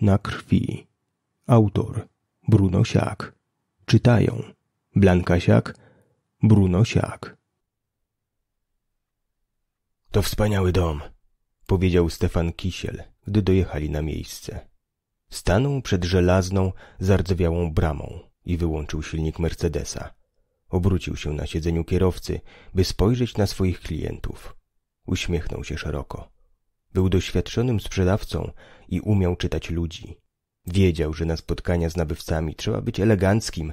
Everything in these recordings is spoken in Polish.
na krwi. Autor Bruno Siak. Czytają Blanka Siak, Bruno Siak. To wspaniały dom, powiedział Stefan Kisiel, gdy dojechali na miejsce. Stanął przed żelazną, zardzewiałą bramą i wyłączył silnik Mercedesa. Obrócił się na siedzeniu kierowcy, by spojrzeć na swoich klientów. Uśmiechnął się szeroko. Był doświadczonym sprzedawcą, i umiał czytać ludzi. Wiedział, że na spotkania z nabywcami trzeba być eleganckim,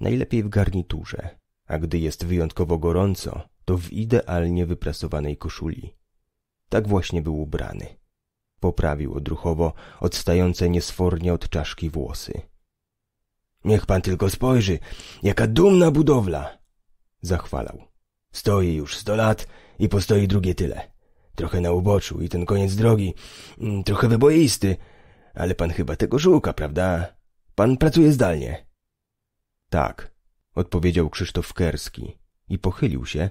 najlepiej w garniturze, a gdy jest wyjątkowo gorąco, to w idealnie wyprasowanej koszuli. Tak właśnie był ubrany. Poprawił odruchowo odstające niesfornie od czaszki włosy. Niech pan tylko spojrzy, jaka dumna budowla! Zachwalał. Stoi już sto lat i postoi drugie tyle trochę na uboczu i ten koniec drogi, mm, trochę wyboisty. Ale pan chyba tego szuka, prawda? Pan pracuje zdalnie. Tak, odpowiedział Krzysztof Kerski i pochylił się,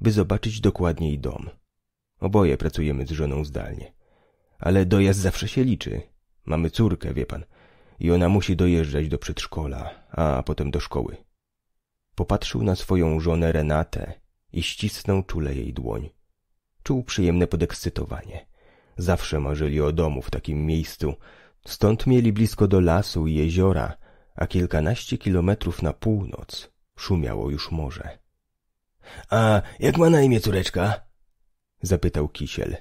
by zobaczyć dokładniej dom. Oboje pracujemy z żoną zdalnie. Ale dojazd zawsze się liczy. Mamy córkę, wie pan, i ona musi dojeżdżać do przedszkola, a potem do szkoły. Popatrzył na swoją żonę Renatę i ścisnął czule jej dłoń. Czuł przyjemne podekscytowanie. Zawsze marzyli o domu w takim miejscu. Stąd mieli blisko do lasu i jeziora, a kilkanaście kilometrów na północ szumiało już morze. A jak ma na imię córeczka? zapytał Kisiel.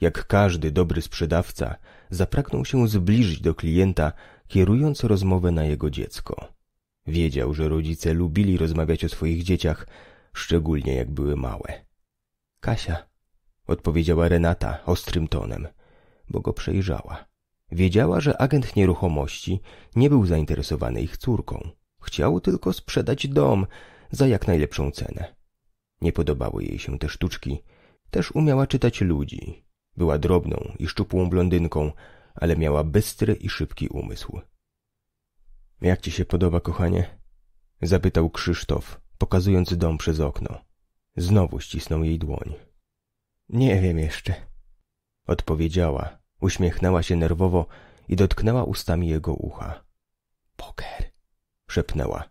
Jak każdy dobry sprzedawca, zapragnął się zbliżyć do klienta, kierując rozmowę na jego dziecko. Wiedział, że rodzice lubili rozmawiać o swoich dzieciach, szczególnie jak były małe. Kasia, odpowiedziała Renata ostrym tonem, bo go przejrzała. Wiedziała, że agent nieruchomości nie był zainteresowany ich córką. Chciał tylko sprzedać dom za jak najlepszą cenę. Nie podobały jej się te sztuczki. Też umiała czytać ludzi. Była drobną i szczupłą blondynką, ale miała bystry i szybki umysł. Jak ci się podoba, kochanie? Zapytał Krzysztof, pokazując dom przez okno. Znowu ścisnął jej dłoń. Nie wiem jeszcze. Odpowiedziała, uśmiechnęła się nerwowo i dotknęła ustami jego ucha. Poker, szepnęła.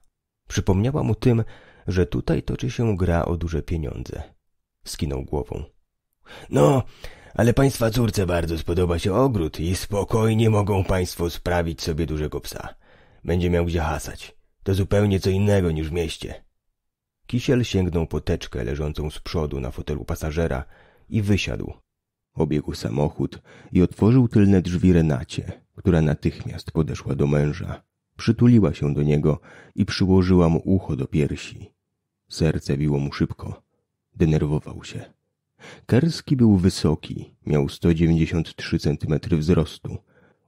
Przypomniała mu tym, że tutaj toczy się gra o duże pieniądze. Skinął głową. No, ale państwa córce bardzo spodoba się ogród i spokojnie mogą państwo sprawić sobie dużego psa. Będzie miał gdzie hasać. To zupełnie co innego niż w mieście. Kisiel sięgnął po teczkę leżącą z przodu na fotelu pasażera i wysiadł. Obiegł samochód i otworzył tylne drzwi Renacie, która natychmiast podeszła do męża. Przytuliła się do niego i przyłożyła mu ucho do piersi. Serce biło mu szybko. Denerwował się. Kerski był wysoki, miał 193 cm wzrostu.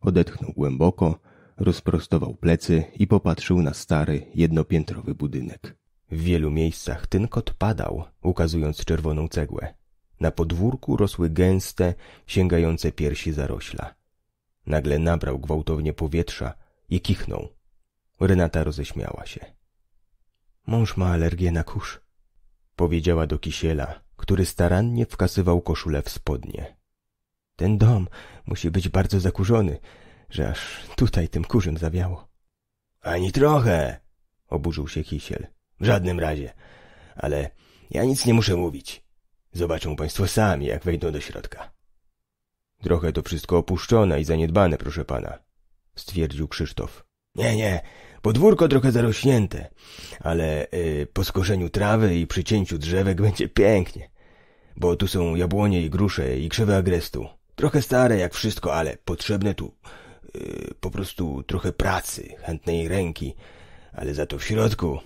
Odetchnął głęboko, rozprostował plecy i popatrzył na stary, jednopiętrowy budynek. W wielu miejscach ten kot padał, ukazując czerwoną cegłę. Na podwórku rosły gęste, sięgające piersi zarośla. Nagle nabrał gwałtownie powietrza i kichnął. Renata roześmiała się. Mąż ma alergię na kurz, powiedziała do kisiela, który starannie wkasywał koszulę w spodnie. Ten dom musi być bardzo zakurzony, że aż tutaj tym kurzem zawiało. Ani trochę, oburzył się kisiel. W żadnym razie, ale ja nic nie muszę mówić. Zobaczą państwo sami, jak wejdą do środka. Trochę to wszystko opuszczone i zaniedbane, proszę pana, stwierdził Krzysztof. Nie, nie, podwórko trochę zarośnięte, ale yy, po skorzeniu trawy i przycięciu drzewek będzie pięknie, bo tu są jabłonie i grusze i krzewy agrestu. Trochę stare jak wszystko, ale potrzebne tu yy, po prostu trochę pracy, chętnej ręki, ale za to w środku...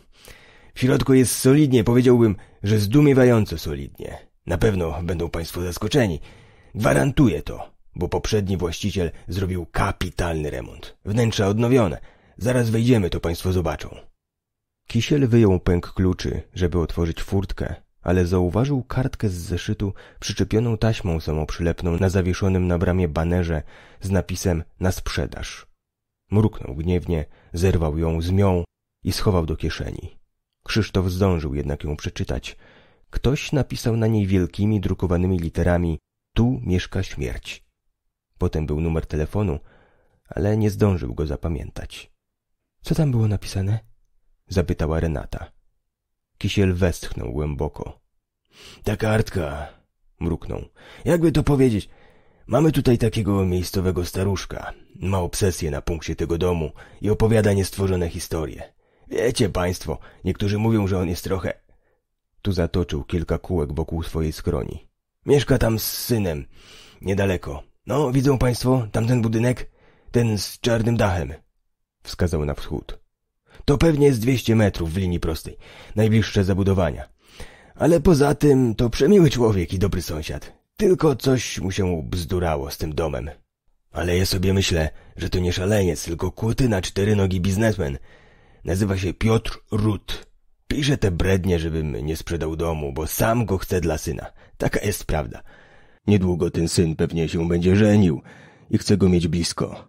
W środku jest solidnie, powiedziałbym, że zdumiewająco solidnie. Na pewno będą Państwo zaskoczeni. Gwarantuję to, bo poprzedni właściciel zrobił kapitalny remont. Wnętrza odnowione. Zaraz wejdziemy, to Państwo zobaczą. Kisiel wyjął pęk kluczy, żeby otworzyć furtkę, ale zauważył kartkę z zeszytu przyczepioną taśmą samoprzylepną na zawieszonym na bramie banerze z napisem na sprzedaż. Mruknął gniewnie, zerwał ją z mią i schował do kieszeni. Krzysztof zdążył jednak ją przeczytać – Ktoś napisał na niej wielkimi drukowanymi literami Tu mieszka śmierć. Potem był numer telefonu, ale nie zdążył go zapamiętać. Co tam było napisane? Zapytała Renata. Kisiel westchnął głęboko. Ta kartka, mruknął. Jakby to powiedzieć, mamy tutaj takiego miejscowego staruszka. Ma obsesję na punkcie tego domu i opowiada niestworzone historie. Wiecie państwo, niektórzy mówią, że on jest trochę tu zatoczył kilka kółek wokół swojej skroni. Mieszka tam z synem. Niedaleko. No, widzą państwo tamten budynek? Ten z czarnym dachem. Wskazał na wschód. To pewnie jest dwieście metrów w linii prostej. Najbliższe zabudowania. Ale poza tym to przemiły człowiek i dobry sąsiad. Tylko coś mu się bzdurało z tym domem. Ale ja sobie myślę, że to nie szaleniec, tylko kłoty na cztery nogi biznesmen. Nazywa się Piotr Rut. Pisze te brednie, żebym nie sprzedał domu, bo sam go chce dla syna. Taka jest prawda. Niedługo ten syn pewnie się będzie żenił i chce go mieć blisko.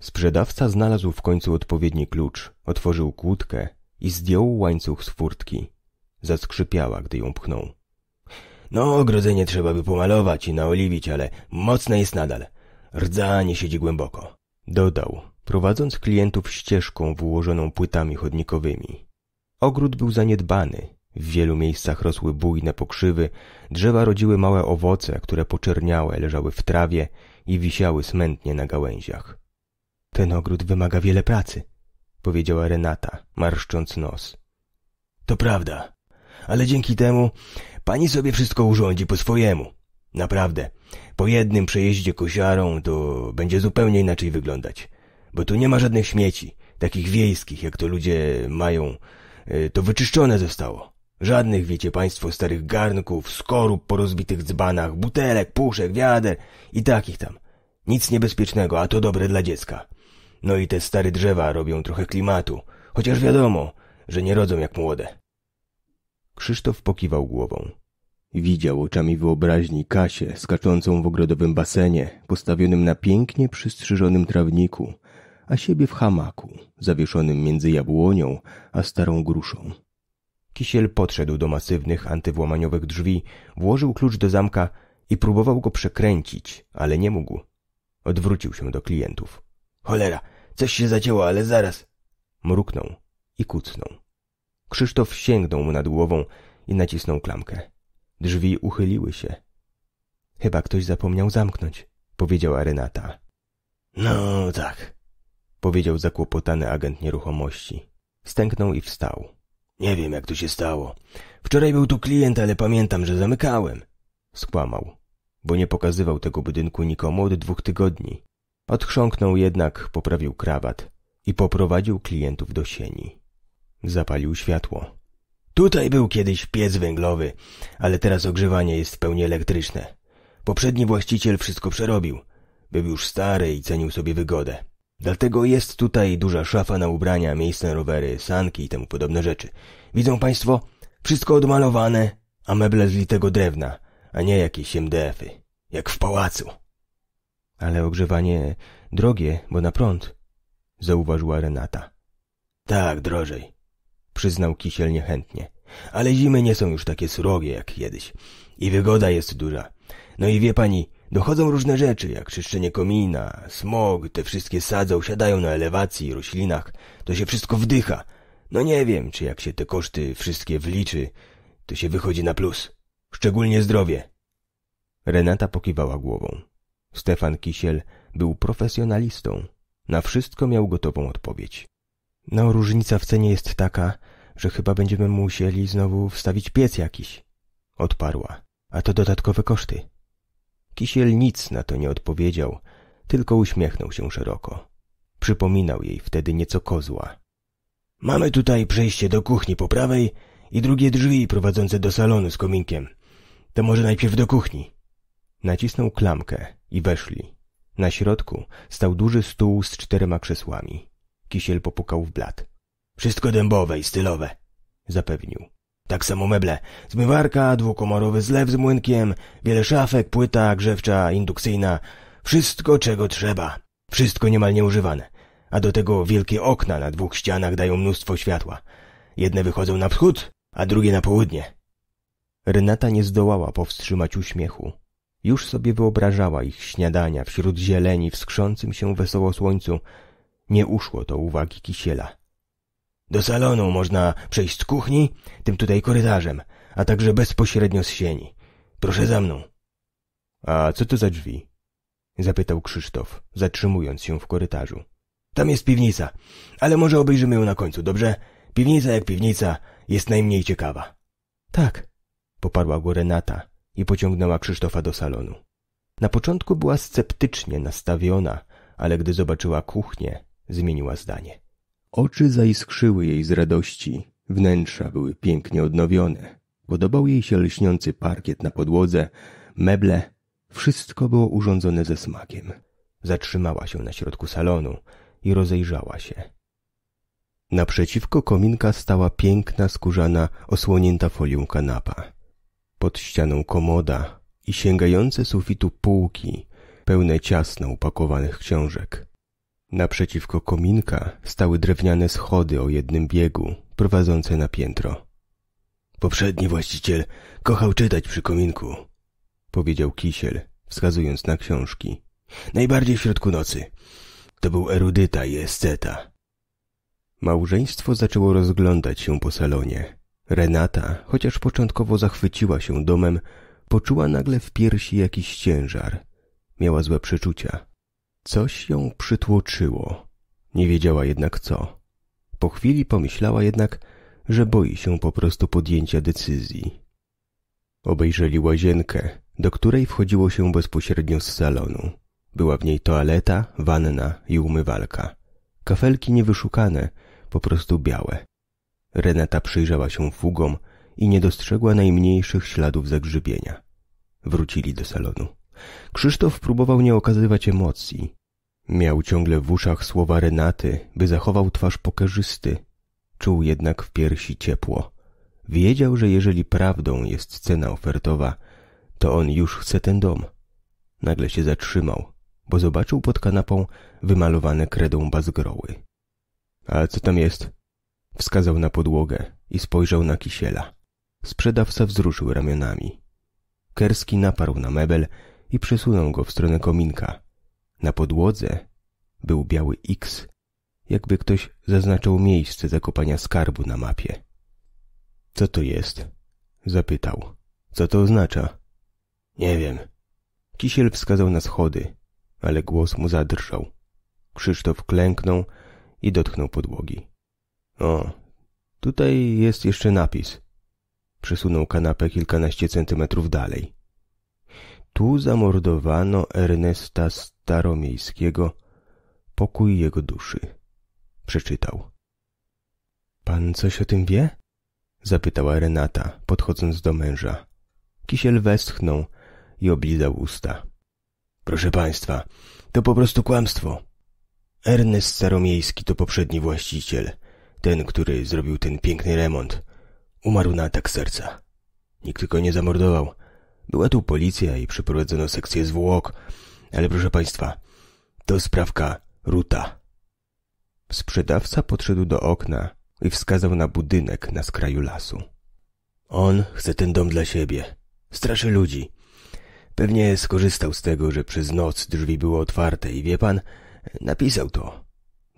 Sprzedawca znalazł w końcu odpowiedni klucz, otworzył kłódkę i zdjął łańcuch z furtki. Zaskrzypiała, gdy ją pchnął. No, ogrodzenie trzeba by pomalować i naoliwić, ale mocne jest nadal. Rdza nie siedzi głęboko. Dodał, prowadząc klientów ścieżką wyłożoną płytami chodnikowymi. Ogród był zaniedbany. W wielu miejscach rosły bujne pokrzywy, drzewa rodziły małe owoce, które poczerniałe leżały w trawie i wisiały smętnie na gałęziach. Ten ogród wymaga wiele pracy, powiedziała Renata, marszcząc nos. To prawda, ale dzięki temu pani sobie wszystko urządzi po swojemu. Naprawdę, po jednym przejeździe kosiarą to będzie zupełnie inaczej wyglądać, bo tu nie ma żadnych śmieci, takich wiejskich, jak to ludzie mają E, to wyczyszczone zostało. Żadnych, wiecie państwo, starych garnków, skorup po rozbitych dzbanach, butelek, puszek, wiader i takich tam. Nic niebezpiecznego, a to dobre dla dziecka. No i te stare drzewa robią trochę klimatu, chociaż wiadomo, że nie rodzą jak młode. Krzysztof pokiwał głową. Widział oczami wyobraźni Kasię skaczącą w ogrodowym basenie, postawionym na pięknie przystrzyżonym trawniku, a siebie w hamaku zawieszonym między jabłonią a starą gruszą. Kisiel podszedł do masywnych, antywłamaniowych drzwi, włożył klucz do zamka i próbował go przekręcić, ale nie mógł. Odwrócił się do klientów. Cholera, coś się zacięło, ale zaraz. Mruknął i kucnął. Krzysztof sięgnął mu nad głową i nacisnął klamkę. Drzwi uchyliły się. Chyba ktoś zapomniał zamknąć, powiedziała Renata. No tak, powiedział zakłopotany agent nieruchomości. Stęknął i wstał. Nie wiem, jak to się stało. Wczoraj był tu klient, ale pamiętam, że zamykałem. Skłamał, bo nie pokazywał tego budynku nikomu od dwóch tygodni. Odchrząknął jednak, poprawił krawat i poprowadził klientów do sieni. Zapalił światło. Tutaj był kiedyś piec węglowy, ale teraz ogrzewanie jest w pełni elektryczne. Poprzedni właściciel wszystko przerobił. Był już stary i cenił sobie wygodę. Dlatego jest tutaj duża szafa na ubrania, miejsce na rowery, sanki i temu podobne rzeczy. Widzą Państwo? Wszystko odmalowane, a meble z litego drewna, a nie jakieś MDF-y, jak w pałacu. Ale ogrzewanie drogie, bo na prąd, zauważyła Renata. Tak, drożej, przyznał Kisiel niechętnie. Ale zimy nie są już takie surogie jak kiedyś i wygoda jest duża. No i wie pani, Dochodzą różne rzeczy, jak czyszczenie komina, smog, te wszystkie sadza usiadają na elewacji, roślinach. To się wszystko wdycha. No nie wiem, czy jak się te koszty wszystkie wliczy, to się wychodzi na plus. Szczególnie zdrowie. Renata pokiwała głową. Stefan Kisiel był profesjonalistą. Na wszystko miał gotową odpowiedź. No, różnica w cenie jest taka, że chyba będziemy musieli znowu wstawić piec jakiś. Odparła. A to dodatkowe koszty. Kisiel nic na to nie odpowiedział, tylko uśmiechnął się szeroko. Przypominał jej wtedy nieco kozła. Mamy tutaj przejście do kuchni po prawej i drugie drzwi prowadzące do salonu z kominkiem. To może najpierw do kuchni. Nacisnął klamkę i weszli. Na środku stał duży stół z czterema krzesłami. Kisiel popukał w blat. Wszystko dębowe i stylowe, zapewnił. Tak samo meble. Zmywarka, dwukomorowy zlew z młynkiem, wiele szafek, płyta, grzewcza, indukcyjna. Wszystko, czego trzeba. Wszystko niemal nieużywane. A do tego wielkie okna na dwóch ścianach dają mnóstwo światła. Jedne wychodzą na wschód, a drugie na południe. Renata nie zdołała powstrzymać uśmiechu. Już sobie wyobrażała ich śniadania wśród zieleni w skrzącym się wesoło słońcu. Nie uszło to uwagi kisiela. Do salonu można przejść z kuchni, tym tutaj korytarzem, a także bezpośrednio z sieni. Proszę za mną. A co to za drzwi? Zapytał Krzysztof, zatrzymując się w korytarzu. Tam jest piwnica, ale może obejrzymy ją na końcu, dobrze? Piwnica jak piwnica jest najmniej ciekawa. Tak, poparła go Renata i pociągnęła Krzysztofa do salonu. Na początku była sceptycznie nastawiona, ale gdy zobaczyła kuchnię, zmieniła zdanie. Oczy zaiskrzyły jej z radości, wnętrza były pięknie odnowione. Podobał jej się lśniący parkiet na podłodze, meble, wszystko było urządzone ze smakiem. Zatrzymała się na środku salonu i rozejrzała się. Naprzeciwko kominka stała piękna, skórzana, osłonięta folią kanapa. Pod ścianą komoda i sięgające sufitu półki, pełne ciasno upakowanych książek. Naprzeciwko kominka stały drewniane schody o jednym biegu, prowadzące na piętro. Poprzedni właściciel kochał czytać przy kominku, powiedział Kisiel, wskazując na książki. Najbardziej w środku nocy. To był erudyta i esceta. Małżeństwo zaczęło rozglądać się po salonie. Renata, chociaż początkowo zachwyciła się domem, poczuła nagle w piersi jakiś ciężar. Miała złe przeczucia. Coś ją przytłoczyło. Nie wiedziała jednak co. Po chwili pomyślała jednak, że boi się po prostu podjęcia decyzji. Obejrzeli łazienkę, do której wchodziło się bezpośrednio z salonu. Była w niej toaleta, wanna i umywalka. Kafelki niewyszukane, po prostu białe. Renata przyjrzała się fugom i nie dostrzegła najmniejszych śladów zagrzybienia. Wrócili do salonu. Krzysztof próbował nie okazywać emocji. Miał ciągle w uszach słowa Renaty, by zachował twarz pokerzysty. Czuł jednak w piersi ciepło. Wiedział, że jeżeli prawdą jest cena ofertowa, to on już chce ten dom. Nagle się zatrzymał, bo zobaczył pod kanapą wymalowane kredą bazgroły. A co tam jest? Wskazał na podłogę i spojrzał na kisiela. Sprzedawca wzruszył ramionami. Kerski naparł na mebel i przesunął go w stronę kominka – na podłodze był biały X, jakby ktoś zaznaczał miejsce zakopania skarbu na mapie. Co to jest? Zapytał. Co to oznacza? Nie wiem. Kisiel wskazał na schody, ale głos mu zadrżał. Krzysztof klęknął i dotknął podłogi. O, tutaj jest jeszcze napis. Przesunął kanapę kilkanaście centymetrów dalej. Tu zamordowano Ernesta St Staromiejskiego Pokój jego duszy. Przeczytał. Pan coś o tym wie? Zapytała Renata, podchodząc do męża. Kisiel westchnął i oblizał usta. Proszę państwa, to po prostu kłamstwo. Ernest Staromiejski to poprzedni właściciel, ten, który zrobił ten piękny remont. Umarł na atak serca. Nikt go nie zamordował. Była tu policja i przeprowadzono sekcję zwłok, ale proszę państwa, to sprawka Ruta. Sprzedawca podszedł do okna i wskazał na budynek na skraju lasu. On chce ten dom dla siebie. Straszy ludzi. Pewnie skorzystał z tego, że przez noc drzwi były otwarte i wie pan, napisał to.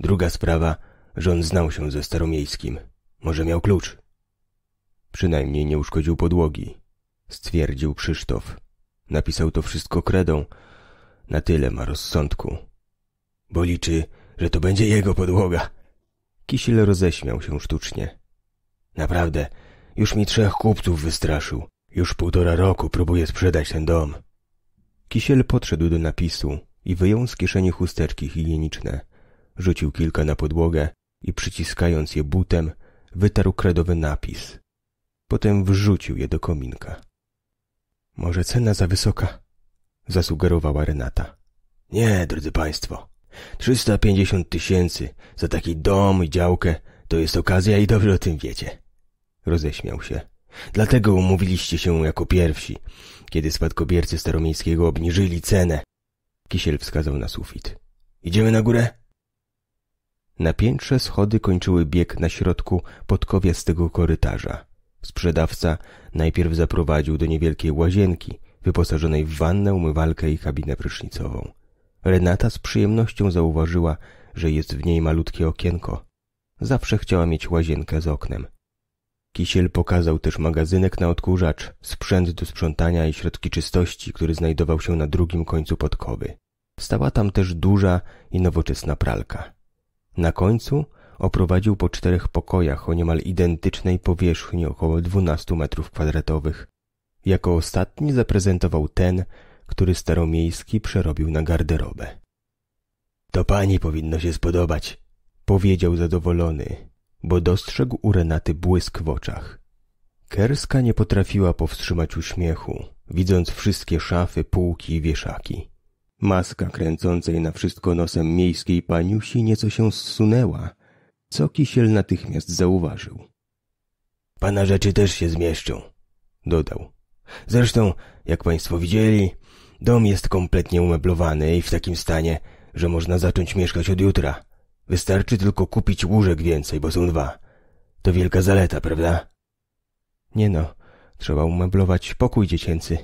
Druga sprawa, że on znał się ze staromiejskim. Może miał klucz. Przynajmniej nie uszkodził podłogi, stwierdził Krzysztof. Napisał to wszystko kredą, na tyle ma rozsądku. Bo liczy, że to będzie jego podłoga. Kisiel roześmiał się sztucznie. Naprawdę, już mi trzech kupców wystraszył. Już półtora roku próbuję sprzedać ten dom. Kisiel podszedł do napisu i wyjął z kieszeni chusteczki higieniczne. Rzucił kilka na podłogę i przyciskając je butem, wytarł kredowy napis. Potem wrzucił je do kominka. Może cena za wysoka? zasugerowała Renata. Nie, drodzy państwo. trzysta pięćdziesiąt tysięcy za taki dom i działkę to jest okazja i dobrze o tym wiecie. Roześmiał się. Dlatego umówiliście się jako pierwsi, kiedy spadkobiercy staromiejskiego obniżyli cenę. Kisiel wskazał na sufit. Idziemy na górę? Na piętrze schody kończyły bieg na środku podkowiastego korytarza. Sprzedawca najpierw zaprowadził do niewielkiej łazienki, wyposażonej w wannę, umywalkę i kabinę prysznicową. Renata z przyjemnością zauważyła, że jest w niej malutkie okienko. Zawsze chciała mieć łazienkę z oknem. Kisiel pokazał też magazynek na odkurzacz, sprzęt do sprzątania i środki czystości, który znajdował się na drugim końcu podkowy. Stała tam też duża i nowoczesna pralka. Na końcu oprowadził po czterech pokojach o niemal identycznej powierzchni około 12 metrów kwadratowych, jako ostatni zaprezentował ten, który staromiejski przerobił na garderobę. To pani powinno się spodobać, powiedział zadowolony, bo dostrzegł u Renaty błysk w oczach. Kerska nie potrafiła powstrzymać uśmiechu, widząc wszystkie szafy, półki i wieszaki. Maska kręcącej na wszystko nosem miejskiej paniusi nieco się zsunęła, co Kisiel natychmiast zauważył. Pana rzeczy też się zmieszczą, dodał. Zresztą, jak Państwo widzieli, dom jest kompletnie umeblowany i w takim stanie, że można zacząć mieszkać od jutra. Wystarczy tylko kupić łóżek więcej, bo są dwa. To wielka zaleta, prawda? Nie no, trzeba umeblować pokój dziecięcy,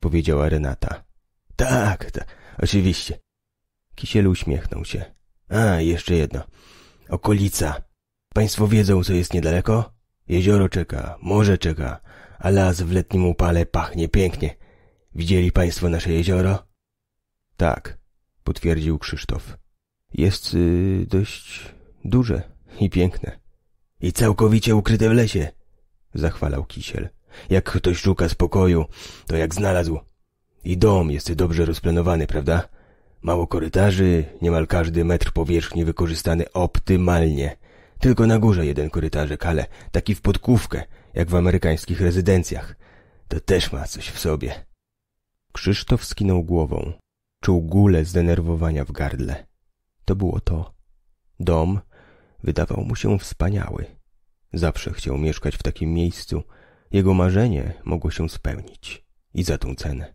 powiedziała Renata. Tak, tak, oczywiście. Kisiel uśmiechnął się. A, jeszcze jedno. Okolica. Państwo wiedzą, co jest niedaleko? Jezioro czeka, morze czeka, a las w letnim upale pachnie pięknie. Widzieli państwo nasze jezioro? Tak, potwierdził Krzysztof. Jest y, dość duże i piękne. I całkowicie ukryte w lesie, zachwalał Kisiel. Jak ktoś szuka spokoju, to jak znalazł. I dom jest dobrze rozplanowany, prawda? Mało korytarzy, niemal każdy metr powierzchni wykorzystany optymalnie. Tylko na górze jeden korytarzek, ale taki w podkówkę, jak w amerykańskich rezydencjach. To też ma coś w sobie. Krzysztof skinął głową. Czuł gulę zdenerwowania w gardle. To było to. Dom wydawał mu się wspaniały. Zawsze chciał mieszkać w takim miejscu. Jego marzenie mogło się spełnić. I za tą cenę.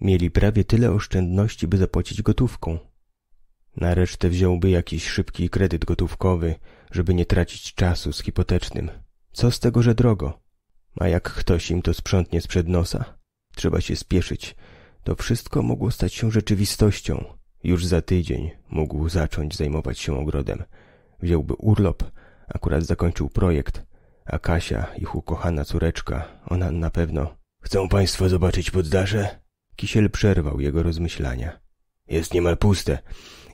Mieli prawie tyle oszczędności, by zapłacić gotówką. Na resztę wziąłby jakiś szybki kredyt gotówkowy, żeby nie tracić czasu z hipotecznym. Co z tego, że drogo? A jak ktoś im to sprzątnie sprzed nosa? Trzeba się spieszyć. To wszystko mogło stać się rzeczywistością. Już za tydzień mógł zacząć zajmować się ogrodem. Wziąłby urlop, akurat zakończył projekt, a Kasia, ich ukochana córeczka, ona na pewno... Chcą państwo zobaczyć poddasze? Kisiel przerwał jego rozmyślania. Jest niemal puste.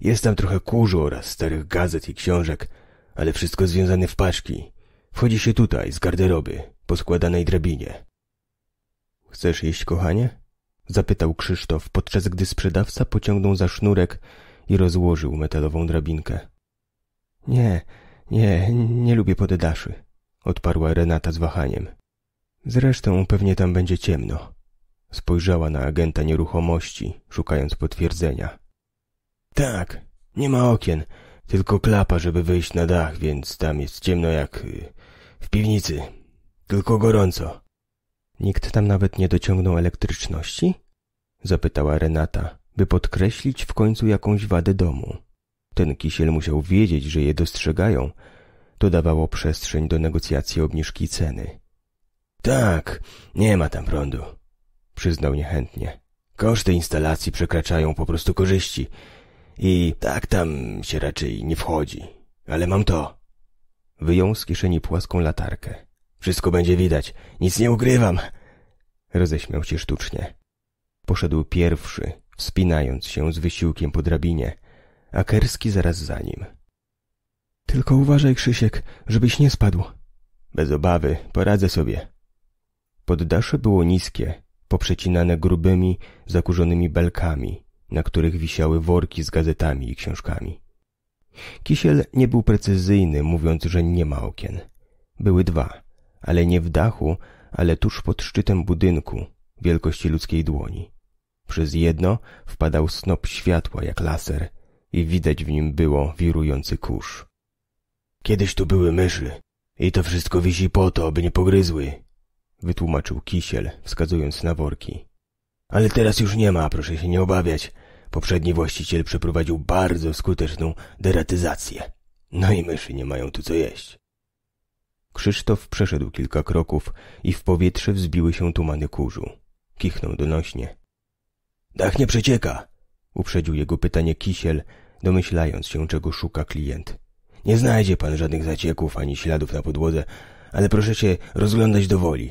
Jest tam trochę kurzu oraz starych gazet i książek, ale wszystko związane w paczki. Wchodzi się tutaj, z garderoby, po składanej drabinie. Chcesz iść, kochanie? Zapytał Krzysztof, podczas gdy sprzedawca pociągnął za sznurek i rozłożył metalową drabinkę. Nie, nie, nie lubię poddaszy, odparła Renata z wahaniem. Zresztą pewnie tam będzie ciemno. Spojrzała na agenta nieruchomości, szukając potwierdzenia. Tak, nie ma okien, tylko klapa, żeby wyjść na dach, więc tam jest ciemno jak... Y, w piwnicy. Tylko gorąco. Nikt tam nawet nie dociągnął elektryczności? Zapytała Renata, by podkreślić w końcu jakąś wadę domu. Ten kisiel musiał wiedzieć, że je dostrzegają. To dawało przestrzeń do negocjacji obniżki ceny. Tak, nie ma tam prądu, przyznał niechętnie. Koszty instalacji przekraczają po prostu korzyści. I tak tam się raczej nie wchodzi. Ale mam to. Wyjął z kieszeni płaską latarkę. Wszystko będzie widać. Nic nie ugrywam Roześmiał się sztucznie. Poszedł pierwszy, wspinając się z wysiłkiem po drabinie, a Kerski zaraz za nim. Tylko uważaj, Krzysiek, żebyś nie spadł. Bez obawy, poradzę sobie. Poddasze było niskie, poprzecinane grubymi, zakurzonymi belkami, na których wisiały worki z gazetami i książkami. Kisiel nie był precyzyjny, mówiąc, że nie ma okien. Były dwa, ale nie w dachu, ale tuż pod szczytem budynku, wielkości ludzkiej dłoni. Przez jedno wpadał snop światła jak laser i widać w nim było wirujący kurz. Kiedyś tu były myszy i to wszystko wisi po to, aby nie pogryzły, wytłumaczył kisiel, wskazując na worki. Ale teraz już nie ma, proszę się nie obawiać. Poprzedni właściciel przeprowadził bardzo skuteczną deratyzację. No i myszy nie mają tu co jeść. Krzysztof przeszedł kilka kroków i w powietrze wzbiły się tumany kurzu. Kichnął donośnie. Dach nie przecieka, uprzedził jego pytanie kisiel, domyślając się, czego szuka klient. Nie znajdzie pan żadnych zacieków ani śladów na podłodze, ale proszę się rozglądać do woli.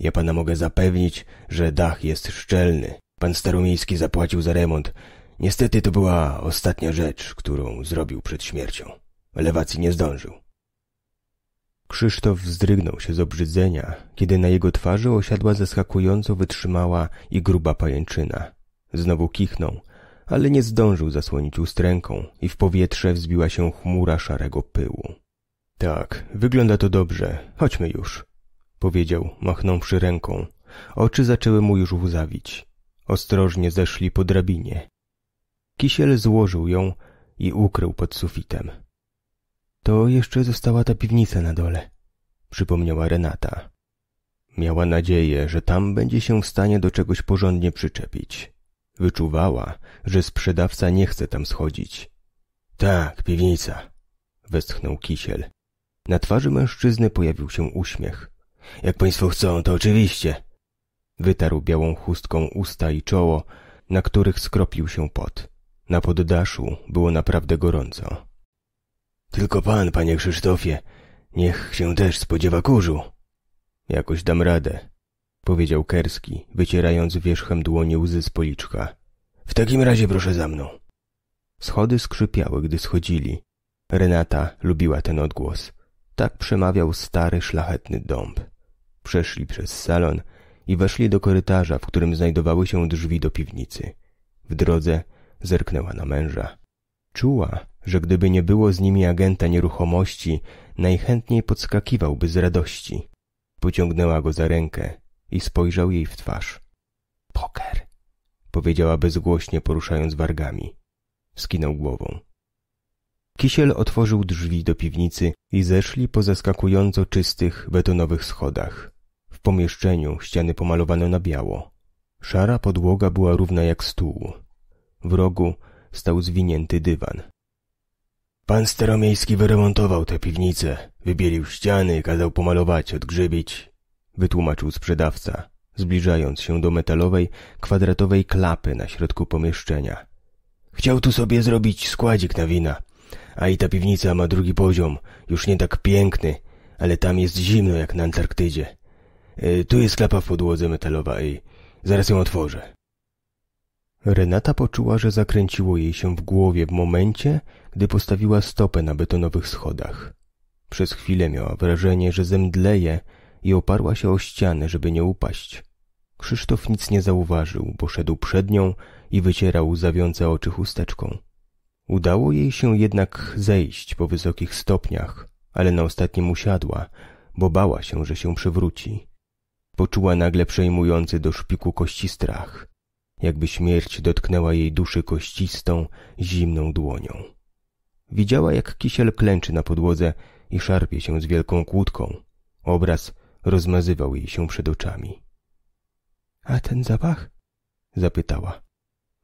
Ja pana mogę zapewnić, że dach jest szczelny. Pan Staromiejski zapłacił za remont, Niestety to była ostatnia rzecz, którą zrobił przed śmiercią. Elewacji nie zdążył. Krzysztof wzdrygnął się z obrzydzenia, kiedy na jego twarzy osiadła zaskakująco wytrzymała i gruba pajęczyna. Znowu kichnął, ale nie zdążył zasłonić ust ręką i w powietrze wzbiła się chmura szarego pyłu. Tak, wygląda to dobrze, chodźmy już, powiedział, machnąwszy ręką. Oczy zaczęły mu już łzawić. Ostrożnie zeszli po drabinie. Kisiel złożył ją i ukrył pod sufitem. To jeszcze została ta piwnica na dole, przypomniała Renata. Miała nadzieję, że tam będzie się w stanie do czegoś porządnie przyczepić. Wyczuwała, że sprzedawca nie chce tam schodzić. Tak, piwnica, westchnął Kisiel. Na twarzy mężczyzny pojawił się uśmiech. Jak państwo chcą, to oczywiście. Wytarł białą chustką usta i czoło, na których skropił się pot. Na poddaszu było naprawdę gorąco. Tylko pan, panie Krzysztofie, niech się też spodziewa kurzu. Jakoś dam radę, powiedział Kerski, wycierając wierzchem dłoni łzy z policzka. W takim razie proszę za mną. Schody skrzypiały, gdy schodzili. Renata lubiła ten odgłos. Tak przemawiał stary, szlachetny dąb. Przeszli przez salon i weszli do korytarza, w którym znajdowały się drzwi do piwnicy. W drodze zerknęła na męża. Czuła, że gdyby nie było z nimi agenta nieruchomości, najchętniej podskakiwałby z radości. Pociągnęła go za rękę i spojrzał jej w twarz. Poker, powiedziała bezgłośnie poruszając wargami. Skinął głową. Kisiel otworzył drzwi do piwnicy i zeszli po zaskakująco czystych, betonowych schodach. W pomieszczeniu ściany pomalowano na biało. Szara podłoga była równa jak stół, w rogu stał zwinięty dywan. Pan staromiejski wyremontował tę piwnicę, wybielił ściany, kazał pomalować, odgrzybić, wytłumaczył sprzedawca, zbliżając się do metalowej, kwadratowej klapy na środku pomieszczenia. Chciał tu sobie zrobić składzik na wina, a i ta piwnica ma drugi poziom, już nie tak piękny, ale tam jest zimno jak na Antarktydzie. E, tu jest klapa w podłodze metalowa i zaraz ją otworzę. Renata poczuła, że zakręciło jej się w głowie w momencie, gdy postawiła stopę na betonowych schodach. Przez chwilę miała wrażenie, że zemdleje i oparła się o ścianę, żeby nie upaść. Krzysztof nic nie zauważył, bo szedł przed nią i wycierał zawiące oczy chusteczką. Udało jej się jednak zejść po wysokich stopniach, ale na ostatnim usiadła, bo bała się, że się przewróci. Poczuła nagle przejmujący do szpiku kości strach jakby śmierć dotknęła jej duszy kościstą, zimną dłonią. Widziała, jak kisiel klęczy na podłodze i szarpie się z wielką kłódką. Obraz rozmazywał jej się przed oczami. A ten zapach? zapytała.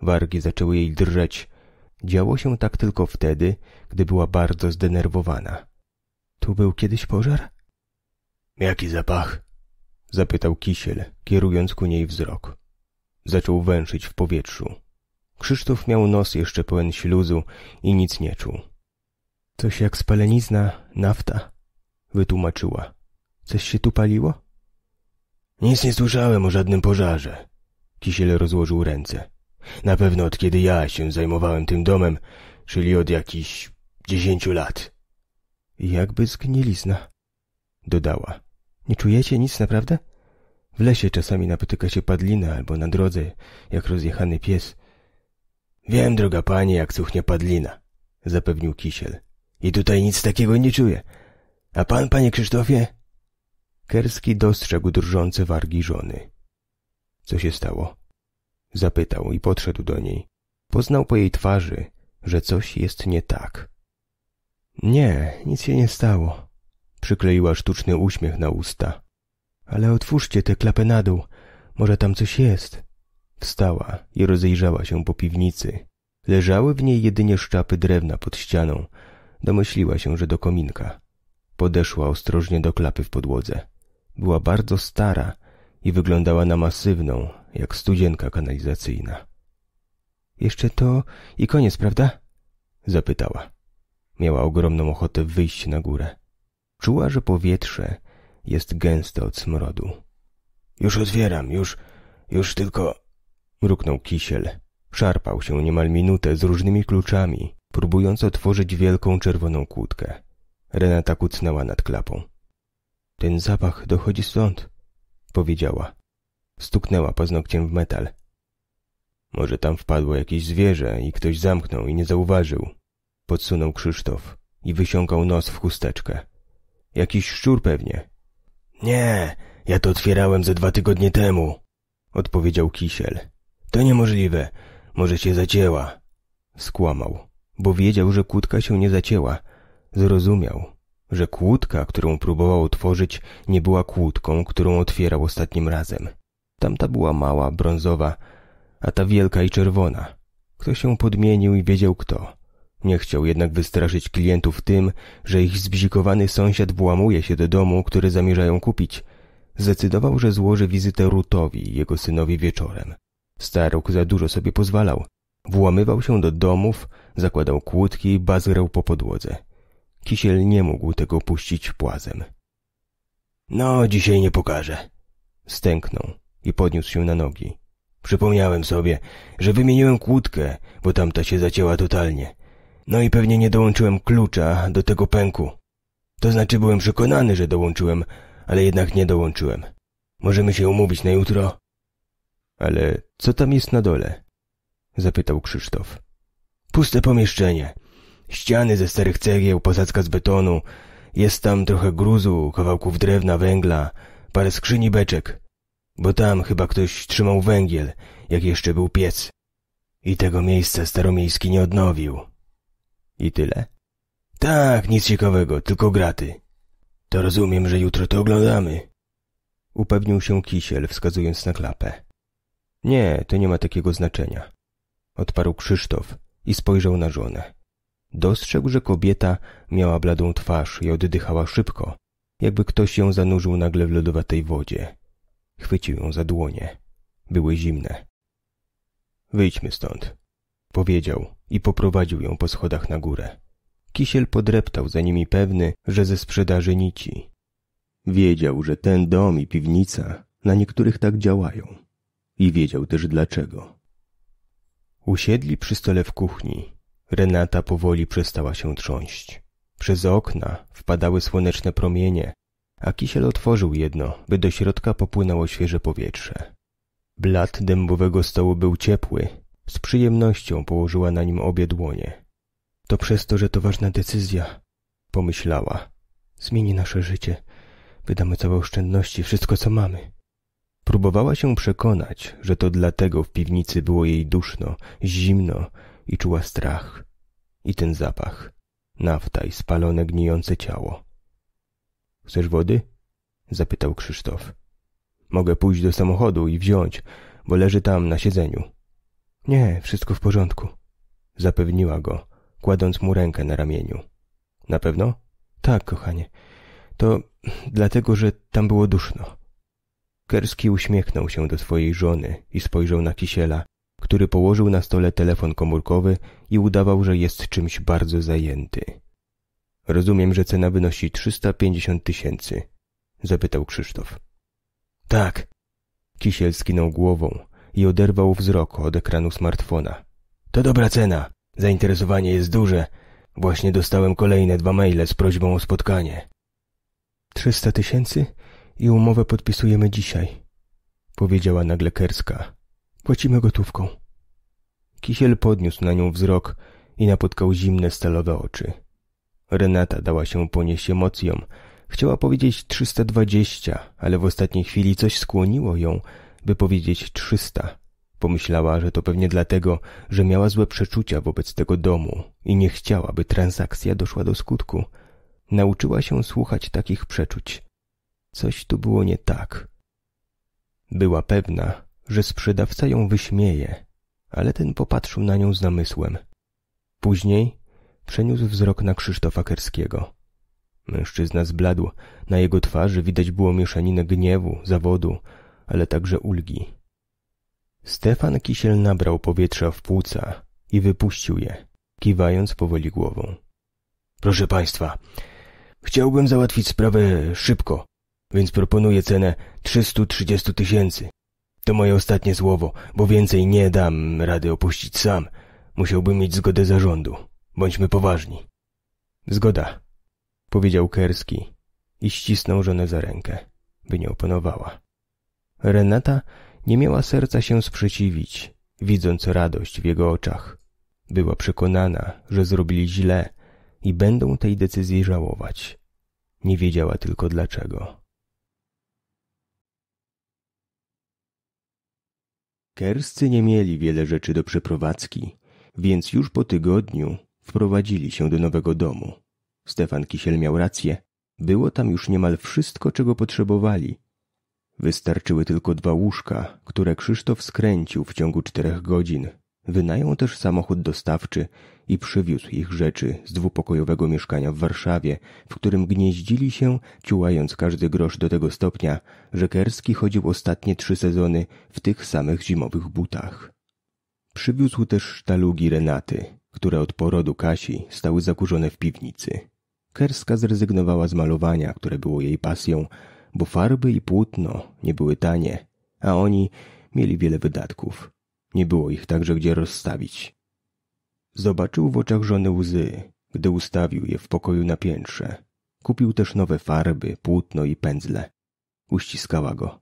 Wargi zaczęły jej drżeć. Działo się tak tylko wtedy, gdy była bardzo zdenerwowana. Tu był kiedyś pożar? Jaki zapach? zapytał kisiel, kierując ku niej wzrok. Zaczął węszyć w powietrzu. Krzysztof miał nos jeszcze pełen śluzu i nic nie czuł. Coś jak spalenizna, nafta, wytłumaczyła. Coś się tu paliło? Nic nie słyszałem o żadnym pożarze. Kisiel rozłożył ręce. Na pewno od kiedy ja się zajmowałem tym domem, czyli od jakichś dziesięciu lat. Jakby zgnilizna, dodała. Nie czujecie nic naprawdę? W lesie czasami napotyka się padlina albo na drodze, jak rozjechany pies. Wiem, droga pani, jak cuchnie padlina, zapewnił kisiel. I tutaj nic takiego nie czuję. A pan, panie Krzysztofie? Kerski dostrzegł drżące wargi żony. Co się stało? Zapytał i podszedł do niej. Poznał po jej twarzy, że coś jest nie tak. Nie, nic się nie stało. Przykleiła sztuczny uśmiech na usta. Ale otwórzcie tę klapę na dół. Może tam coś jest. Wstała i rozejrzała się po piwnicy. Leżały w niej jedynie szczapy drewna pod ścianą. Domyśliła się, że do kominka. Podeszła ostrożnie do klapy w podłodze. Była bardzo stara i wyglądała na masywną, jak studzienka kanalizacyjna. Jeszcze to i koniec, prawda? Zapytała. Miała ogromną ochotę wyjść na górę. Czuła, że powietrze, jest gęste od smrodu. Już otwieram, już, już tylko... Mruknął kisiel. Szarpał się niemal minutę z różnymi kluczami, próbując otworzyć wielką czerwoną kłódkę. Renata kucnęła nad klapą. Ten zapach dochodzi stąd, powiedziała. Stuknęła paznokciem w metal. Może tam wpadło jakieś zwierzę i ktoś zamknął i nie zauważył. Podsunął Krzysztof i wysiąkał nos w chusteczkę. Jakiś szczur pewnie, nie, ja to otwierałem ze dwa tygodnie temu, odpowiedział Kisiel. To niemożliwe, może się zacięła. Skłamał, bo wiedział, że kłódka się nie zacięła. Zrozumiał, że kłódka, którą próbował otworzyć, nie była kłódką, którą otwierał ostatnim razem. Tamta była mała, brązowa, a ta wielka i czerwona. Kto się podmienił i wiedział kto. Nie chciał jednak wystraszyć klientów tym, że ich zbzikowany sąsiad włamuje się do domu, który zamierzają kupić. Zdecydował, że złoży wizytę Rutowi jego synowi wieczorem. Staruk za dużo sobie pozwalał. Włamywał się do domów, zakładał kłódki i bazgrał po podłodze. Kisiel nie mógł tego puścić płazem. No, dzisiaj nie pokażę. Stęknął i podniósł się na nogi. Przypomniałem sobie, że wymieniłem kłódkę, bo tamta się zacięła totalnie. No i pewnie nie dołączyłem klucza do tego pęku. To znaczy byłem przekonany, że dołączyłem, ale jednak nie dołączyłem. Możemy się umówić na jutro. Ale co tam jest na dole? Zapytał Krzysztof. Puste pomieszczenie. Ściany ze starych cegieł, posadzka z betonu. Jest tam trochę gruzu, kawałków drewna, węgla, parę skrzyni beczek. Bo tam chyba ktoś trzymał węgiel, jak jeszcze był piec. I tego miejsca staromiejski nie odnowił. I tyle. Tak, nic ciekawego, tylko graty. To rozumiem, że jutro to oglądamy. Upewnił się Kisiel, wskazując na klapę. Nie, to nie ma takiego znaczenia. Odparł Krzysztof i spojrzał na żonę. Dostrzegł, że kobieta miała bladą twarz i oddychała szybko, jakby ktoś ją zanurzył nagle w lodowatej wodzie. Chwycił ją za dłonie. Były zimne. Wyjdźmy stąd, powiedział i poprowadził ją po schodach na górę. Kisiel podreptał za nimi pewny, że ze sprzedaży nici. Wiedział, że ten dom i piwnica na niektórych tak działają. I wiedział też dlaczego. Usiedli przy stole w kuchni. Renata powoli przestała się trząść. Przez okna wpadały słoneczne promienie, a kisiel otworzył jedno, by do środka popłynęło świeże powietrze. Blat dębowego stołu był ciepły, z przyjemnością położyła na nim obie dłonie. To przez to, że to ważna decyzja, pomyślała. Zmieni nasze życie. Wydamy całe oszczędności, wszystko co mamy. Próbowała się przekonać, że to dlatego w piwnicy było jej duszno, zimno i czuła strach. I ten zapach. Nafta i spalone, gnijące ciało. Chcesz wody? zapytał Krzysztof. Mogę pójść do samochodu i wziąć, bo leży tam na siedzeniu. Nie, wszystko w porządku. Zapewniła go, kładąc mu rękę na ramieniu. Na pewno? Tak, kochanie. To dlatego, że tam było duszno. Kerski uśmiechnął się do swojej żony i spojrzał na Kisiela, który położył na stole telefon komórkowy i udawał, że jest czymś bardzo zajęty. Rozumiem, że cena wynosi 350 tysięcy, zapytał Krzysztof. Tak. Kisiel skinął głową, i oderwał wzrok od ekranu smartfona. To dobra cena. Zainteresowanie jest duże. Właśnie dostałem kolejne dwa maile z prośbą o spotkanie. Trzysta tysięcy i umowę podpisujemy dzisiaj, powiedziała nagle Kerska. Płacimy gotówką. Kisiel podniósł na nią wzrok i napotkał zimne stalowe oczy. Renata dała się ponieść emocjom. Chciała powiedzieć trzysta dwadzieścia, ale w ostatniej chwili coś skłoniło ją, by powiedzieć trzysta. Pomyślała, że to pewnie dlatego, że miała złe przeczucia wobec tego domu i nie chciała, by transakcja doszła do skutku. Nauczyła się słuchać takich przeczuć. Coś tu było nie tak. Była pewna, że sprzedawca ją wyśmieje, ale ten popatrzył na nią z namysłem. Później przeniósł wzrok na Krzysztofa Kerskiego. Mężczyzna zbladł, na jego twarzy widać było mieszaninę gniewu, zawodu, ale także ulgi. Stefan Kisiel nabrał powietrza w płuca i wypuścił je, kiwając powoli głową. Proszę państwa, chciałbym załatwić sprawę szybko, więc proponuję cenę 330 tysięcy. To moje ostatnie słowo, bo więcej nie dam rady opuścić sam. Musiałbym mieć zgodę zarządu. Bądźmy poważni. Zgoda, powiedział Kerski i ścisnął żonę za rękę, by nie opanowała. Renata nie miała serca się sprzeciwić, widząc radość w jego oczach. Była przekonana, że zrobili źle i będą tej decyzji żałować. Nie wiedziała tylko dlaczego. Kerscy nie mieli wiele rzeczy do przeprowadzki, więc już po tygodniu wprowadzili się do nowego domu. Stefan Kisiel miał rację. Było tam już niemal wszystko, czego potrzebowali, Wystarczyły tylko dwa łóżka, które Krzysztof skręcił w ciągu czterech godzin. Wynajął też samochód dostawczy i przywiózł ich rzeczy z dwupokojowego mieszkania w Warszawie, w którym gnieździli się, ciułając każdy grosz do tego stopnia, że Kerski chodził ostatnie trzy sezony w tych samych zimowych butach. Przywiózł też sztalugi Renaty, które od porodu Kasi stały zakurzone w piwnicy. Kerska zrezygnowała z malowania, które było jej pasją, bo farby i płótno nie były tanie, a oni mieli wiele wydatków. Nie było ich także gdzie rozstawić. Zobaczył w oczach żony łzy, gdy ustawił je w pokoju na piętrze. Kupił też nowe farby, płótno i pędzle. Uściskała go.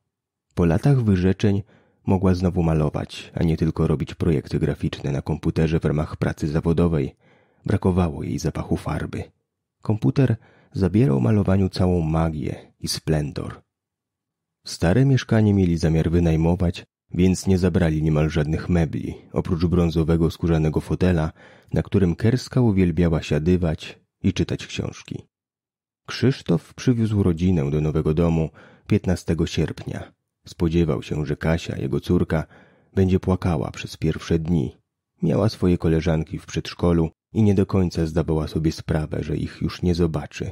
Po latach wyrzeczeń mogła znowu malować, a nie tylko robić projekty graficzne na komputerze w ramach pracy zawodowej. Brakowało jej zapachu farby. Komputer zabierał malowaniu całą magię i splendor. Stare mieszkanie mieli zamiar wynajmować, więc nie zabrali niemal żadnych mebli, oprócz brązowego skórzanego fotela, na którym Kerska uwielbiała siadywać i czytać książki. Krzysztof przywiózł rodzinę do nowego domu 15 sierpnia. Spodziewał się, że Kasia, jego córka, będzie płakała przez pierwsze dni. Miała swoje koleżanki w przedszkolu i nie do końca zdawała sobie sprawę, że ich już nie zobaczy.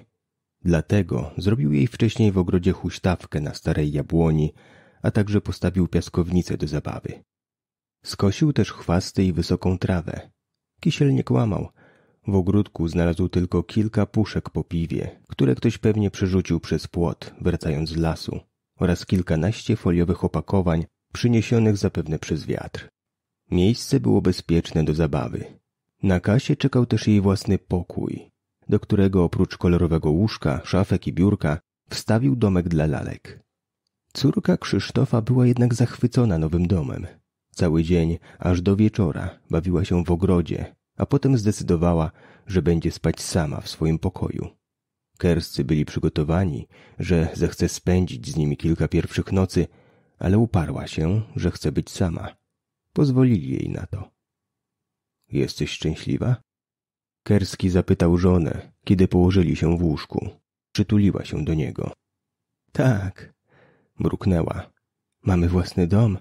Dlatego zrobił jej wcześniej w ogrodzie huśtawkę na starej jabłoni, a także postawił piaskownicę do zabawy. Skosił też chwasty i wysoką trawę. Kisiel nie kłamał. W ogródku znalazł tylko kilka puszek po piwie, które ktoś pewnie przerzucił przez płot, wracając z lasu, oraz kilkanaście foliowych opakowań, przyniesionych zapewne przez wiatr. Miejsce było bezpieczne do zabawy. Na kasie czekał też jej własny pokój, do którego oprócz kolorowego łóżka, szafek i biurka wstawił domek dla lalek. Córka Krzysztofa była jednak zachwycona nowym domem. Cały dzień, aż do wieczora, bawiła się w ogrodzie, a potem zdecydowała, że będzie spać sama w swoim pokoju. Kerscy byli przygotowani, że zechce spędzić z nimi kilka pierwszych nocy, ale uparła się, że chce być sama. Pozwolili jej na to. Jesteś szczęśliwa? Kerski zapytał żonę, kiedy położyli się w łóżku. Przytuliła się do niego. Tak, mruknęła. Mamy własny dom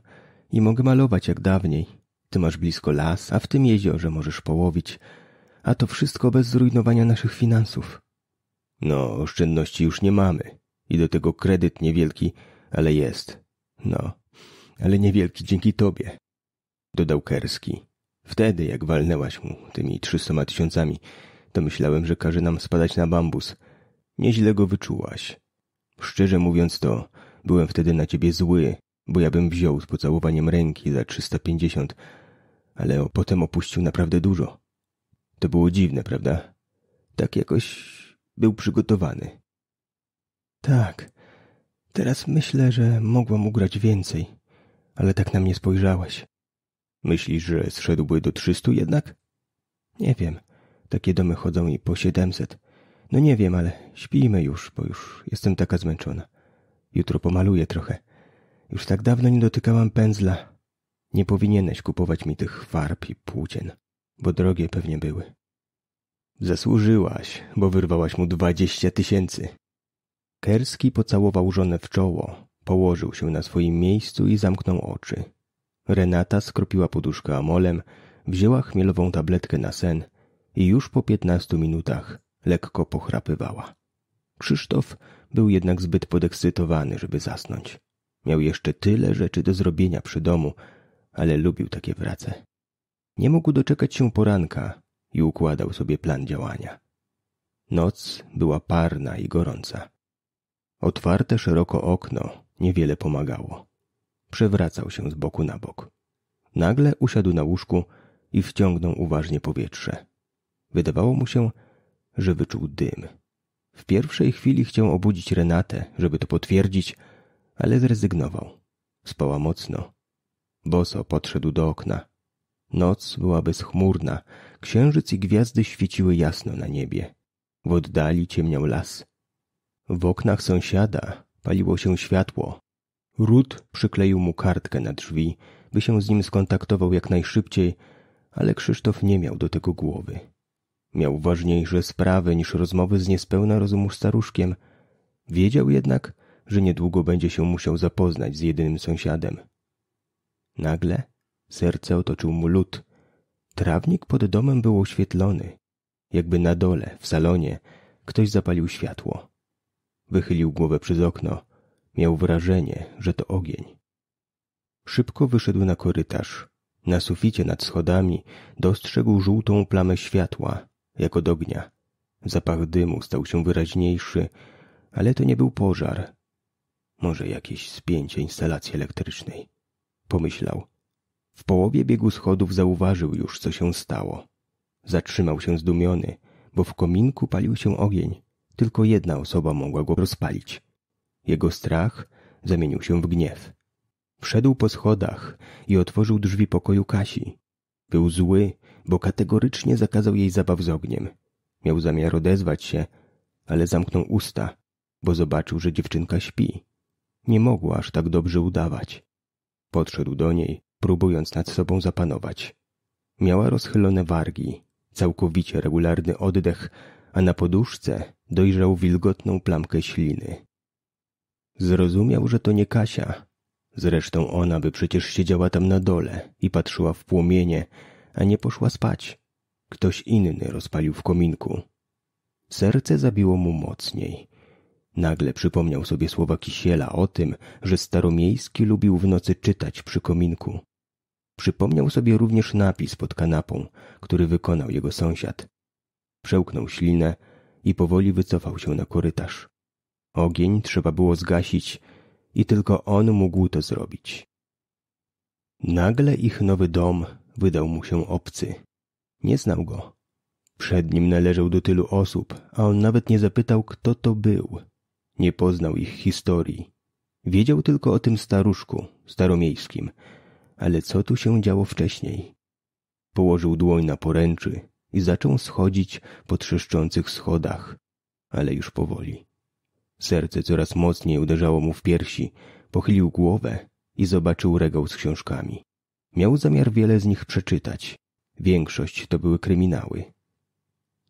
i mogę malować jak dawniej. Ty masz blisko las, a w tym jeziorze możesz połowić. A to wszystko bez zrujnowania naszych finansów. No, oszczędności już nie mamy. I do tego kredyt niewielki, ale jest. No, ale niewielki dzięki tobie. Dodał Kerski. Wtedy, jak walnęłaś mu tymi trzystoma tysiącami, to myślałem, że każe nam spadać na bambus. Nieźle go wyczułaś. Szczerze mówiąc to, byłem wtedy na ciebie zły, bo ja bym wziął z pocałowaniem ręki za trzysta pięćdziesiąt, ale potem opuścił naprawdę dużo. To było dziwne, prawda? Tak jakoś był przygotowany. Tak. Teraz myślę, że mogłam ugrać więcej, ale tak na mnie spojrzałaś. Myślisz, że zszedłby do trzystu jednak? Nie wiem. Takie domy chodzą i po siedemset. No nie wiem, ale śpijmy już, bo już jestem taka zmęczona. Jutro pomaluję trochę. Już tak dawno nie dotykałam pędzla. Nie powinieneś kupować mi tych farb i płócien, bo drogie pewnie były. Zasłużyłaś, bo wyrwałaś mu dwadzieścia tysięcy. Kerski pocałował żonę w czoło, położył się na swoim miejscu i zamknął oczy. Renata skropiła poduszkę amolem, wzięła chmielową tabletkę na sen i już po piętnastu minutach lekko pochrapywała. Krzysztof był jednak zbyt podekscytowany, żeby zasnąć. Miał jeszcze tyle rzeczy do zrobienia przy domu, ale lubił takie wrace. Nie mógł doczekać się poranka i układał sobie plan działania. Noc była parna i gorąca. Otwarte szeroko okno niewiele pomagało przewracał się z boku na bok. Nagle usiadł na łóżku i wciągnął uważnie powietrze. Wydawało mu się, że wyczuł dym. W pierwszej chwili chciał obudzić Renatę, żeby to potwierdzić, ale zrezygnował. Spała mocno. Boso podszedł do okna. Noc była bezchmurna, księżyc i gwiazdy świeciły jasno na niebie. W oddali ciemniał las. W oknach sąsiada paliło się światło, Rud przykleił mu kartkę na drzwi, by się z nim skontaktował jak najszybciej, ale Krzysztof nie miał do tego głowy. Miał ważniejsze sprawy niż rozmowy z niespełna rozumu staruszkiem. Wiedział jednak, że niedługo będzie się musiał zapoznać z jedynym sąsiadem. Nagle serce otoczył mu lód. Trawnik pod domem był oświetlony. Jakby na dole, w salonie, ktoś zapalił światło. Wychylił głowę przez okno. Miał wrażenie, że to ogień. Szybko wyszedł na korytarz. Na suficie nad schodami dostrzegł żółtą plamę światła, jak od ognia. Zapach dymu stał się wyraźniejszy, ale to nie był pożar. Może jakieś spięcie instalacji elektrycznej. Pomyślał. W połowie biegu schodów zauważył już, co się stało. Zatrzymał się zdumiony, bo w kominku palił się ogień. Tylko jedna osoba mogła go rozpalić. Jego strach zamienił się w gniew. Wszedł po schodach i otworzył drzwi pokoju Kasi. Był zły, bo kategorycznie zakazał jej zabaw z ogniem. Miał zamiar odezwać się, ale zamknął usta, bo zobaczył, że dziewczynka śpi. Nie mogła aż tak dobrze udawać. Podszedł do niej, próbując nad sobą zapanować. Miała rozchylone wargi, całkowicie regularny oddech, a na poduszce dojrzał wilgotną plamkę śliny. Zrozumiał, że to nie Kasia. Zresztą ona by przecież siedziała tam na dole i patrzyła w płomienie, a nie poszła spać. Ktoś inny rozpalił w kominku. Serce zabiło mu mocniej. Nagle przypomniał sobie słowa Kisiela o tym, że Staromiejski lubił w nocy czytać przy kominku. Przypomniał sobie również napis pod kanapą, który wykonał jego sąsiad. Przełknął ślinę i powoli wycofał się na korytarz. Ogień trzeba było zgasić i tylko on mógł to zrobić. Nagle ich nowy dom wydał mu się obcy. Nie znał go. Przed nim należał do tylu osób, a on nawet nie zapytał, kto to był. Nie poznał ich historii. Wiedział tylko o tym staruszku, staromiejskim. Ale co tu się działo wcześniej? Położył dłoń na poręczy i zaczął schodzić po trzeszczących schodach, ale już powoli. Serce coraz mocniej uderzało mu w piersi. Pochylił głowę i zobaczył regał z książkami. Miał zamiar wiele z nich przeczytać. Większość to były kryminały.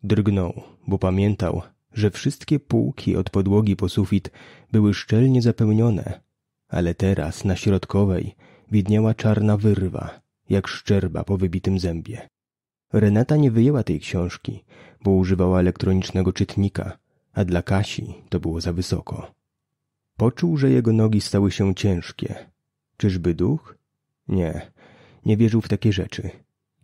Drgnął, bo pamiętał, że wszystkie półki od podłogi po sufit były szczelnie zapełnione, ale teraz na środkowej widniała czarna wyrwa, jak szczerba po wybitym zębie. Renata nie wyjęła tej książki, bo używała elektronicznego czytnika – a dla Kasi to było za wysoko. Poczuł, że jego nogi stały się ciężkie. Czyżby duch? Nie, nie wierzył w takie rzeczy.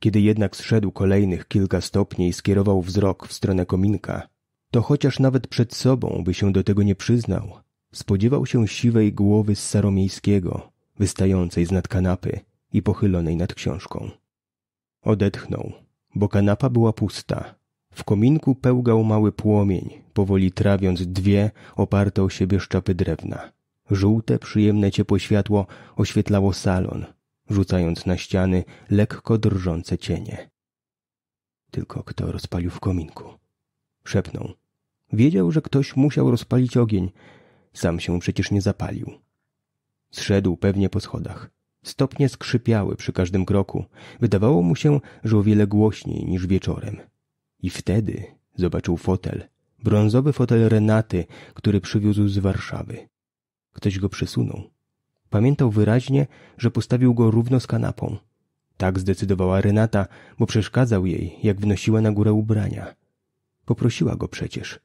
Kiedy jednak zszedł kolejnych kilka stopni i skierował wzrok w stronę kominka, to chociaż nawet przed sobą by się do tego nie przyznał, spodziewał się siwej głowy z Saromiejskiego, wystającej z nad kanapy i pochylonej nad książką. Odetchnął, bo kanapa była pusta, w kominku pełgał mały płomień, powoli trawiąc dwie oparte o siebie szczapy drewna. Żółte, przyjemne ciepłe światło oświetlało salon, rzucając na ściany lekko drżące cienie. Tylko kto rozpalił w kominku? Szepnął. Wiedział, że ktoś musiał rozpalić ogień. Sam się przecież nie zapalił. Zszedł pewnie po schodach. Stopnie skrzypiały przy każdym kroku. Wydawało mu się, że o wiele głośniej niż wieczorem. I wtedy zobaczył fotel, brązowy fotel Renaty, który przywiózł z Warszawy. Ktoś go przesunął. Pamiętał wyraźnie, że postawił go równo z kanapą. Tak zdecydowała Renata, bo przeszkadzał jej, jak wnosiła na górę ubrania. Poprosiła go przecież.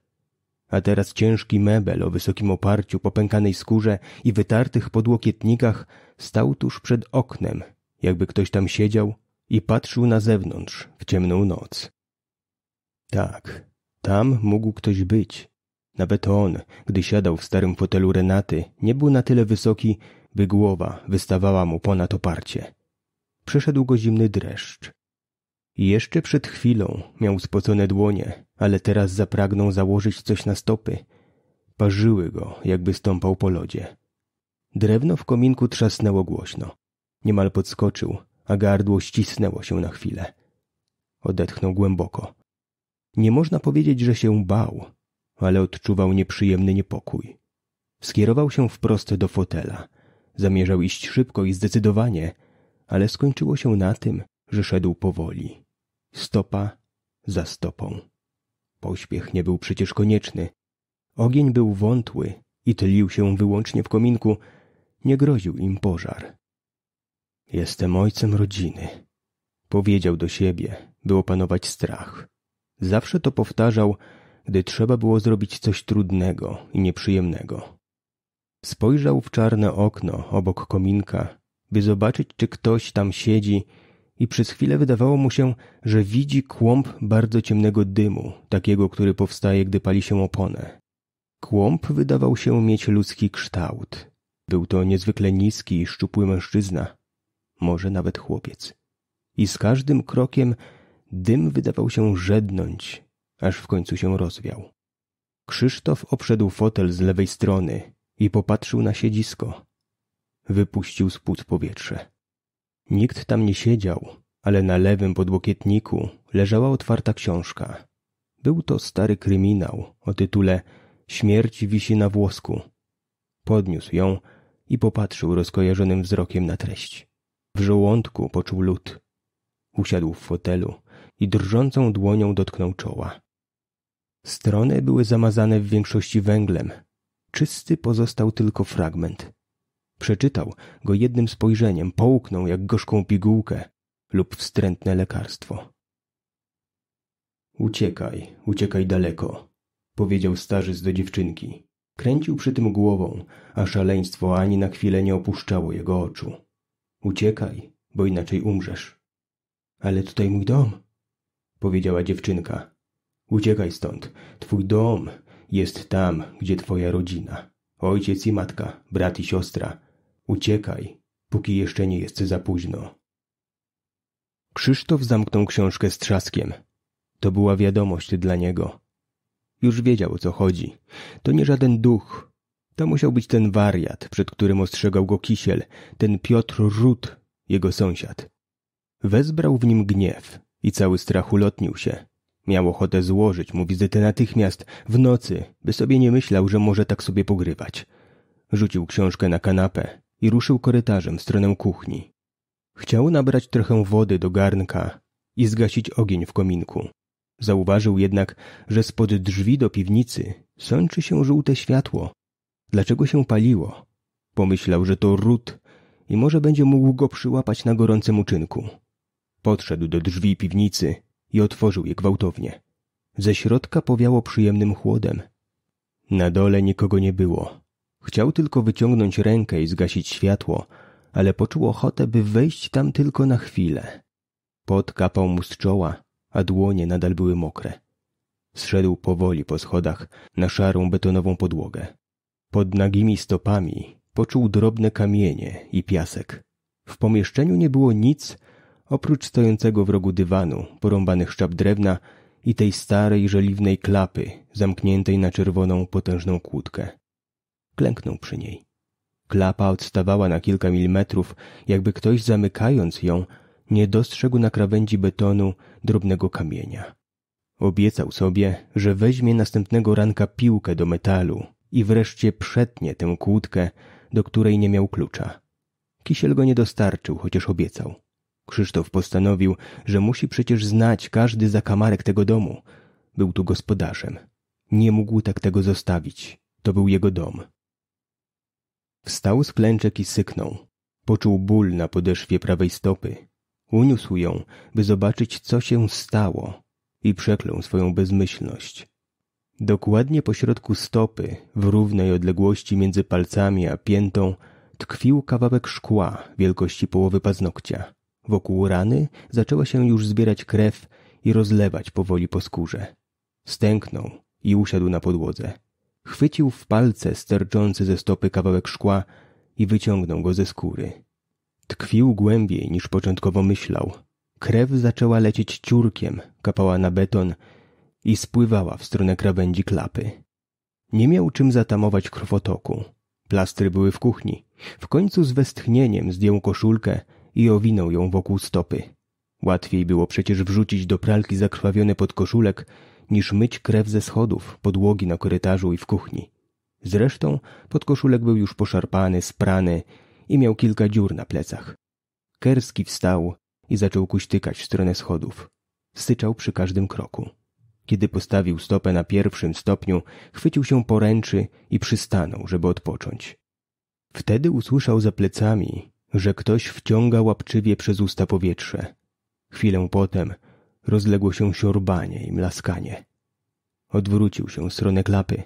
A teraz ciężki mebel o wysokim oparciu, popękanej skórze i wytartych podłokietnikach stał tuż przed oknem, jakby ktoś tam siedział i patrzył na zewnątrz w ciemną noc. Tak, tam mógł ktoś być. Nawet on, gdy siadał w starym fotelu Renaty, nie był na tyle wysoki, by głowa wystawała mu ponad oparcie. Przeszedł go zimny dreszcz. jeszcze przed chwilą miał spocone dłonie, ale teraz zapragnął założyć coś na stopy. Parzyły go, jakby stąpał po lodzie. Drewno w kominku trzasnęło głośno. Niemal podskoczył, a gardło ścisnęło się na chwilę. Odetchnął głęboko. Nie można powiedzieć, że się bał, ale odczuwał nieprzyjemny niepokój. Skierował się wprost do fotela. Zamierzał iść szybko i zdecydowanie, ale skończyło się na tym, że szedł powoli. Stopa za stopą. Pośpiech nie był przecież konieczny. Ogień był wątły i tylił się wyłącznie w kominku. Nie groził im pożar. Jestem ojcem rodziny. Powiedział do siebie, by opanować strach. Zawsze to powtarzał, gdy trzeba było zrobić coś trudnego i nieprzyjemnego. Spojrzał w czarne okno obok kominka, by zobaczyć, czy ktoś tam siedzi, i przez chwilę wydawało mu się, że widzi kłąb bardzo ciemnego dymu, takiego, który powstaje, gdy pali się oponę. Kłąb wydawał się mieć ludzki kształt. Był to niezwykle niski i szczupły mężczyzna, może nawet chłopiec. I z każdym krokiem Dym wydawał się żednąć, aż w końcu się rozwiał. Krzysztof obszedł fotel z lewej strony i popatrzył na siedzisko. Wypuścił spód powietrze. Nikt tam nie siedział, ale na lewym podłokietniku leżała otwarta książka. Był to stary kryminał o tytule Śmierć wisi na włosku. Podniósł ją i popatrzył rozkojarzonym wzrokiem na treść. W żołądku poczuł lód. Usiadł w fotelu i drżącą dłonią dotknął czoła. Strony były zamazane w większości węglem. Czysty pozostał tylko fragment. Przeczytał go jednym spojrzeniem, połknął jak gorzką pigułkę lub wstrętne lekarstwo. Uciekaj, uciekaj daleko, powiedział starzyc do dziewczynki. Kręcił przy tym głową, a szaleństwo ani na chwilę nie opuszczało jego oczu. Uciekaj, bo inaczej umrzesz. Ale tutaj mój dom, powiedziała dziewczynka. Uciekaj stąd. Twój dom jest tam, gdzie twoja rodzina. Ojciec i matka, brat i siostra. Uciekaj, póki jeszcze nie jest za późno. Krzysztof zamknął książkę z trzaskiem. To była wiadomość dla niego. Już wiedział o co chodzi. To nie żaden duch. To musiał być ten wariat, przed którym ostrzegał go kisiel, ten Piotr Rut, jego sąsiad. Wezbrał w nim gniew, i cały strach ulotnił się. Miał ochotę złożyć mu wizytę natychmiast, w nocy, by sobie nie myślał, że może tak sobie pogrywać. Rzucił książkę na kanapę i ruszył korytarzem w stronę kuchni. Chciał nabrać trochę wody do garnka i zgasić ogień w kominku. Zauważył jednak, że spod drzwi do piwnicy sączy się żółte światło. Dlaczego się paliło? Pomyślał, że to ród i może będzie mógł go przyłapać na gorącym uczynku. Podszedł do drzwi piwnicy i otworzył je gwałtownie. Ze środka powiało przyjemnym chłodem. Na dole nikogo nie było. Chciał tylko wyciągnąć rękę i zgasić światło, ale poczuł ochotę, by wejść tam tylko na chwilę. Pot kapał mu z czoła, a dłonie nadal były mokre. Zszedł powoli po schodach na szarą betonową podłogę. Pod nagimi stopami poczuł drobne kamienie i piasek. W pomieszczeniu nie było nic, Oprócz stojącego w rogu dywanu, porąbanych szczap drewna i tej starej, żeliwnej klapy, zamkniętej na czerwoną, potężną kłódkę. Klęknął przy niej. Klapa odstawała na kilka milimetrów, jakby ktoś zamykając ją, nie dostrzegł na krawędzi betonu drobnego kamienia. Obiecał sobie, że weźmie następnego ranka piłkę do metalu i wreszcie przetnie tę kłódkę, do której nie miał klucza. Kisiel go nie dostarczył, chociaż obiecał. Krzysztof postanowił, że musi przecież znać każdy zakamarek tego domu. Był tu gospodarzem. Nie mógł tak tego zostawić. To był jego dom. Wstał z klęczek i syknął. Poczuł ból na podeszwie prawej stopy. Uniósł ją, by zobaczyć, co się stało i przeklął swoją bezmyślność. Dokładnie pośrodku stopy, w równej odległości między palcami a piętą, tkwił kawałek szkła wielkości połowy paznokcia. Wokół rany zaczęła się już zbierać krew i rozlewać powoli po skórze. Stęknął i usiadł na podłodze. Chwycił w palce sterczący ze stopy kawałek szkła i wyciągnął go ze skóry. Tkwił głębiej niż początkowo myślał. Krew zaczęła lecieć ciurkiem, kapała na beton i spływała w stronę krawędzi klapy. Nie miał czym zatamować krwotoku. Plastry były w kuchni. W końcu z westchnieniem zdjął koszulkę i owinął ją wokół stopy. Łatwiej było przecież wrzucić do pralki zakrwawiony podkoszulek, niż myć krew ze schodów, podłogi na korytarzu i w kuchni. Zresztą podkoszulek był już poszarpany, sprany i miał kilka dziur na plecach. Kerski wstał i zaczął kuśtykać w stronę schodów. Syczał przy każdym kroku. Kiedy postawił stopę na pierwszym stopniu, chwycił się poręczy i przystanął, żeby odpocząć. Wtedy usłyszał za plecami że ktoś wciąga łapczywie przez usta powietrze. Chwilę potem rozległo się siorbanie i mlaskanie. Odwrócił się w stronę klapy.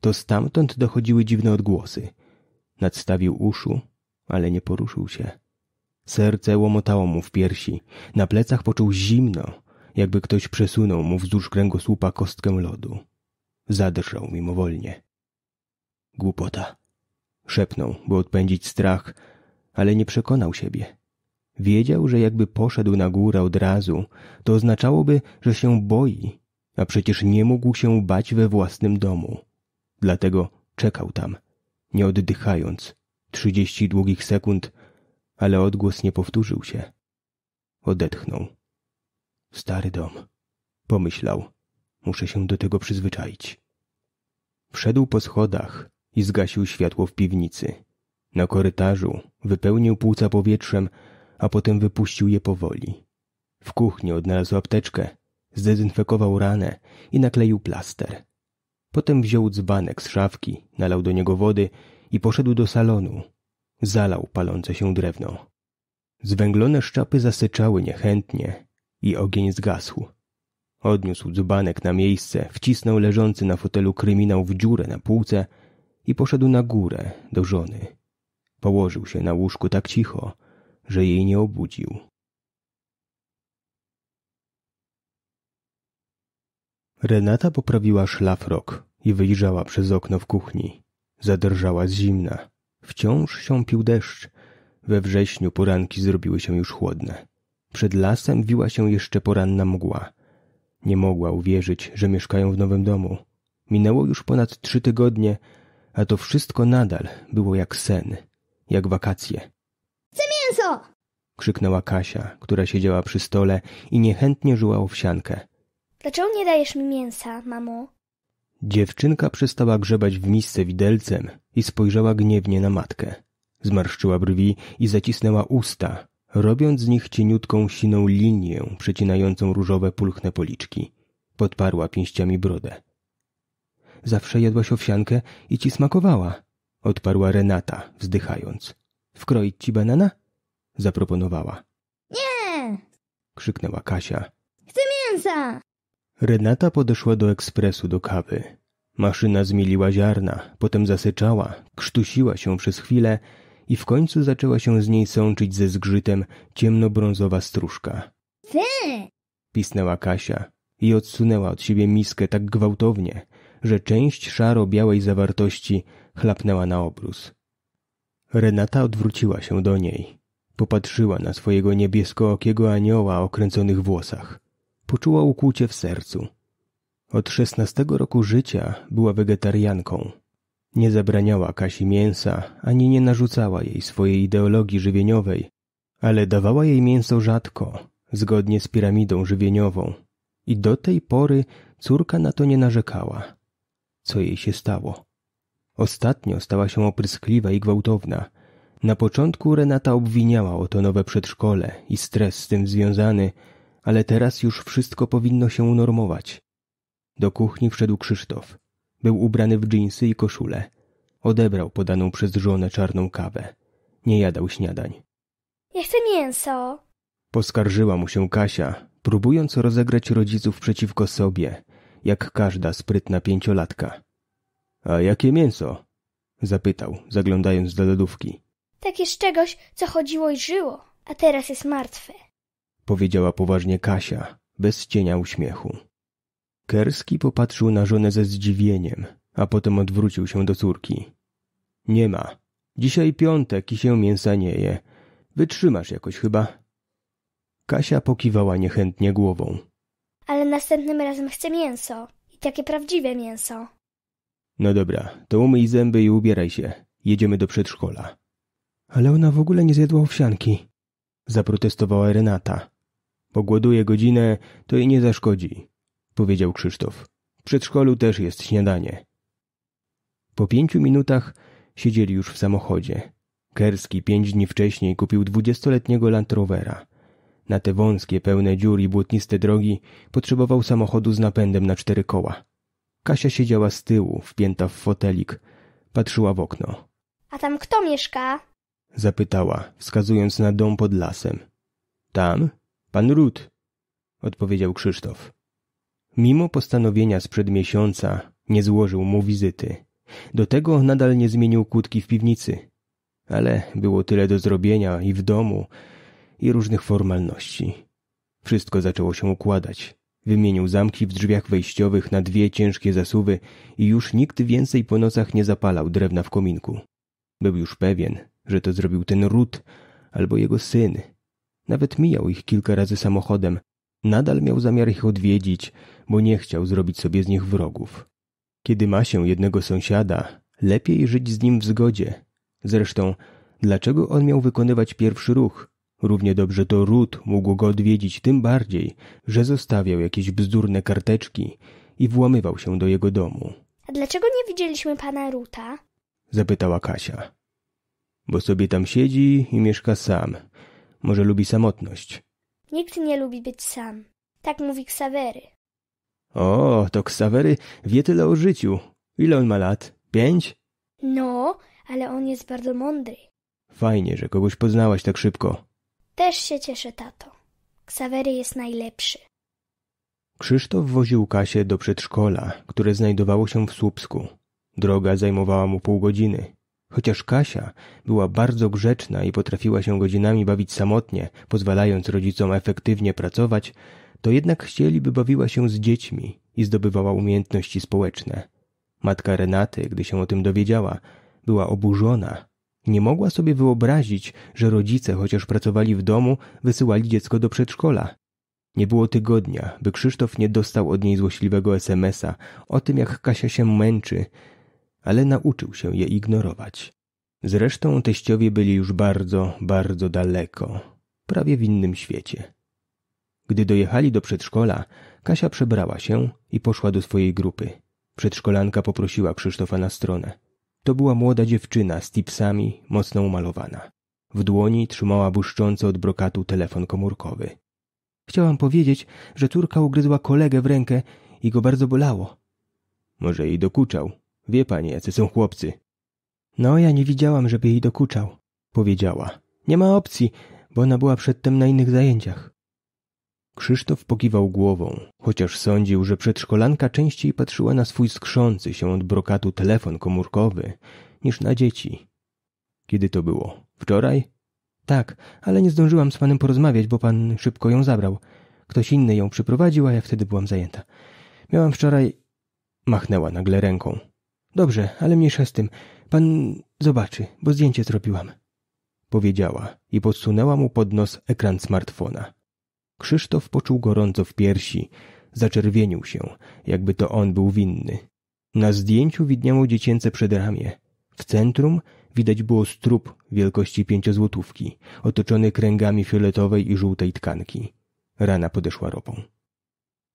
To stamtąd dochodziły dziwne odgłosy. Nadstawił uszu, ale nie poruszył się. Serce łomotało mu w piersi. Na plecach poczuł zimno, jakby ktoś przesunął mu wzdłuż kręgosłupa kostkę lodu. Zadrżał mimowolnie. Głupota. Szepnął, by odpędzić strach, ale nie przekonał siebie. Wiedział, że jakby poszedł na górę od razu, to oznaczałoby, że się boi, a przecież nie mógł się bać we własnym domu. Dlatego czekał tam, nie oddychając, trzydzieści długich sekund, ale odgłos nie powtórzył się. Odetchnął. Stary dom, pomyślał. Muszę się do tego przyzwyczaić. Wszedł po schodach i zgasił światło w piwnicy. Na korytarzu wypełnił płuca powietrzem, a potem wypuścił je powoli. W kuchni odnalazł apteczkę, zdezynfekował ranę i nakleił plaster. Potem wziął dzbanek z szafki, nalał do niego wody i poszedł do salonu. Zalał palące się drewno. Zwęglone szczapy zasyczały niechętnie i ogień zgasł. Odniósł dzbanek na miejsce, wcisnął leżący na fotelu kryminał w dziurę na półce i poszedł na górę do żony. Położył się na łóżku tak cicho, że jej nie obudził. Renata poprawiła szlafrok i wyjrzała przez okno w kuchni. Zadrżała z zimna. Wciąż siąpił deszcz. We wrześniu poranki zrobiły się już chłodne. Przed lasem wiła się jeszcze poranna mgła. Nie mogła uwierzyć, że mieszkają w nowym domu. Minęło już ponad trzy tygodnie, a to wszystko nadal było jak sen jak wakacje. Chcę mięso! krzyknęła Kasia, która siedziała przy stole i niechętnie żuła owsiankę. Dlaczego nie dajesz mi mięsa, mamo? Dziewczynka przestała grzebać w misce widelcem i spojrzała gniewnie na matkę. Zmarszczyła brwi i zacisnęła usta, robiąc z nich cieniutką siną linię przecinającą różowe pulchne policzki. Podparła pięściami brodę. Zawsze jadłaś owsiankę i ci smakowała, odparła Renata, wzdychając. Wkroić ci banana? zaproponowała. Nie! krzyknęła Kasia. Chcę mięsa! Renata podeszła do ekspresu do kawy. Maszyna zmieliła ziarna, potem zasyczała, krztusiła się przez chwilę i w końcu zaczęła się z niej sączyć ze zgrzytem ciemnobrązowa strużka. Ty! pisnęła Kasia i odsunęła od siebie miskę tak gwałtownie, że część szaro-białej zawartości chlapnęła na obrus. Renata odwróciła się do niej. Popatrzyła na swojego niebieskookiego anioła o kręconych włosach. Poczuła ukłucie w sercu. Od szesnastego roku życia była wegetarianką. Nie zabraniała Kasi mięsa, ani nie narzucała jej swojej ideologii żywieniowej, ale dawała jej mięso rzadko, zgodnie z piramidą żywieniową. I do tej pory córka na to nie narzekała. Co jej się stało? Ostatnio stała się opryskliwa i gwałtowna. Na początku Renata obwiniała o to nowe przedszkole i stres z tym związany, ale teraz już wszystko powinno się unormować. Do kuchni wszedł Krzysztof. Był ubrany w dżinsy i koszulę. Odebrał podaną przez żonę czarną kawę. Nie jadał śniadań. Ja chcę mięso. Poskarżyła mu się Kasia, próbując rozegrać rodziców przeciwko sobie, jak każda sprytna pięciolatka. A jakie mięso? Zapytał, zaglądając do lodówki. Takie z czegoś, co chodziło i żyło, a teraz jest martwe. Powiedziała poważnie Kasia, bez cienia uśmiechu. Kerski popatrzył na żonę ze zdziwieniem, a potem odwrócił się do córki. Nie ma. Dzisiaj piątek i się mięsa nie je. Wytrzymasz jakoś chyba. Kasia pokiwała niechętnie głową. Ale następnym razem chcę mięso. I takie prawdziwe mięso. No dobra, to umyj zęby i ubieraj się. Jedziemy do przedszkola. Ale ona w ogóle nie zjadła owsianki. Zaprotestowała Renata. Pogłoduje godzinę, to jej nie zaszkodzi, powiedział Krzysztof. W przedszkolu też jest śniadanie. Po pięciu minutach siedzieli już w samochodzie. Kerski pięć dni wcześniej kupił dwudziestoletniego Land Rovera. Na te wąskie, pełne dziur i błotniste drogi potrzebował samochodu z napędem na cztery koła. Kasia siedziała z tyłu, wpięta w fotelik. Patrzyła w okno. A tam kto mieszka? Zapytała, wskazując na dom pod lasem. Tam? Pan Rud, odpowiedział Krzysztof. Mimo postanowienia sprzed miesiąca nie złożył mu wizyty. Do tego nadal nie zmienił kłódki w piwnicy. Ale było tyle do zrobienia i w domu, i różnych formalności. Wszystko zaczęło się układać. Wymienił zamki w drzwiach wejściowych na dwie ciężkie zasuwy i już nikt więcej po nocach nie zapalał drewna w kominku. Był już pewien, że to zrobił ten Rut albo jego syn. Nawet mijał ich kilka razy samochodem. Nadal miał zamiar ich odwiedzić, bo nie chciał zrobić sobie z nich wrogów. Kiedy ma się jednego sąsiada, lepiej żyć z nim w zgodzie. Zresztą, dlaczego on miał wykonywać pierwszy ruch, Równie dobrze to Ród mógł go odwiedzić tym bardziej, że zostawiał jakieś bzdurne karteczki i włamywał się do jego domu. A dlaczego nie widzieliśmy pana Ruta? zapytała Kasia. Bo sobie tam siedzi i mieszka sam. Może lubi samotność. Nikt nie lubi być sam. Tak mówi Ksawery. O, to Ksawery wie tyle o życiu. Ile on ma lat? Pięć? No, ale on jest bardzo mądry. Fajnie, że kogoś poznałaś tak szybko. Też się cieszę, tato. Ksawery jest najlepszy. Krzysztof woził Kasię do przedszkola, które znajdowało się w Słupsku. Droga zajmowała mu pół godziny. Chociaż Kasia była bardzo grzeczna i potrafiła się godzinami bawić samotnie, pozwalając rodzicom efektywnie pracować, to jednak chcieliby bawiła się z dziećmi i zdobywała umiejętności społeczne. Matka Renaty, gdy się o tym dowiedziała, była oburzona, nie mogła sobie wyobrazić, że rodzice, chociaż pracowali w domu, wysyłali dziecko do przedszkola. Nie było tygodnia, by Krzysztof nie dostał od niej złośliwego SMS-a o tym, jak Kasia się męczy, ale nauczył się je ignorować. Zresztą teściowie byli już bardzo, bardzo daleko, prawie w innym świecie. Gdy dojechali do przedszkola, Kasia przebrała się i poszła do swojej grupy. Przedszkolanka poprosiła Krzysztofa na stronę. To była młoda dziewczyna z tipsami, mocno umalowana. W dłoni trzymała błyszczący od brokatu telefon komórkowy. Chciałam powiedzieć, że córka ugryzła kolegę w rękę i go bardzo bolało. Może jej dokuczał. Wie pani, jacy są chłopcy. No, ja nie widziałam, żeby jej dokuczał, powiedziała. Nie ma opcji, bo ona była przedtem na innych zajęciach. Krzysztof pokiwał głową, chociaż sądził, że przedszkolanka częściej patrzyła na swój skrzący się od brokatu telefon komórkowy niż na dzieci. Kiedy to było? Wczoraj? Tak, ale nie zdążyłam z panem porozmawiać, bo pan szybko ją zabrał. Ktoś inny ją przyprowadził, a ja wtedy byłam zajęta. Miałam wczoraj... Machnęła nagle ręką. Dobrze, ale mniejsza z tym. Pan zobaczy, bo zdjęcie zrobiłam. Powiedziała i podsunęła mu pod nos ekran smartfona. Krzysztof poczuł gorąco w piersi. Zaczerwienił się, jakby to on był winny. Na zdjęciu widniało dziecięce przedramię. W centrum widać było strup wielkości pięciozłotówki, otoczony kręgami fioletowej i żółtej tkanki. Rana podeszła ropą.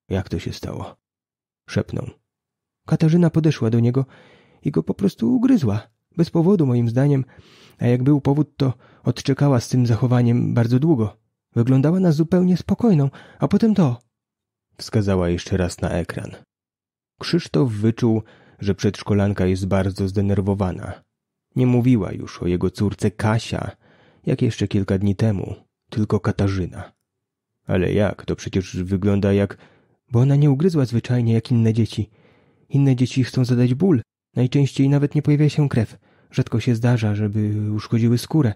Jak to się stało? Szepnął. Katarzyna podeszła do niego i go po prostu ugryzła. Bez powodu, moim zdaniem. A jak był powód, to odczekała z tym zachowaniem bardzo długo. Wyglądała na zupełnie spokojną, a potem to. Wskazała jeszcze raz na ekran. Krzysztof wyczuł, że przedszkolanka jest bardzo zdenerwowana. Nie mówiła już o jego córce Kasia, jak jeszcze kilka dni temu, tylko Katarzyna. Ale jak? To przecież wygląda jak... Bo ona nie ugryzła zwyczajnie jak inne dzieci. Inne dzieci chcą zadać ból. Najczęściej nawet nie pojawia się krew. Rzadko się zdarza, żeby uszkodziły skórę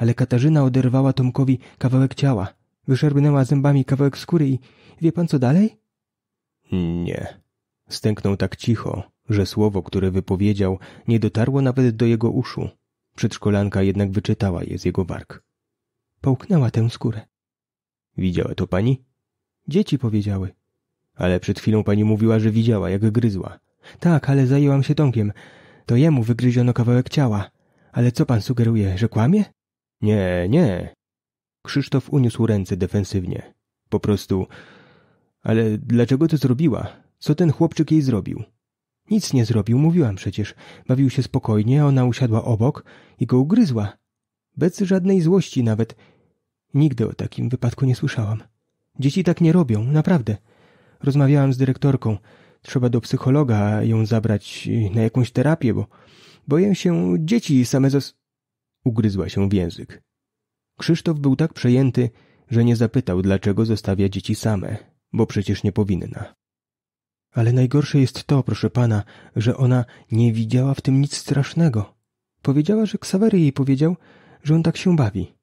ale Katarzyna oderwała Tomkowi kawałek ciała, wyszarpnęła zębami kawałek skóry i wie pan co dalej? Nie. Stęknął tak cicho, że słowo, które wypowiedział, nie dotarło nawet do jego uszu. Przedszkolanka jednak wyczytała je z jego warg. Połknęła tę skórę. Widziała to pani? Dzieci powiedziały. Ale przed chwilą pani mówiła, że widziała, jak gryzła. Tak, ale zajęłam się Tomkiem. To jemu wygryziono kawałek ciała. Ale co pan sugeruje, że kłamie? Nie, nie. Krzysztof uniósł ręce defensywnie. Po prostu. Ale dlaczego to zrobiła? Co ten chłopczyk jej zrobił? Nic nie zrobił, mówiłam przecież. Bawił się spokojnie, ona usiadła obok i go ugryzła. Bez żadnej złości nawet. Nigdy o takim wypadku nie słyszałam. Dzieci tak nie robią, naprawdę. Rozmawiałam z dyrektorką. Trzeba do psychologa ją zabrać na jakąś terapię, bo boję się dzieci same zas... Ugryzła się w język. Krzysztof był tak przejęty, że nie zapytał, dlaczego zostawia dzieci same, bo przecież nie powinna. Ale najgorsze jest to, proszę pana, że ona nie widziała w tym nic strasznego. Powiedziała, że Ksawery jej powiedział, że on tak się bawi.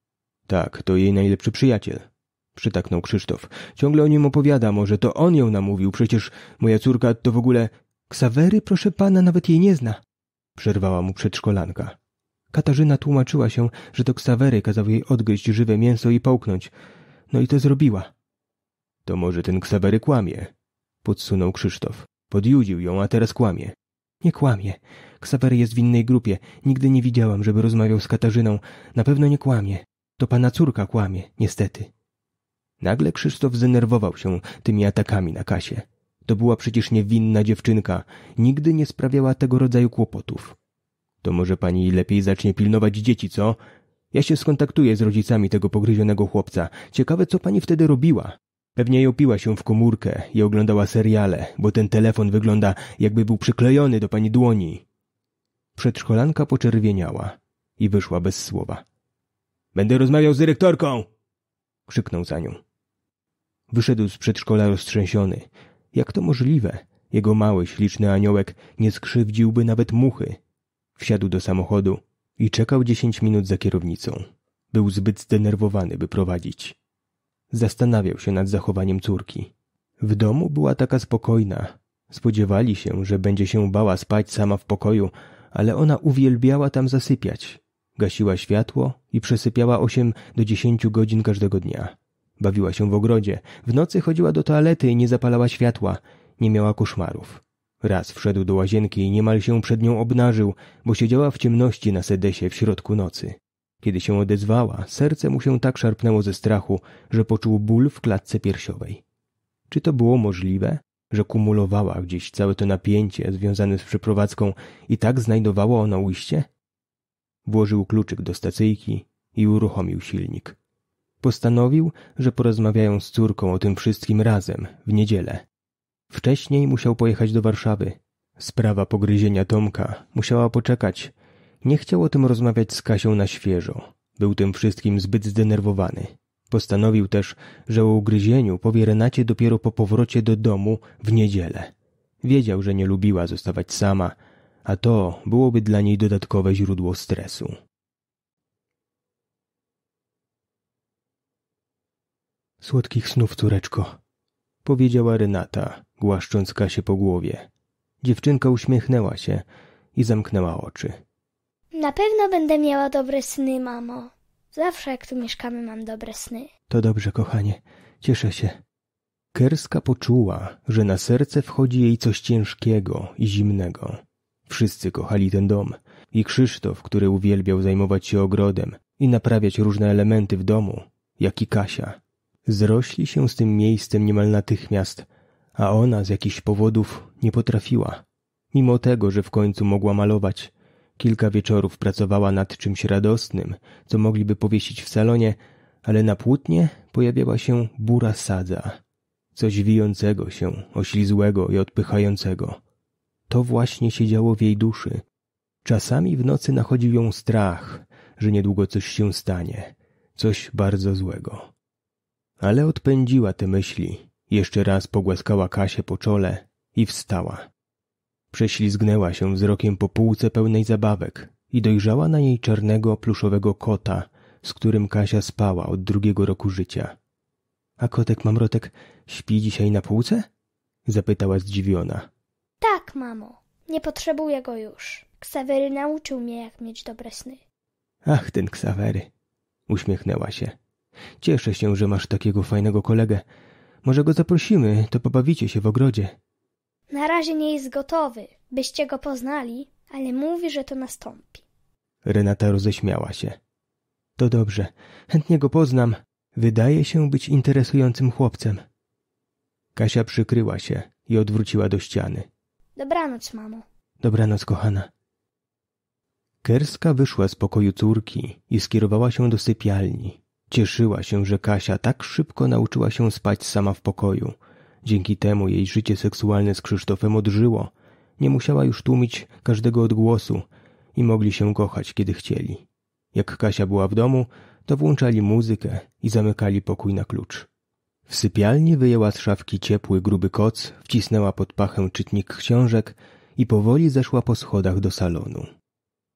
Tak, to jej najlepszy przyjaciel, przytaknął Krzysztof. Ciągle o nim opowiada, może to on ją namówił, przecież moja córka to w ogóle... Ksawery, proszę pana, nawet jej nie zna, przerwała mu przedszkolanka. Katarzyna tłumaczyła się, że to Ksawery kazał jej odgryźć żywe mięso i połknąć. No i to zrobiła. To może ten Ksawery kłamie, podsunął Krzysztof. Podjudził ją, a teraz kłamie. Nie kłamie. Ksawery jest w innej grupie. Nigdy nie widziałam, żeby rozmawiał z Katarzyną. Na pewno nie kłamie. To pana córka kłamie, niestety. Nagle Krzysztof zdenerwował się tymi atakami na kasie. To była przecież niewinna dziewczynka. Nigdy nie sprawiała tego rodzaju kłopotów. To może pani lepiej zacznie pilnować dzieci, co? Ja się skontaktuję z rodzicami tego pogryzionego chłopca. Ciekawe, co pani wtedy robiła. Pewnie ją piła się w komórkę i oglądała seriale, bo ten telefon wygląda, jakby był przyklejony do pani dłoni. Przedszkolanka poczerwieniała i wyszła bez słowa. Będę rozmawiał z dyrektorką! krzyknął za nią. Wyszedł z przedszkola roztrzęsiony. Jak to możliwe? Jego mały, śliczny aniołek nie skrzywdziłby nawet muchy. Wsiadł do samochodu i czekał dziesięć minut za kierownicą. Był zbyt zdenerwowany, by prowadzić. Zastanawiał się nad zachowaniem córki. W domu była taka spokojna. Spodziewali się, że będzie się bała spać sama w pokoju, ale ona uwielbiała tam zasypiać. Gasiła światło i przesypiała osiem do dziesięciu godzin każdego dnia. Bawiła się w ogrodzie, w nocy chodziła do toalety i nie zapalała światła, nie miała koszmarów. Raz wszedł do łazienki i niemal się przed nią obnażył, bo siedziała w ciemności na sedesie w środku nocy. Kiedy się odezwała, serce mu się tak szarpnęło ze strachu, że poczuł ból w klatce piersiowej. Czy to było możliwe, że kumulowała gdzieś całe to napięcie związane z przeprowadzką i tak znajdowało ona ujście? Włożył kluczyk do stacyjki i uruchomił silnik. Postanowił, że porozmawiają z córką o tym wszystkim razem, w niedzielę, Wcześniej musiał pojechać do Warszawy. Sprawa pogryzienia Tomka musiała poczekać. Nie chciał o tym rozmawiać z Kasią na świeżo. Był tym wszystkim zbyt zdenerwowany. Postanowił też, że o ugryzieniu powie Renacie dopiero po powrocie do domu w niedzielę. Wiedział, że nie lubiła zostawać sama, a to byłoby dla niej dodatkowe źródło stresu. Słodkich snów, córeczko powiedziała Renata, głaszcząc Kasię po głowie. Dziewczynka uśmiechnęła się i zamknęła oczy. Na pewno będę miała dobre sny, mamo. Zawsze jak tu mieszkamy mam dobre sny. To dobrze, kochanie. Cieszę się. Kerska poczuła, że na serce wchodzi jej coś ciężkiego i zimnego. Wszyscy kochali ten dom. I Krzysztof, który uwielbiał zajmować się ogrodem i naprawiać różne elementy w domu, jak i Kasia. Zrośli się z tym miejscem niemal natychmiast, a ona z jakichś powodów nie potrafiła. Mimo tego, że w końcu mogła malować. Kilka wieczorów pracowała nad czymś radosnym, co mogliby powiesić w salonie, ale na płótnie pojawiała się bura sadza. Coś wijącego się, oślizłego i odpychającego. To właśnie się działo w jej duszy. Czasami w nocy nachodził ją strach, że niedługo coś się stanie, coś bardzo złego ale odpędziła te myśli. Jeszcze raz pogłaskała Kasię po czole i wstała. Prześlizgnęła się wzrokiem po półce pełnej zabawek i dojrzała na niej czarnego, pluszowego kota, z którym Kasia spała od drugiego roku życia. A kotek mamrotek śpi dzisiaj na półce? Zapytała zdziwiona. Tak, mamo. Nie potrzebuję go już. Ksawery nauczył mnie, jak mieć dobre sny. Ach, ten ksawery. Uśmiechnęła się. Cieszę się, że masz takiego fajnego kolegę. Może go zaprosimy, to pobawicie się w ogrodzie. Na razie nie jest gotowy, byście go poznali, ale mówi, że to nastąpi. Renata roześmiała się. To dobrze, chętnie go poznam. Wydaje się być interesującym chłopcem. Kasia przykryła się i odwróciła do ściany. Dobranoc, mamo. Dobranoc, kochana. Kerska wyszła z pokoju córki i skierowała się do sypialni, Cieszyła się, że Kasia tak szybko nauczyła się spać sama w pokoju. Dzięki temu jej życie seksualne z Krzysztofem odżyło. Nie musiała już tłumić każdego odgłosu i mogli się kochać, kiedy chcieli. Jak Kasia była w domu, to włączali muzykę i zamykali pokój na klucz. W sypialni wyjęła z szafki ciepły, gruby koc, wcisnęła pod pachę czytnik książek i powoli zeszła po schodach do salonu.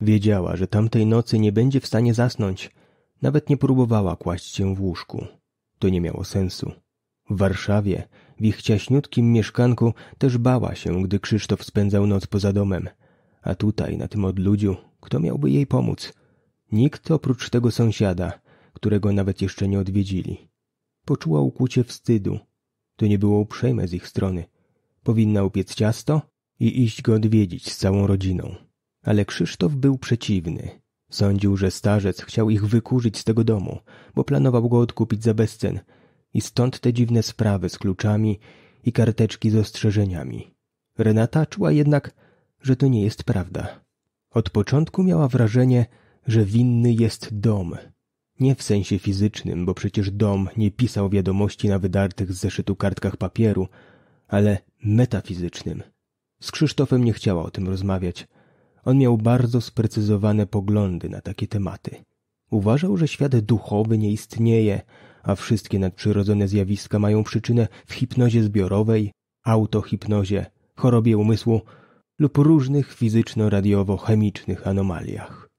Wiedziała, że tamtej nocy nie będzie w stanie zasnąć, nawet nie próbowała kłaść się w łóżku. To nie miało sensu. W Warszawie, w ich ciaśniutkim mieszkanku, też bała się, gdy Krzysztof spędzał noc poza domem. A tutaj, na tym odludziu, kto miałby jej pomóc? Nikt oprócz tego sąsiada, którego nawet jeszcze nie odwiedzili. Poczuła ukłucie wstydu. To nie było uprzejme z ich strony. Powinna upiec ciasto i iść go odwiedzić z całą rodziną. Ale Krzysztof był przeciwny. Sądził, że starzec chciał ich wykurzyć z tego domu, bo planował go odkupić za bezcen i stąd te dziwne sprawy z kluczami i karteczki z ostrzeżeniami. Renata czuła jednak, że to nie jest prawda. Od początku miała wrażenie, że winny jest dom. Nie w sensie fizycznym, bo przecież dom nie pisał wiadomości na wydartych z zeszytu kartkach papieru, ale metafizycznym. Z Krzysztofem nie chciała o tym rozmawiać – on miał bardzo sprecyzowane poglądy na takie tematy. Uważał, że świat duchowy nie istnieje, a wszystkie nadprzyrodzone zjawiska mają przyczynę w hipnozie zbiorowej, autohipnozie, chorobie umysłu lub różnych fizyczno-radiowo-chemicznych anomaliach.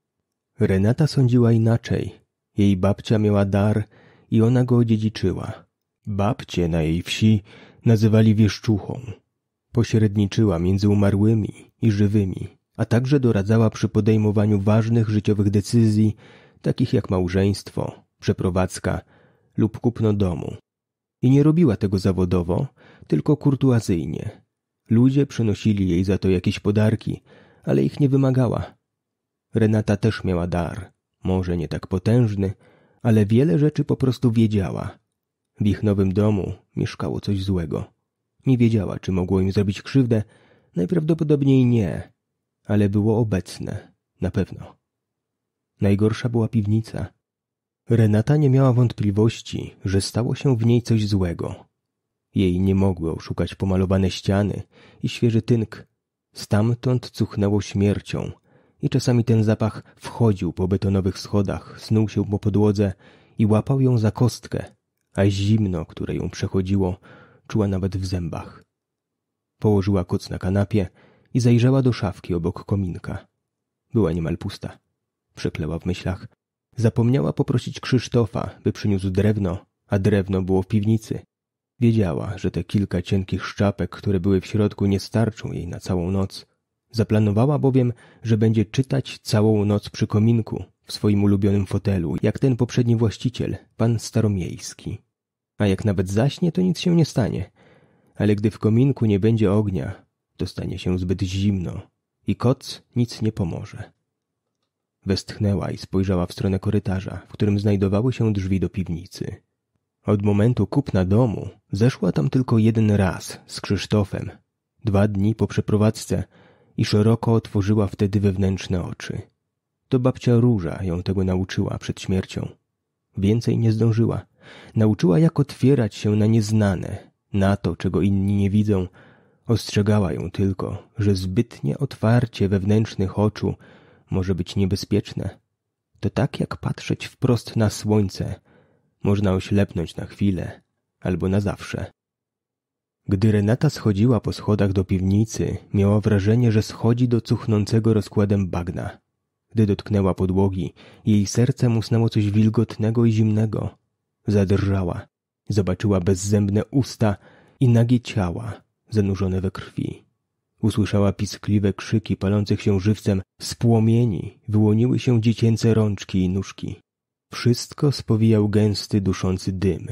Renata sądziła inaczej. Jej babcia miała dar i ona go odziedziczyła. Babcie na jej wsi nazywali wieszczuchą. Pośredniczyła między umarłymi i żywymi a także doradzała przy podejmowaniu ważnych życiowych decyzji, takich jak małżeństwo, przeprowadzka lub kupno domu. I nie robiła tego zawodowo, tylko kurtuazyjnie. Ludzie przynosili jej za to jakieś podarki, ale ich nie wymagała. Renata też miała dar, może nie tak potężny, ale wiele rzeczy po prostu wiedziała. W ich nowym domu mieszkało coś złego. Nie wiedziała, czy mogło im zrobić krzywdę, najprawdopodobniej nie, ale było obecne, na pewno. Najgorsza była piwnica. Renata nie miała wątpliwości, że stało się w niej coś złego. Jej nie mogły oszukać pomalowane ściany i świeży tynk. Stamtąd cuchnęło śmiercią i czasami ten zapach wchodził po betonowych schodach, snuł się po podłodze i łapał ją za kostkę, a zimno, które ją przechodziło, czuła nawet w zębach. Położyła koc na kanapie i zajrzała do szafki obok kominka. Była niemal pusta. Przekleła w myślach. Zapomniała poprosić Krzysztofa, by przyniósł drewno, a drewno było w piwnicy. Wiedziała, że te kilka cienkich szczapek, które były w środku, nie starczą jej na całą noc. Zaplanowała bowiem, że będzie czytać całą noc przy kominku, w swoim ulubionym fotelu, jak ten poprzedni właściciel, pan Staromiejski. A jak nawet zaśnie, to nic się nie stanie. Ale gdy w kominku nie będzie ognia, dostanie się zbyt zimno i koc nic nie pomoże. Westchnęła i spojrzała w stronę korytarza, w którym znajdowały się drzwi do piwnicy. Od momentu kupna domu zeszła tam tylko jeden raz z Krzysztofem, dwa dni po przeprowadzce i szeroko otworzyła wtedy wewnętrzne oczy. To babcia Róża ją tego nauczyła przed śmiercią. Więcej nie zdążyła. Nauczyła, jak otwierać się na nieznane, na to, czego inni nie widzą, Ostrzegała ją tylko, że zbytnie otwarcie wewnętrznych oczu może być niebezpieczne. To tak jak patrzeć wprost na słońce. Można oślepnąć na chwilę albo na zawsze. Gdy Renata schodziła po schodach do piwnicy, miała wrażenie, że schodzi do cuchnącego rozkładem bagna. Gdy dotknęła podłogi, jej serce musnęło coś wilgotnego i zimnego. Zadrżała. Zobaczyła bezzębne usta i nagie ciała, zanurzone we krwi. Usłyszała piskliwe krzyki palących się żywcem, z płomieni wyłoniły się dziecięce rączki i nóżki. Wszystko spowijał gęsty, duszący dym,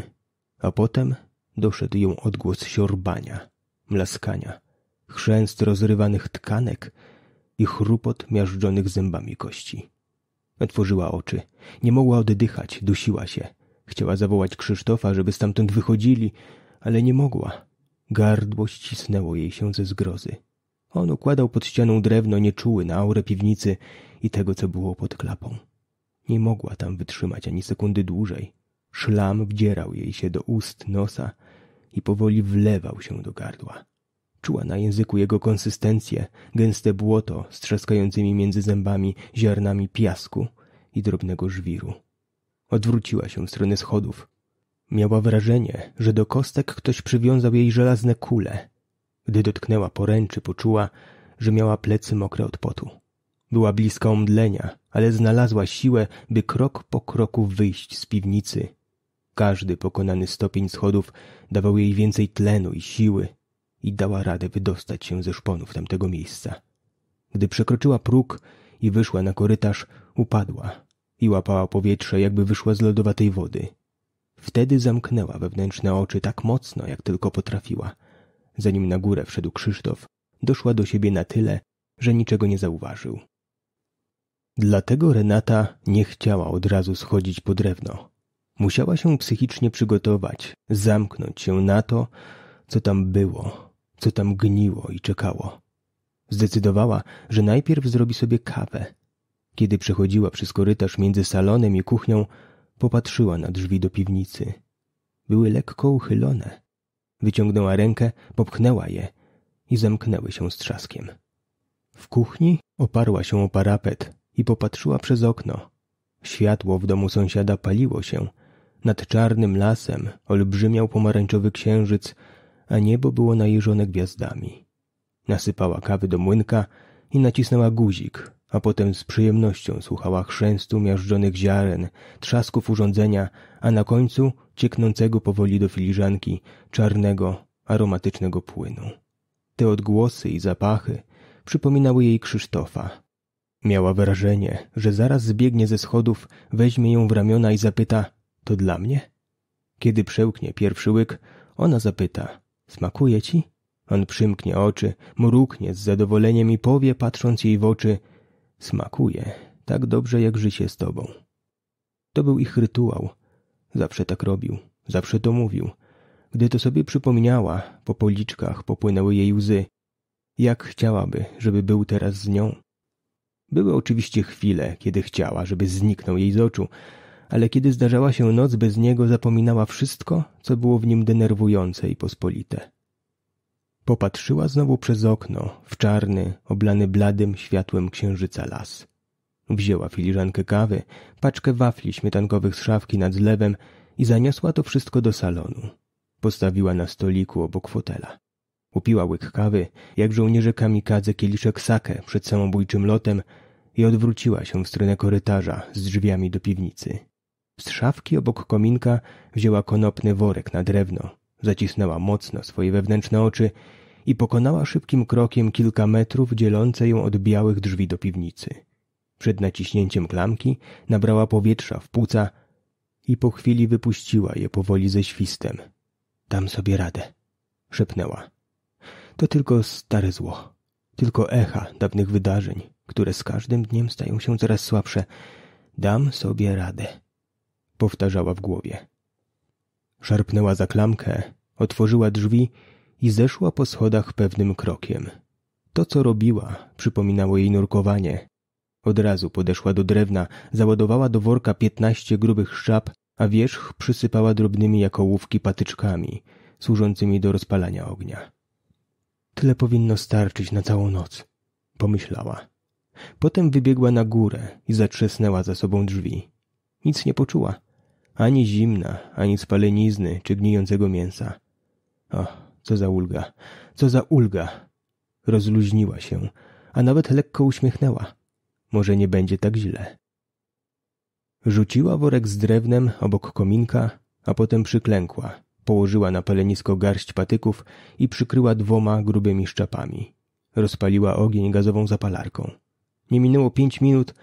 a potem doszedł ją odgłos siorbania, mlaskania, chrzęst rozrywanych tkanek i chrupot miażdżonych zębami kości. Otworzyła oczy. Nie mogła oddychać, dusiła się. Chciała zawołać Krzysztofa, żeby stamtąd wychodzili, ale nie mogła. Gardło ścisnęło jej się ze zgrozy. On układał pod ścianą drewno nieczuły na aurę piwnicy i tego, co było pod klapą. Nie mogła tam wytrzymać ani sekundy dłużej. Szlam wdzierał jej się do ust, nosa i powoli wlewał się do gardła. Czuła na języku jego konsystencję, gęste błoto z trzaskającymi między zębami ziarnami piasku i drobnego żwiru. Odwróciła się w stronę schodów, Miała wrażenie, że do kostek ktoś przywiązał jej żelazne kule. Gdy dotknęła poręczy, poczuła, że miała plecy mokre od potu. Była bliska omdlenia, ale znalazła siłę, by krok po kroku wyjść z piwnicy. Każdy pokonany stopień schodów dawał jej więcej tlenu i siły i dała radę wydostać się ze szponów tamtego miejsca. Gdy przekroczyła próg i wyszła na korytarz, upadła i łapała powietrze, jakby wyszła z lodowatej wody. Wtedy zamknęła wewnętrzne oczy tak mocno, jak tylko potrafiła. Zanim na górę wszedł Krzysztof, doszła do siebie na tyle, że niczego nie zauważył. Dlatego Renata nie chciała od razu schodzić po drewno. Musiała się psychicznie przygotować, zamknąć się na to, co tam było, co tam gniło i czekało. Zdecydowała, że najpierw zrobi sobie kawę. Kiedy przechodziła przez korytarz między salonem i kuchnią, Popatrzyła na drzwi do piwnicy. Były lekko uchylone. Wyciągnęła rękę, popchnęła je i zamknęły się z trzaskiem. W kuchni oparła się o parapet i popatrzyła przez okno. Światło w domu sąsiada paliło się. Nad czarnym lasem olbrzymiał pomarańczowy księżyc, a niebo było najeżone gwiazdami. Nasypała kawy do młynka i nacisnęła guzik, a potem z przyjemnością słuchała chrzęstu miażdżonych ziaren, trzasków urządzenia, a na końcu cieknącego powoli do filiżanki czarnego, aromatycznego płynu. Te odgłosy i zapachy przypominały jej Krzysztofa. Miała wrażenie, że zaraz zbiegnie ze schodów, weźmie ją w ramiona i zapyta: To dla mnie? Kiedy przełknie pierwszy łyk, ona zapyta: Smakuje ci? On przymknie oczy, mruknie z zadowoleniem i powie, patrząc jej w oczy: Smakuje tak dobrze jak życie z tobą. To był ich rytuał. Zawsze tak robił, zawsze to mówił. Gdy to sobie przypomniała, po policzkach popłynęły jej łzy. Jak chciałaby, żeby był teraz z nią? Były oczywiście chwile, kiedy chciała, żeby zniknął jej z oczu, ale kiedy zdarzała się noc bez niego, zapominała wszystko, co było w nim denerwujące i pospolite. Popatrzyła znowu przez okno, w czarny, oblany bladym światłem księżyca las. Wzięła filiżankę kawy, paczkę wafli śmietankowych z szafki nad zlewem i zaniosła to wszystko do salonu. Postawiła na stoliku obok fotela. Upiła łyk kawy, jak żołnierze kamikadze kieliszek sake przed samobójczym lotem i odwróciła się w stronę korytarza z drzwiami do piwnicy. Z szafki obok kominka wzięła konopny worek na drewno, zacisnęła mocno swoje wewnętrzne oczy i pokonała szybkim krokiem kilka metrów dzielące ją od białych drzwi do piwnicy. Przed naciśnięciem klamki nabrała powietrza w płuca i po chwili wypuściła je powoli ze świstem. Dam sobie radę, szepnęła. To tylko stare zło, tylko echa dawnych wydarzeń, które z każdym dniem stają się coraz słabsze. Dam sobie radę, powtarzała w głowie. Szarpnęła za klamkę, otworzyła drzwi i zeszła po schodach pewnym krokiem. To, co robiła, przypominało jej nurkowanie. Od razu podeszła do drewna, załadowała do worka piętnaście grubych szczap, a wierzch przysypała drobnymi jak ołówki patyczkami, służącymi do rozpalania ognia. Tyle powinno starczyć na całą noc, pomyślała. Potem wybiegła na górę i zatrzesnęła za sobą drzwi. Nic nie poczuła. Ani zimna, ani spalenizny czy gnijącego mięsa. Och, co za ulga, co za ulga! Rozluźniła się, a nawet lekko uśmiechnęła. Może nie będzie tak źle. Rzuciła worek z drewnem obok kominka, a potem przyklękła. Położyła na palenisko garść patyków i przykryła dwoma grubymi szczapami. Rozpaliła ogień gazową zapalarką. Nie minęło pięć minut,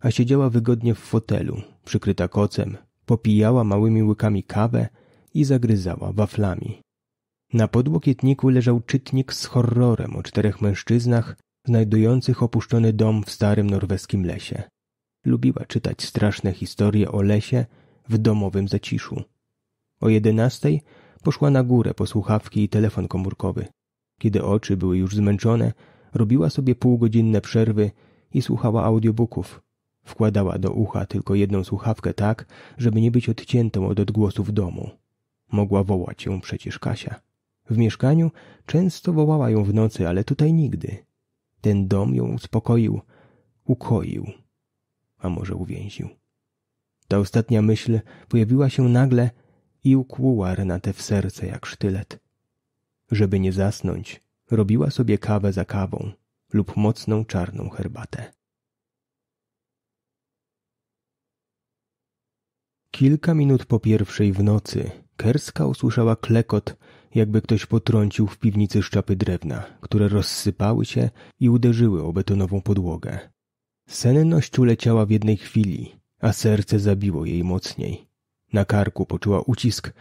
a siedziała wygodnie w fotelu, przykryta kocem, popijała małymi łykami kawę i zagryzała waflami. Na podłokietniku leżał czytnik z horrorem o czterech mężczyznach, znajdujących opuszczony dom w starym norweskim lesie. Lubiła czytać straszne historie o lesie w domowym zaciszu. O jedenastej poszła na górę po słuchawki i telefon komórkowy. Kiedy oczy były już zmęczone, robiła sobie półgodzinne przerwy i słuchała audiobooków. Wkładała do ucha tylko jedną słuchawkę tak, żeby nie być odciętą od odgłosów domu. Mogła wołać ją przecież Kasia. W mieszkaniu często wołała ją w nocy, ale tutaj nigdy. Ten dom ją uspokoił, ukoił, a może uwięził. Ta ostatnia myśl pojawiła się nagle i ukłuła Renatę w serce jak sztylet. Żeby nie zasnąć, robiła sobie kawę za kawą lub mocną czarną herbatę. Kilka minut po pierwszej w nocy Kerska usłyszała klekot jakby ktoś potrącił w piwnicy szczapy drewna, które rozsypały się i uderzyły o betonową podłogę. Senność uleciała w jednej chwili, a serce zabiło jej mocniej. Na karku poczuła ucisk,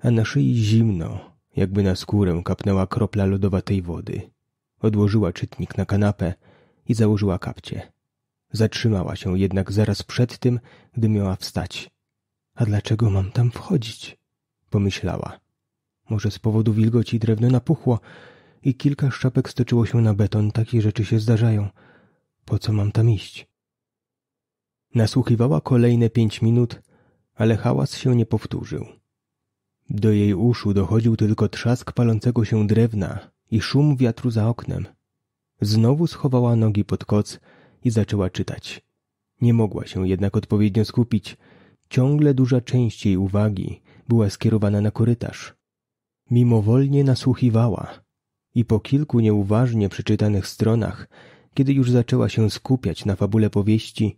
a na szyi zimno, jakby na skórę kapnęła kropla lodowatej wody. Odłożyła czytnik na kanapę i założyła kapcie. Zatrzymała się jednak zaraz przed tym, gdy miała wstać. A dlaczego mam tam wchodzić? pomyślała. Może z powodu wilgoci drewno napuchło i kilka szczapek stoczyło się na beton. Takie rzeczy się zdarzają. Po co mam tam iść? Nasłuchiwała kolejne pięć minut, ale hałas się nie powtórzył. Do jej uszu dochodził tylko trzask palącego się drewna i szum wiatru za oknem. Znowu schowała nogi pod koc i zaczęła czytać. Nie mogła się jednak odpowiednio skupić. Ciągle duża część jej uwagi była skierowana na korytarz. Mimowolnie nasłuchiwała i po kilku nieuważnie przeczytanych stronach, kiedy już zaczęła się skupiać na fabule powieści,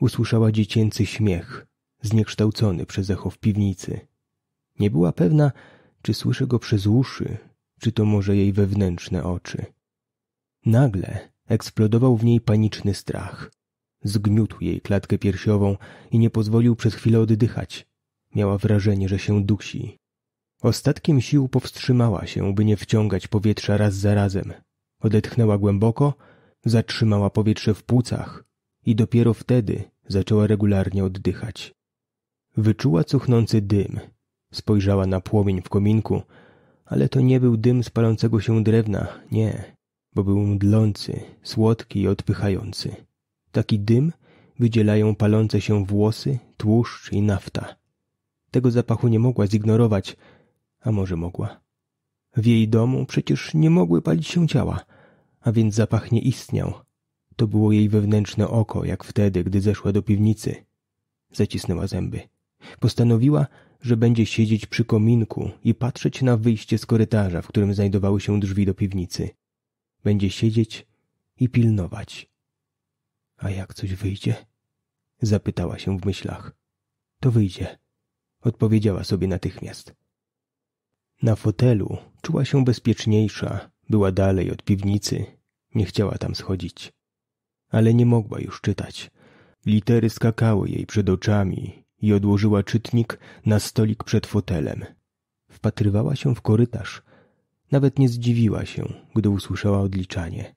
usłyszała dziecięcy śmiech, zniekształcony przez echo w piwnicy. Nie była pewna, czy słyszy go przez uszy, czy to może jej wewnętrzne oczy. Nagle eksplodował w niej paniczny strach. Zgniótł jej klatkę piersiową i nie pozwolił przez chwilę oddychać. Miała wrażenie, że się dusi. Ostatkiem sił powstrzymała się, by nie wciągać powietrza raz za razem. Odetchnęła głęboko, zatrzymała powietrze w płucach i dopiero wtedy zaczęła regularnie oddychać. Wyczuła cuchnący dym. Spojrzała na płomień w kominku, ale to nie był dym spalącego się drewna, nie, bo był mdlący, słodki i odpychający. Taki dym wydzielają palące się włosy, tłuszcz i nafta. Tego zapachu nie mogła zignorować – a może mogła? W jej domu przecież nie mogły palić się ciała, a więc zapach nie istniał. To było jej wewnętrzne oko, jak wtedy, gdy zeszła do piwnicy. Zacisnęła zęby. Postanowiła, że będzie siedzieć przy kominku i patrzeć na wyjście z korytarza, w którym znajdowały się drzwi do piwnicy. Będzie siedzieć i pilnować. A jak coś wyjdzie? Zapytała się w myślach. To wyjdzie. Odpowiedziała sobie natychmiast. Na fotelu czuła się bezpieczniejsza, była dalej od piwnicy, nie chciała tam schodzić. Ale nie mogła już czytać. Litery skakały jej przed oczami i odłożyła czytnik na stolik przed fotelem. Wpatrywała się w korytarz. Nawet nie zdziwiła się, gdy usłyszała odliczanie.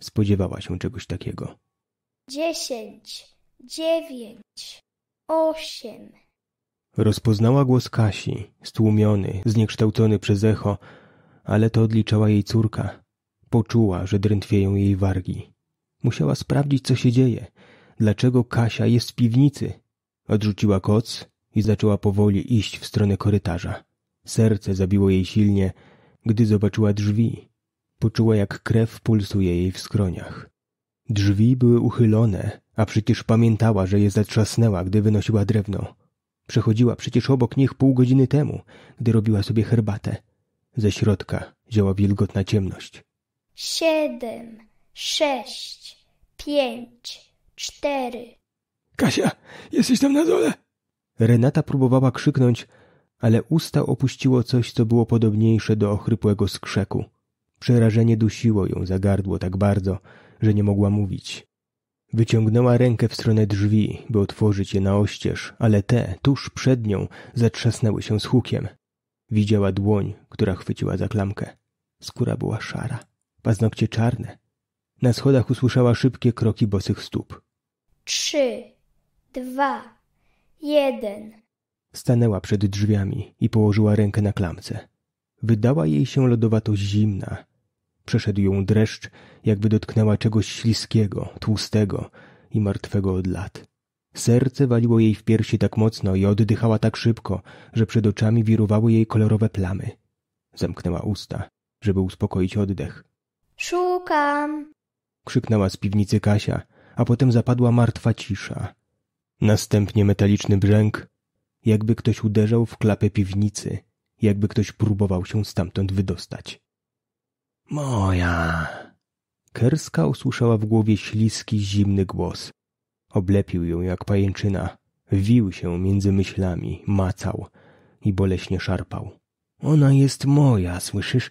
Spodziewała się czegoś takiego. Dziesięć, dziewięć, osiem. Rozpoznała głos Kasi, stłumiony, zniekształcony przez echo, ale to odliczała jej córka. Poczuła, że drętwieją jej wargi. Musiała sprawdzić, co się dzieje. Dlaczego Kasia jest w piwnicy? Odrzuciła koc i zaczęła powoli iść w stronę korytarza. Serce zabiło jej silnie, gdy zobaczyła drzwi. Poczuła, jak krew pulsuje jej w skroniach. Drzwi były uchylone, a przecież pamiętała, że je zatrzasnęła, gdy wynosiła drewno. Przechodziła przecież obok nich pół godziny temu, gdy robiła sobie herbatę. Ze środka działa wilgotna ciemność. Siedem, sześć, pięć, cztery. Kasia, jesteś tam na dole? Renata próbowała krzyknąć, ale usta opuściło coś, co było podobniejsze do ochrypłego skrzeku. Przerażenie dusiło ją za gardło tak bardzo, że nie mogła mówić. Wyciągnęła rękę w stronę drzwi, by otworzyć je na oścież, ale te, tuż przed nią, zatrzasnęły się z hukiem. Widziała dłoń, która chwyciła za klamkę. Skóra była szara, paznokcie czarne. Na schodach usłyszała szybkie kroki bosych stóp. Trzy, dwa, jeden. Stanęła przed drzwiami i położyła rękę na klamce. Wydała jej się lodowato zimna, Przeszedł ją dreszcz, jakby dotknęła czegoś śliskiego, tłustego i martwego od lat. Serce waliło jej w piersi tak mocno i oddychała tak szybko, że przed oczami wirowały jej kolorowe plamy. Zamknęła usta, żeby uspokoić oddech. Szukam! krzyknęła z piwnicy Kasia, a potem zapadła martwa cisza. Następnie metaliczny brzęk, jakby ktoś uderzał w klapę piwnicy, jakby ktoś próbował się stamtąd wydostać. Moja. Kerska usłyszała w głowie śliski, zimny głos. Oblepił ją jak pajęczyna. Wił się między myślami, macał i boleśnie szarpał. Ona jest moja, słyszysz?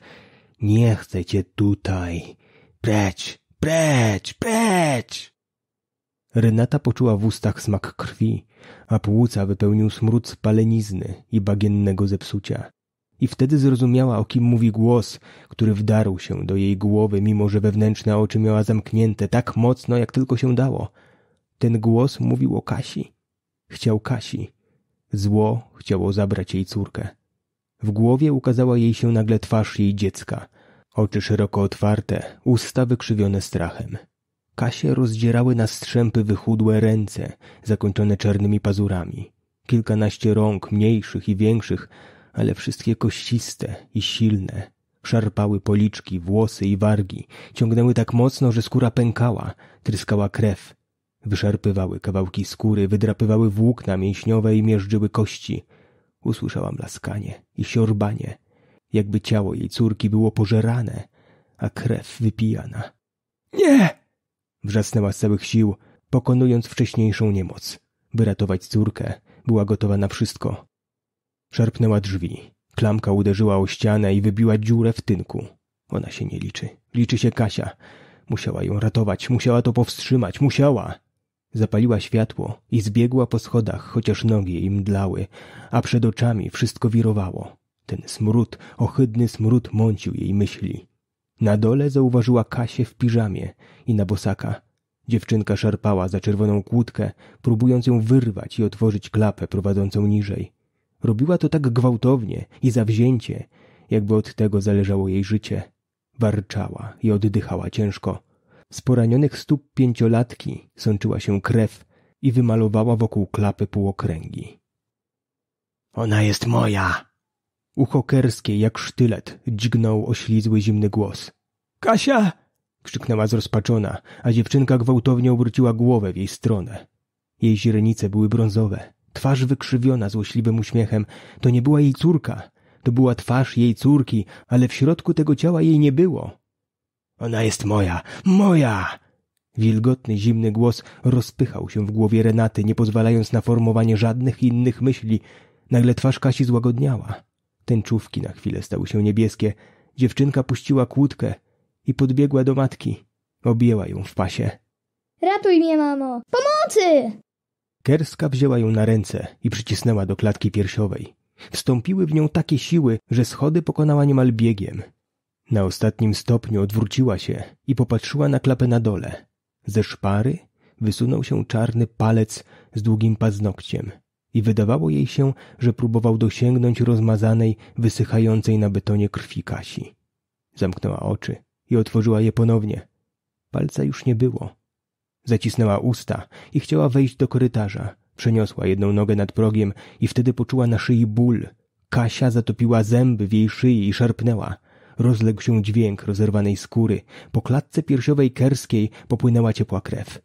Nie chcę cię tutaj. Precz, precz, precz! Renata poczuła w ustach smak krwi, a płuca wypełnił smród spalenizny i bagiennego zepsucia. I wtedy zrozumiała, o kim mówi głos, który wdarł się do jej głowy, mimo że wewnętrzne oczy miała zamknięte tak mocno, jak tylko się dało. Ten głos mówił o Kasi. Chciał Kasi. Zło chciało zabrać jej córkę. W głowie ukazała jej się nagle twarz jej dziecka. Oczy szeroko otwarte, usta wykrzywione strachem. Kasie rozdzierały na strzępy wychudłe ręce, zakończone czarnymi pazurami. Kilkanaście rąk, mniejszych i większych, ale wszystkie kościste i silne. Szarpały policzki, włosy i wargi, ciągnęły tak mocno, że skóra pękała, tryskała krew. Wyszarpywały kawałki skóry, wydrapywały włókna mięśniowe i mierzyły kości. Usłyszałam laskanie i siorbanie, jakby ciało jej córki było pożerane, a krew wypijana. Nie! Wrzasnęła z całych sił, pokonując wcześniejszą niemoc. By ratować córkę, była gotowa na wszystko. Szarpnęła drzwi. Klamka uderzyła o ścianę i wybiła dziurę w tynku. Ona się nie liczy. Liczy się Kasia. Musiała ją ratować, musiała to powstrzymać, musiała. Zapaliła światło i zbiegła po schodach, chociaż nogi jej mdlały, a przed oczami wszystko wirowało. Ten smród, ohydny smród mącił jej myśli. Na dole zauważyła Kasię w piżamie i na bosaka. Dziewczynka szarpała za czerwoną kłódkę, próbując ją wyrwać i otworzyć klapę prowadzącą niżej. Robiła to tak gwałtownie i zawzięcie, jakby od tego zależało jej życie. Warczała i oddychała ciężko. Z poranionych stóp pięciolatki sączyła się krew i wymalowała wokół klapy półokręgi. Ona jest moja! Ucho kerskie, jak sztylet, dźgnął oślizły zimny głos. Kasia! krzyknęła zrozpaczona, a dziewczynka gwałtownie obróciła głowę w jej stronę. Jej źrenice były brązowe twarz wykrzywiona złośliwym uśmiechem. To nie była jej córka. To była twarz jej córki, ale w środku tego ciała jej nie było. Ona jest moja! Moja! Wilgotny, zimny głos rozpychał się w głowie Renaty, nie pozwalając na formowanie żadnych innych myśli. Nagle twarz Kasi złagodniała. Tęczówki na chwilę stały się niebieskie. Dziewczynka puściła kłódkę i podbiegła do matki. Objęła ją w pasie. Ratuj mnie, mamo! Pomocy! Kerska wzięła ją na ręce i przycisnęła do klatki piersiowej. Wstąpiły w nią takie siły, że schody pokonała niemal biegiem. Na ostatnim stopniu odwróciła się i popatrzyła na klapę na dole. Ze szpary wysunął się czarny palec z długim paznokciem i wydawało jej się, że próbował dosięgnąć rozmazanej, wysychającej na betonie krwi Kasi. Zamknęła oczy i otworzyła je ponownie. Palca już nie było. Zacisnęła usta i chciała wejść do korytarza. Przeniosła jedną nogę nad progiem i wtedy poczuła na szyi ból. Kasia zatopiła zęby w jej szyi i szarpnęła. Rozległ się dźwięk rozerwanej skóry. Po klatce piersiowej kerskiej popłynęła ciepła krew.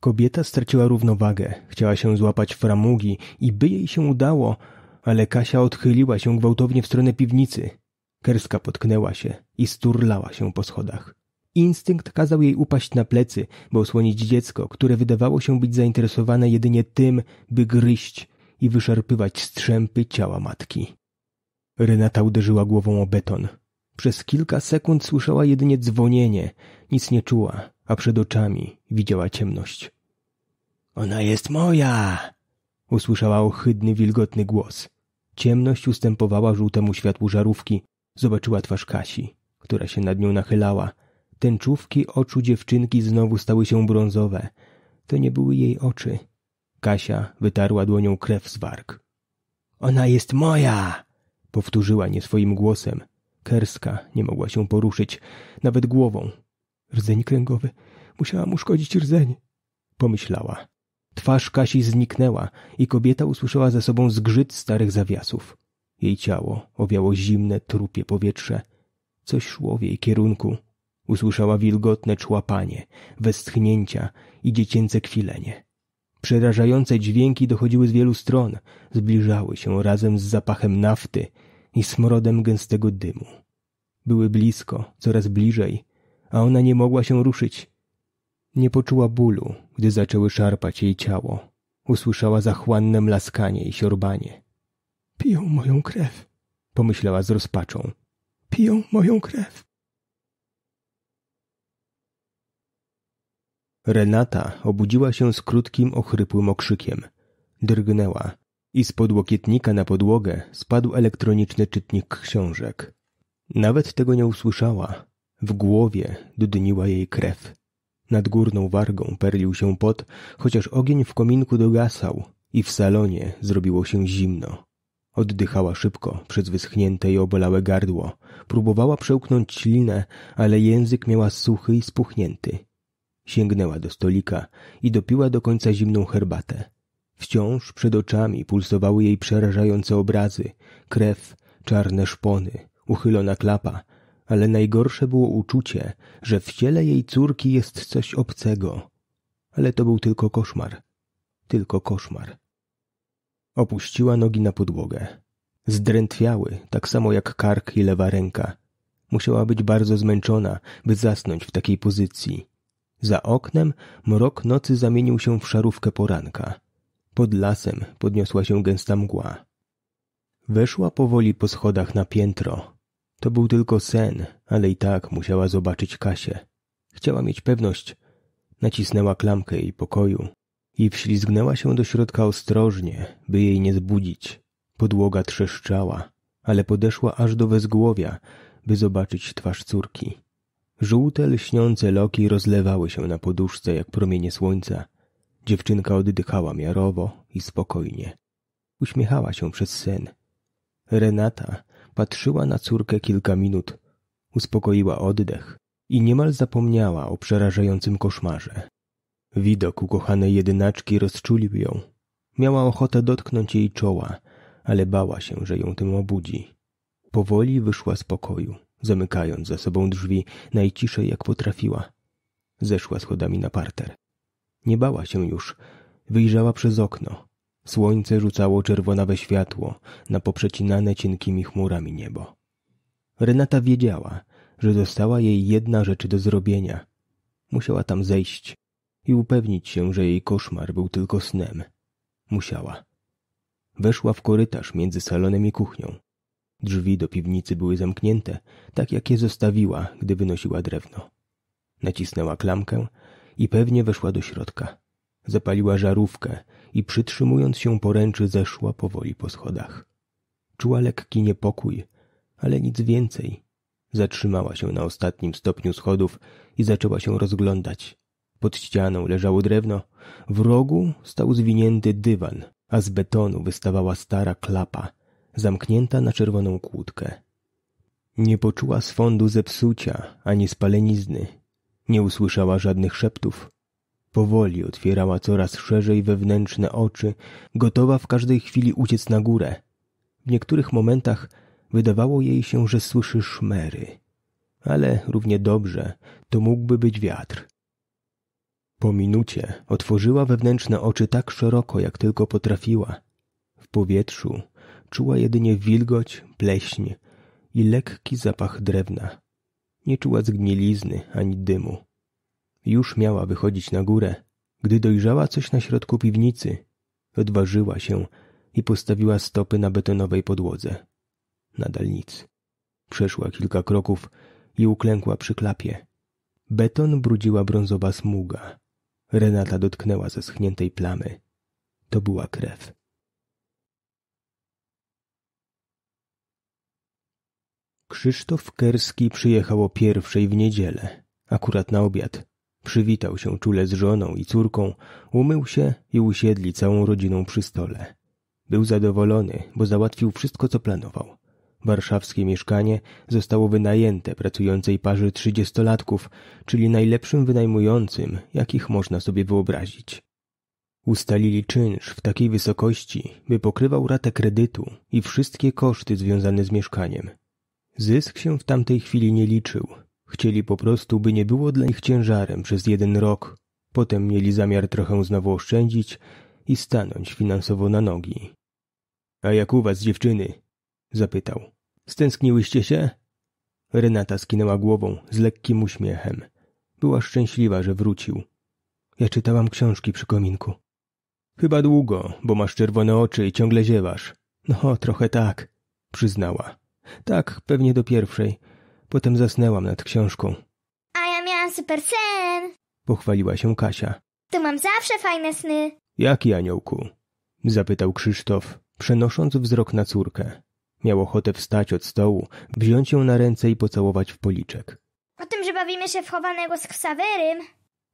Kobieta straciła równowagę, chciała się złapać framugi i by jej się udało, ale Kasia odchyliła się gwałtownie w stronę piwnicy. Kerska potknęła się i sturlała się po schodach. Instynkt kazał jej upaść na plecy, by osłonić dziecko, które wydawało się być zainteresowane jedynie tym, by gryźć i wyszarpywać strzępy ciała matki. Renata uderzyła głową o beton. Przez kilka sekund słyszała jedynie dzwonienie, nic nie czuła, a przed oczami widziała ciemność. Ona jest moja! usłyszała ohydny, wilgotny głos. Ciemność ustępowała żółtemu światłu żarówki. Zobaczyła twarz Kasi, która się nad nią nachylała Tęczówki oczu dziewczynki znowu stały się brązowe. To nie były jej oczy. Kasia wytarła dłonią krew z warg. Ona jest moja! Powtórzyła nie swoim głosem. Kerska nie mogła się poruszyć, nawet głową. Rdzeń kręgowy. Musiałam uszkodzić rdzeń. Pomyślała. Twarz Kasi zniknęła i kobieta usłyszała za sobą zgrzyt starych zawiasów. Jej ciało owiało zimne, trupie powietrze. Coś szło w jej kierunku. Usłyszała wilgotne człapanie, westchnięcia i dziecięce kwilenie. Przerażające dźwięki dochodziły z wielu stron, zbliżały się razem z zapachem nafty i smrodem gęstego dymu. Były blisko, coraz bliżej, a ona nie mogła się ruszyć. Nie poczuła bólu, gdy zaczęły szarpać jej ciało. Usłyszała zachłanne mlaskanie i siorbanie. Piją moją krew, pomyślała z rozpaczą. Piją moją krew. Renata obudziła się z krótkim, ochrypłym okrzykiem. Drgnęła i z podłokietnika na podłogę spadł elektroniczny czytnik książek. Nawet tego nie usłyszała. W głowie dudniła jej krew. Nad górną wargą perlił się pot, chociaż ogień w kominku dogasał i w salonie zrobiło się zimno. Oddychała szybko przez wyschnięte i obolałe gardło. Próbowała przełknąć ślinę, ale język miała suchy i spuchnięty. Sięgnęła do stolika i dopiła do końca zimną herbatę. Wciąż przed oczami pulsowały jej przerażające obrazy, krew, czarne szpony, uchylona klapa, ale najgorsze było uczucie, że w ciele jej córki jest coś obcego. Ale to był tylko koszmar. Tylko koszmar. Opuściła nogi na podłogę. Zdrętwiały, tak samo jak kark i lewa ręka. Musiała być bardzo zmęczona, by zasnąć w takiej pozycji. Za oknem mrok nocy zamienił się w szarówkę poranka. Pod lasem podniosła się gęsta mgła. Weszła powoli po schodach na piętro. To był tylko sen, ale i tak musiała zobaczyć Kasię. Chciała mieć pewność. Nacisnęła klamkę jej pokoju i wślizgnęła się do środka ostrożnie, by jej nie zbudzić. Podłoga trzeszczała, ale podeszła aż do wezgłowia, by zobaczyć twarz córki. Żółte, lśniące loki rozlewały się na poduszce jak promienie słońca. Dziewczynka oddychała miarowo i spokojnie. Uśmiechała się przez sen. Renata patrzyła na córkę kilka minut, uspokoiła oddech i niemal zapomniała o przerażającym koszmarze. Widok ukochanej jedynaczki rozczulił ją. Miała ochotę dotknąć jej czoła, ale bała się, że ją tym obudzi. Powoli wyszła z pokoju. Zamykając za sobą drzwi, najciszej jak potrafiła. Zeszła schodami na parter. Nie bała się już. Wyjrzała przez okno. Słońce rzucało czerwonawe światło na poprzecinane cienkimi chmurami niebo. Renata wiedziała, że została jej jedna rzecz do zrobienia. Musiała tam zejść i upewnić się, że jej koszmar był tylko snem. Musiała. Weszła w korytarz między salonem i kuchnią. Drzwi do piwnicy były zamknięte, tak jak je zostawiła, gdy wynosiła drewno. Nacisnęła klamkę i pewnie weszła do środka. Zapaliła żarówkę i przytrzymując się poręczy zeszła powoli po schodach. Czuła lekki niepokój, ale nic więcej. Zatrzymała się na ostatnim stopniu schodów i zaczęła się rozglądać. Pod ścianą leżało drewno, w rogu stał zwinięty dywan, a z betonu wystawała stara klapa, zamknięta na czerwoną kłódkę. Nie poczuła swądu zepsucia ani spalenizny. Nie usłyszała żadnych szeptów. Powoli otwierała coraz szerzej wewnętrzne oczy, gotowa w każdej chwili uciec na górę. W niektórych momentach wydawało jej się, że słyszy szmery. Ale równie dobrze to mógłby być wiatr. Po minucie otworzyła wewnętrzne oczy tak szeroko, jak tylko potrafiła. W powietrzu Czuła jedynie wilgoć, pleśń i lekki zapach drewna. Nie czuła zgnilizny ani dymu. Już miała wychodzić na górę, gdy dojrzała coś na środku piwnicy. Odważyła się i postawiła stopy na betonowej podłodze. Nadal nic. Przeszła kilka kroków i uklękła przy klapie. Beton brudziła brązowa smuga. Renata dotknęła zeschniętej plamy. To była krew. Krzysztof Kerski przyjechał o pierwszej w niedzielę, akurat na obiad. Przywitał się czule z żoną i córką, umył się i usiedli całą rodziną przy stole. Był zadowolony, bo załatwił wszystko, co planował. Warszawskie mieszkanie zostało wynajęte pracującej parze trzydziestolatków, czyli najlepszym wynajmującym, jakich można sobie wyobrazić. Ustalili czynsz w takiej wysokości, by pokrywał ratę kredytu i wszystkie koszty związane z mieszkaniem, Zysk się w tamtej chwili nie liczył. Chcieli po prostu, by nie było dla nich ciężarem przez jeden rok. Potem mieli zamiar trochę znowu oszczędzić i stanąć finansowo na nogi. A jak u was, dziewczyny? zapytał. Stęskniłyście się? Renata skinęła głową z lekkim uśmiechem. Była szczęśliwa, że wrócił. Ja czytałam książki przy kominku. Chyba długo, bo masz czerwone oczy i ciągle ziewasz. No, trochę tak, przyznała. Tak, pewnie do pierwszej. Potem zasnęłam nad książką. A ja miałam super sen! Pochwaliła się Kasia. Tu mam zawsze fajne sny. Jaki aniołku? Zapytał Krzysztof, przenosząc wzrok na córkę. Miał ochotę wstać od stołu, wziąć ją na ręce i pocałować w policzek. O tym, że bawimy się w chowanego z Ksawerym.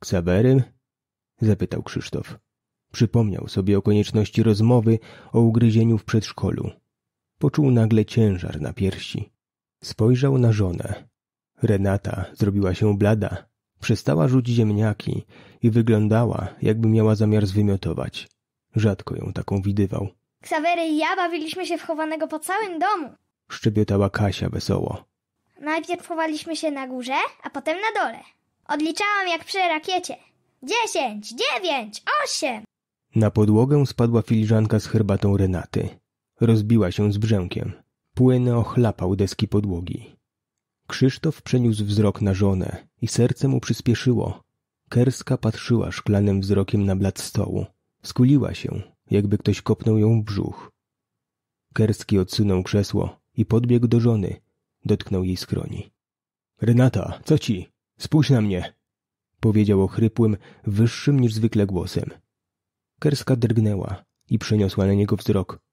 Ksawerym? Zapytał Krzysztof. Przypomniał sobie o konieczności rozmowy o ugryzieniu w przedszkolu. Poczuł nagle ciężar na piersi. Spojrzał na żonę. Renata zrobiła się blada. Przestała rzucić ziemniaki i wyglądała, jakby miała zamiar zwymiotować. Rzadko ją taką widywał. Ksawery i ja bawiliśmy się w chowanego po całym domu. Szczebiotała Kasia wesoło. Najpierw chowaliśmy się na górze, a potem na dole. Odliczałam jak przy rakiecie. Dziesięć, dziewięć, osiem. Na podłogę spadła filiżanka z herbatą Renaty. Rozbiła się z brzękiem. Płyn ochlapał deski podłogi. Krzysztof przeniósł wzrok na żonę i serce mu przyspieszyło. Kerska patrzyła szklanym wzrokiem na blat stołu. Skuliła się, jakby ktoś kopnął ją w brzuch. Kerski odsunął krzesło i podbiegł do żony. Dotknął jej skroni. Renata, co ci? Spójrz na mnie! Powiedział ochrypłym, wyższym niż zwykle głosem. Kerska drgnęła i przeniosła na niego wzrok,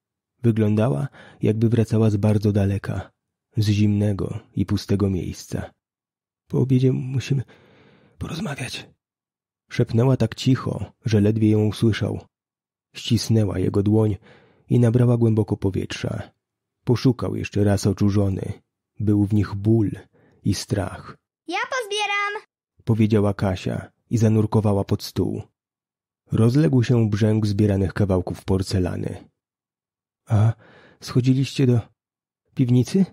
Wyglądała, jakby wracała z bardzo daleka, z zimnego i pustego miejsca. Po obiedzie musimy porozmawiać. Szepnęła tak cicho, że ledwie ją usłyszał. Ścisnęła jego dłoń i nabrała głęboko powietrza. Poszukał jeszcze raz oczu żony. Był w nich ból i strach. Ja pozbieram! Powiedziała Kasia i zanurkowała pod stół. Rozległ się brzęk zbieranych kawałków porcelany. A schodziliście do piwnicy?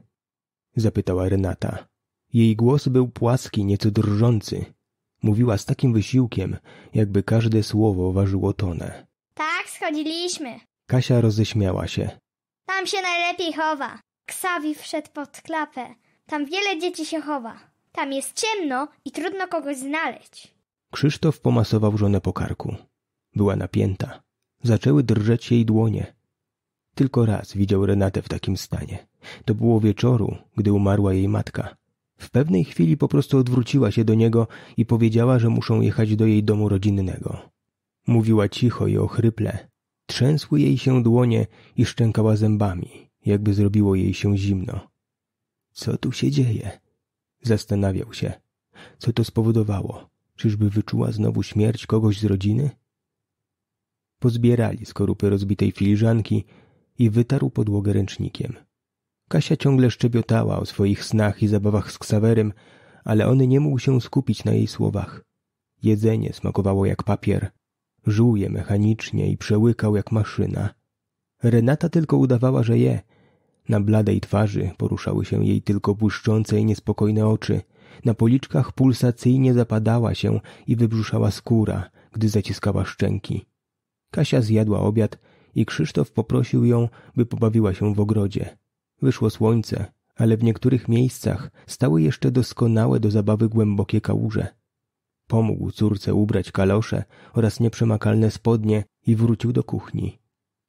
zapytała Renata. Jej głos był płaski, nieco drżący. Mówiła z takim wysiłkiem, jakby każde słowo ważyło tonę. Tak, schodziliśmy. Kasia roześmiała się. Tam się najlepiej chowa. Ksawi wszedł pod klapę. Tam wiele dzieci się chowa. Tam jest ciemno i trudno kogoś znaleźć. Krzysztof pomasował żonę po karku. Była napięta. Zaczęły drżeć jej dłonie. Tylko raz widział Renatę w takim stanie. To było wieczoru, gdy umarła jej matka. W pewnej chwili po prostu odwróciła się do niego i powiedziała, że muszą jechać do jej domu rodzinnego. Mówiła cicho i ochryple. Trzęsły jej się dłonie i szczękała zębami, jakby zrobiło jej się zimno. Co tu się dzieje? Zastanawiał się. Co to spowodowało? Czyżby wyczuła znowu śmierć kogoś z rodziny? Pozbierali skorupy rozbitej filiżanki, i wytarł podłogę ręcznikiem. Kasia ciągle szczebiotała o swoich snach i zabawach z Ksawerym, ale on nie mógł się skupić na jej słowach. Jedzenie smakowało jak papier. Żuł je mechanicznie i przełykał jak maszyna. Renata tylko udawała, że je. Na bladej twarzy poruszały się jej tylko błyszczące i niespokojne oczy. Na policzkach pulsacyjnie zapadała się i wybrzuszała skóra, gdy zaciskała szczęki. Kasia zjadła obiad i Krzysztof poprosił ją, by pobawiła się w ogrodzie. Wyszło słońce, ale w niektórych miejscach stały jeszcze doskonałe do zabawy głębokie kałuże. Pomógł córce ubrać kalosze oraz nieprzemakalne spodnie i wrócił do kuchni.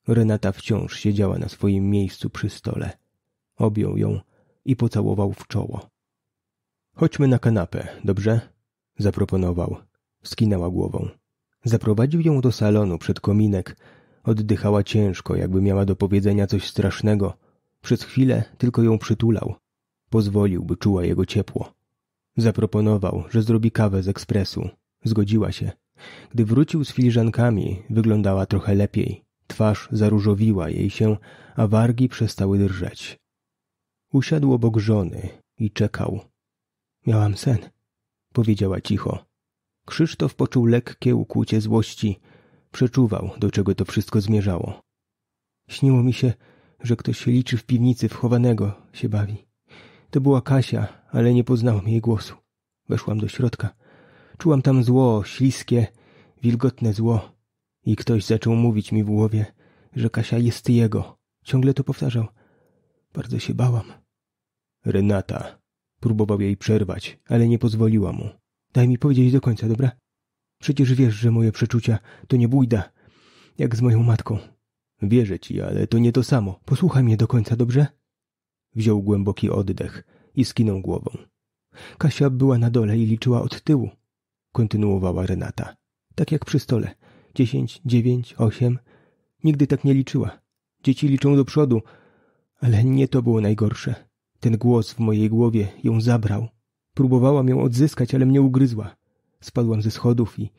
Renata wciąż siedziała na swoim miejscu przy stole. Objął ją i pocałował w czoło. Chodźmy na kanapę, dobrze? zaproponował. Skinęła głową. Zaprowadził ją do salonu przed kominek, Oddychała ciężko, jakby miała do powiedzenia coś strasznego. Przez chwilę tylko ją przytulał. Pozwolił, by czuła jego ciepło. Zaproponował, że zrobi kawę z ekspresu. Zgodziła się. Gdy wrócił z filiżankami, wyglądała trochę lepiej. Twarz zaróżowiła jej się, a wargi przestały drżeć. Usiadł obok żony i czekał. Miałam sen, powiedziała cicho. Krzysztof poczuł lekkie ukłucie złości. Przeczuwał, do czego to wszystko zmierzało. Śniło mi się, że ktoś się liczy w piwnicy, wchowanego się bawi. To była Kasia, ale nie poznałam jej głosu. Weszłam do środka. Czułam tam zło, śliskie, wilgotne zło. I ktoś zaczął mówić mi w głowie, że Kasia jest jego. Ciągle to powtarzał. Bardzo się bałam. Renata. Próbował jej przerwać, ale nie pozwoliła mu. Daj mi powiedzieć do końca, dobra? Przecież wiesz, że moje przeczucia to nie bójda, jak z moją matką. Wierzę ci, ale to nie to samo. Posłuchaj mnie do końca, dobrze? Wziął głęboki oddech i skinął głową. Kasia była na dole i liczyła od tyłu. Kontynuowała Renata. Tak jak przy stole. Dziesięć, dziewięć, osiem. Nigdy tak nie liczyła. Dzieci liczą do przodu. Ale nie to było najgorsze. Ten głos w mojej głowie ją zabrał. Próbowałam ją odzyskać, ale mnie ugryzła. Spadłam ze schodów i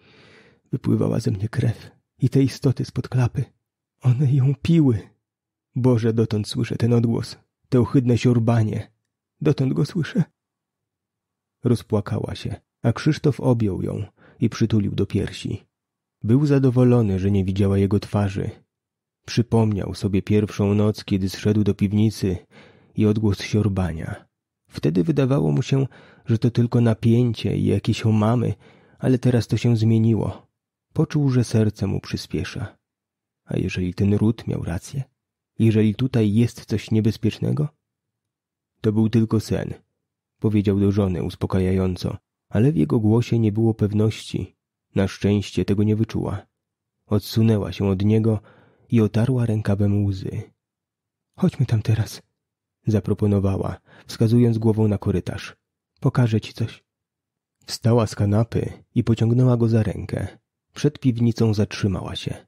wypływała ze mnie krew. I te istoty spod klapy. One ją piły. Boże, dotąd słyszę ten odgłos. Te ohydne siorbanie. Dotąd go słyszę. Rozpłakała się, a Krzysztof objął ją i przytulił do piersi. Był zadowolony, że nie widziała jego twarzy. Przypomniał sobie pierwszą noc, kiedy zszedł do piwnicy i odgłos siorbania. Wtedy wydawało mu się, że to tylko napięcie i jakieś omamy, ale teraz to się zmieniło. Poczuł, że serce mu przyspiesza. A jeżeli ten ród miał rację? Jeżeli tutaj jest coś niebezpiecznego? To był tylko sen, powiedział do żony uspokajająco, ale w jego głosie nie było pewności. Na szczęście tego nie wyczuła. Odsunęła się od niego i otarła rękawem łzy. Chodźmy tam teraz, zaproponowała, wskazując głową na korytarz. Pokażę ci coś. Wstała z kanapy i pociągnęła go za rękę. Przed piwnicą zatrzymała się.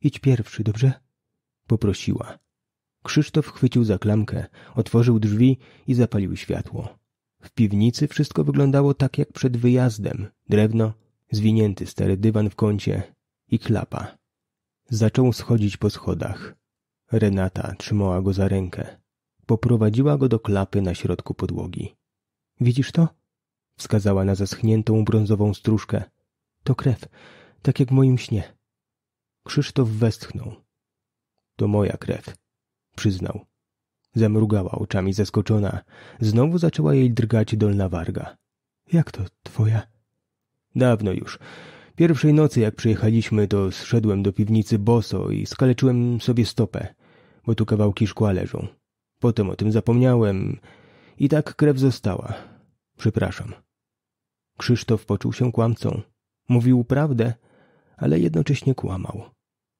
Idź pierwszy, dobrze? Poprosiła. Krzysztof chwycił za klamkę, otworzył drzwi i zapalił światło. W piwnicy wszystko wyglądało tak jak przed wyjazdem. Drewno, zwinięty stary dywan w kącie i klapa. Zaczął schodzić po schodach. Renata trzymała go za rękę. Poprowadziła go do klapy na środku podłogi. Widzisz to? Wskazała na zaschniętą brązową stróżkę. To krew, tak jak w moim śnie. Krzysztof westchnął. To moja krew, przyznał. Zamrugała oczami zaskoczona. Znowu zaczęła jej drgać dolna warga. Jak to twoja? Dawno już. Pierwszej nocy, jak przyjechaliśmy, to zszedłem do piwnicy boso i skaleczyłem sobie stopę, bo tu kawałki szkła leżą. Potem o tym zapomniałem i tak krew została. Przepraszam. Krzysztof poczuł się kłamcą. Mówił prawdę, ale jednocześnie kłamał.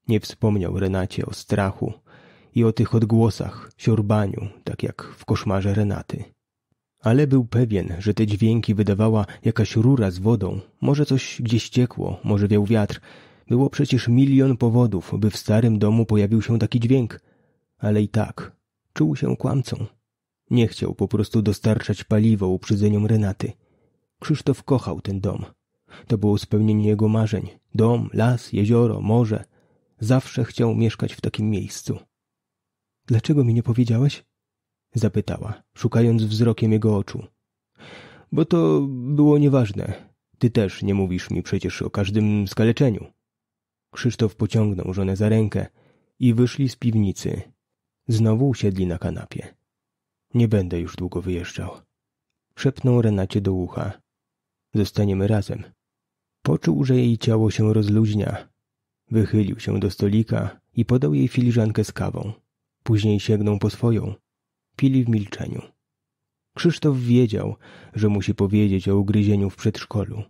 Nie wspomniał Renacie o strachu i o tych odgłosach, siorbaniu, tak jak w koszmarze Renaty. Ale był pewien, że te dźwięki wydawała jakaś rura z wodą, może coś gdzieś ciekło, może wiał wiatr. Było przecież milion powodów, by w starym domu pojawił się taki dźwięk. Ale i tak czuł się kłamcą. Nie chciał po prostu dostarczać paliwa uprzedzeniom Renaty. Krzysztof kochał ten dom. To było spełnienie jego marzeń. Dom, las, jezioro, morze. Zawsze chciał mieszkać w takim miejscu. Dlaczego mi nie powiedziałeś? Zapytała, szukając wzrokiem jego oczu. Bo to było nieważne. Ty też nie mówisz mi przecież o każdym skaleczeniu. Krzysztof pociągnął żonę za rękę i wyszli z piwnicy. Znowu usiedli na kanapie. Nie będę już długo wyjeżdżał. Szepnął Renacie do ucha. Zostaniemy razem. Poczuł, że jej ciało się rozluźnia. Wychylił się do stolika i podał jej filiżankę z kawą. Później sięgnął po swoją. Pili w milczeniu. Krzysztof wiedział, że musi powiedzieć o ugryzieniu w przedszkolu.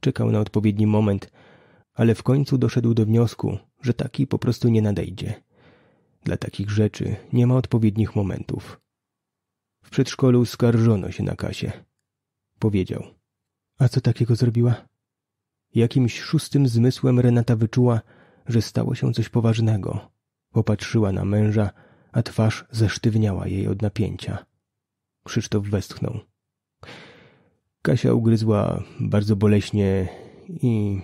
Czekał na odpowiedni moment, ale w końcu doszedł do wniosku, że taki po prostu nie nadejdzie. Dla takich rzeczy nie ma odpowiednich momentów. W przedszkolu skarżono się na Kasię. Powiedział. A co takiego zrobiła? Jakimś szóstym zmysłem Renata wyczuła, że stało się coś poważnego. Popatrzyła na męża, a twarz zesztywniała jej od napięcia. Krzysztof westchnął. Kasia ugryzła bardzo boleśnie i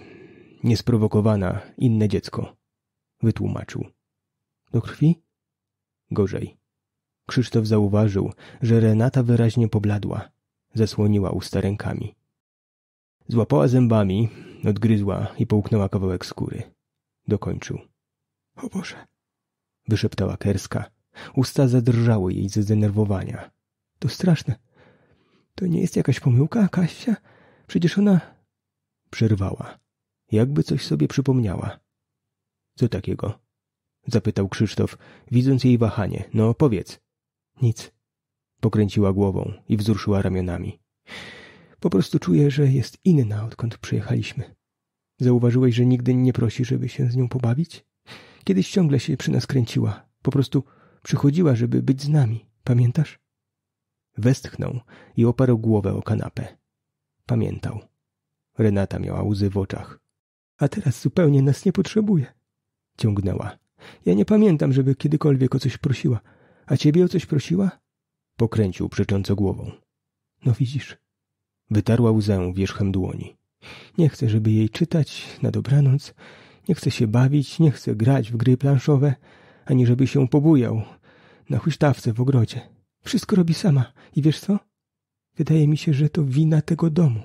niesprowokowana inne dziecko. Wytłumaczył. Do krwi? Gorzej. Krzysztof zauważył, że Renata wyraźnie pobladła. Zasłoniła usta rękami. Złapała zębami, odgryzła i połknęła kawałek skóry. Dokończył. O Boże! Wyszeptała Kerska. Usta zadrżały jej ze zdenerwowania. To straszne. To nie jest jakaś pomyłka, Kasia? Przecież ona... Przerwała. Jakby coś sobie przypomniała. Co takiego? Zapytał Krzysztof, widząc jej wahanie. No, powiedz. Nic. Pokręciła głową i wzruszyła ramionami. Po prostu czuję, że jest inna, odkąd przyjechaliśmy. Zauważyłeś, że nigdy nie prosi, żeby się z nią pobawić? Kiedyś ciągle się przy nas kręciła. Po prostu przychodziła, żeby być z nami. Pamiętasz? Westchnął i oparł głowę o kanapę. Pamiętał. Renata miała łzy w oczach. A teraz zupełnie nas nie potrzebuje. Ciągnęła. Ja nie pamiętam, żeby kiedykolwiek o coś prosiła. A ciebie o coś prosiła? Pokręcił przecząco głową. No widzisz. Wytarła łzę wierzchem dłoni. Nie chcę, żeby jej czytać na dobranoc. Nie chcę się bawić, nie chcę grać w gry planszowe, ani żeby się pobujał na huśtawce w ogrodzie. Wszystko robi sama i wiesz co? Wydaje mi się, że to wina tego domu.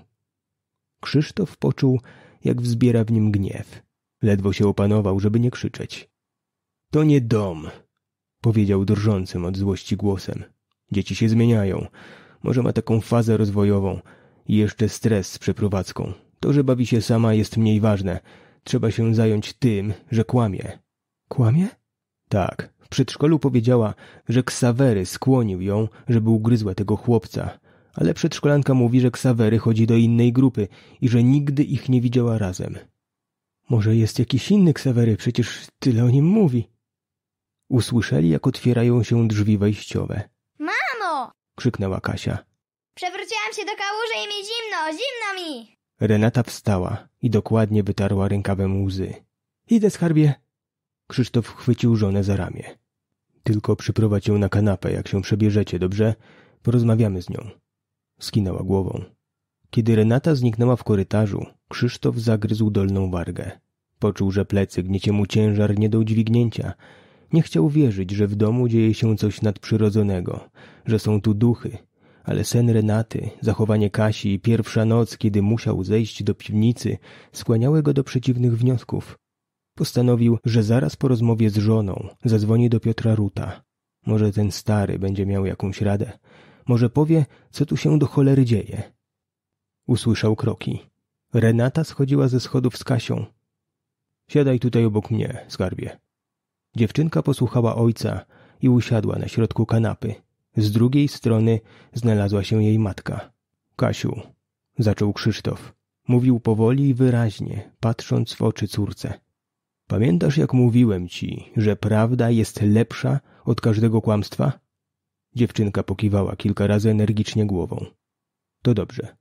Krzysztof poczuł, jak wzbiera w nim gniew. Ledwo się opanował, żeby nie krzyczeć. To nie dom, Powiedział drżącym od złości głosem. Dzieci się zmieniają. Może ma taką fazę rozwojową. I jeszcze stres z przeprowadzką. To, że bawi się sama jest mniej ważne. Trzeba się zająć tym, że kłamie. Kłamie? Tak. W przedszkolu powiedziała, że Ksawery skłonił ją, żeby ugryzła tego chłopca. Ale przedszkolanka mówi, że Ksawery chodzi do innej grupy i że nigdy ich nie widziała razem. Może jest jakiś inny Ksawery, przecież tyle o nim mówi. Usłyszeli, jak otwierają się drzwi wejściowe. Mamo! krzyknęła Kasia. Przewróciłam się do kałuży i mi zimno, zimno mi! Renata wstała i dokładnie wytarła rękawem łzy. Idę, skarbie! Krzysztof chwycił żonę za ramię. Tylko przyprowadź ją na kanapę, jak się przebierzecie, dobrze? Porozmawiamy z nią. Skinęła głową. Kiedy Renata zniknęła w korytarzu, Krzysztof zagryzł dolną wargę. Poczuł, że plecy gniecie mu ciężar nie do udźwignięcia nie chciał wierzyć, że w domu dzieje się coś nadprzyrodzonego, że są tu duchy, ale sen Renaty, zachowanie Kasi i pierwsza noc, kiedy musiał zejść do piwnicy, skłaniały go do przeciwnych wniosków. Postanowił, że zaraz po rozmowie z żoną zadzwoni do Piotra Ruta. Może ten stary będzie miał jakąś radę. Może powie, co tu się do cholery dzieje. Usłyszał kroki. Renata schodziła ze schodów z Kasią. Siadaj tutaj obok mnie, skarbie, Dziewczynka posłuchała ojca i usiadła na środku kanapy. Z drugiej strony znalazła się jej matka. Kasiu, zaczął Krzysztof. Mówił powoli i wyraźnie, patrząc w oczy córce. Pamiętasz, jak mówiłem ci, że prawda jest lepsza od każdego kłamstwa? Dziewczynka pokiwała kilka razy energicznie głową. To dobrze.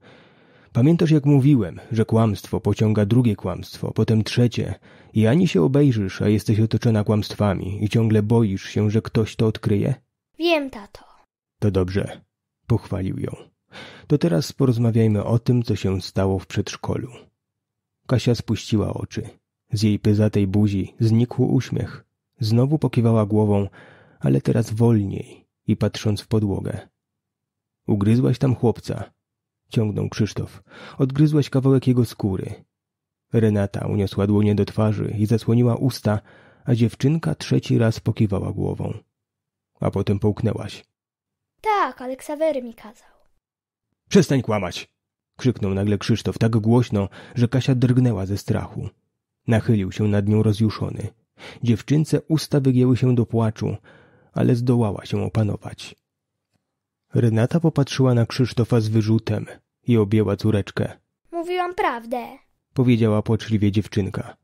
Pamiętasz, jak mówiłem, że kłamstwo pociąga drugie kłamstwo, potem trzecie, i ani się obejrzysz, a jesteś otoczona kłamstwami i ciągle boisz się, że ktoś to odkryje? Wiem, tato. To dobrze. Pochwalił ją. To teraz porozmawiajmy o tym, co się stało w przedszkolu. Kasia spuściła oczy. Z jej pyzatej buzi znikł uśmiech. Znowu pokiwała głową, ale teraz wolniej i patrząc w podłogę. Ugryzłaś tam chłopca, ciągnął Krzysztof. Odgryzłaś kawałek jego skóry. Renata uniosła dłonie do twarzy i zasłoniła usta, a dziewczynka trzeci raz pokiwała głową. A potem połknęłaś. Tak, ale Ksawery mi kazał. Przestań kłamać! krzyknął nagle Krzysztof tak głośno, że Kasia drgnęła ze strachu. Nachylił się nad nią rozjuszony. Dziewczynce usta wygięły się do płaczu, ale zdołała się opanować. Renata popatrzyła na Krzysztofa z wyrzutem i objęła córeczkę. Mówiłam prawdę, powiedziała płaczliwie dziewczynka.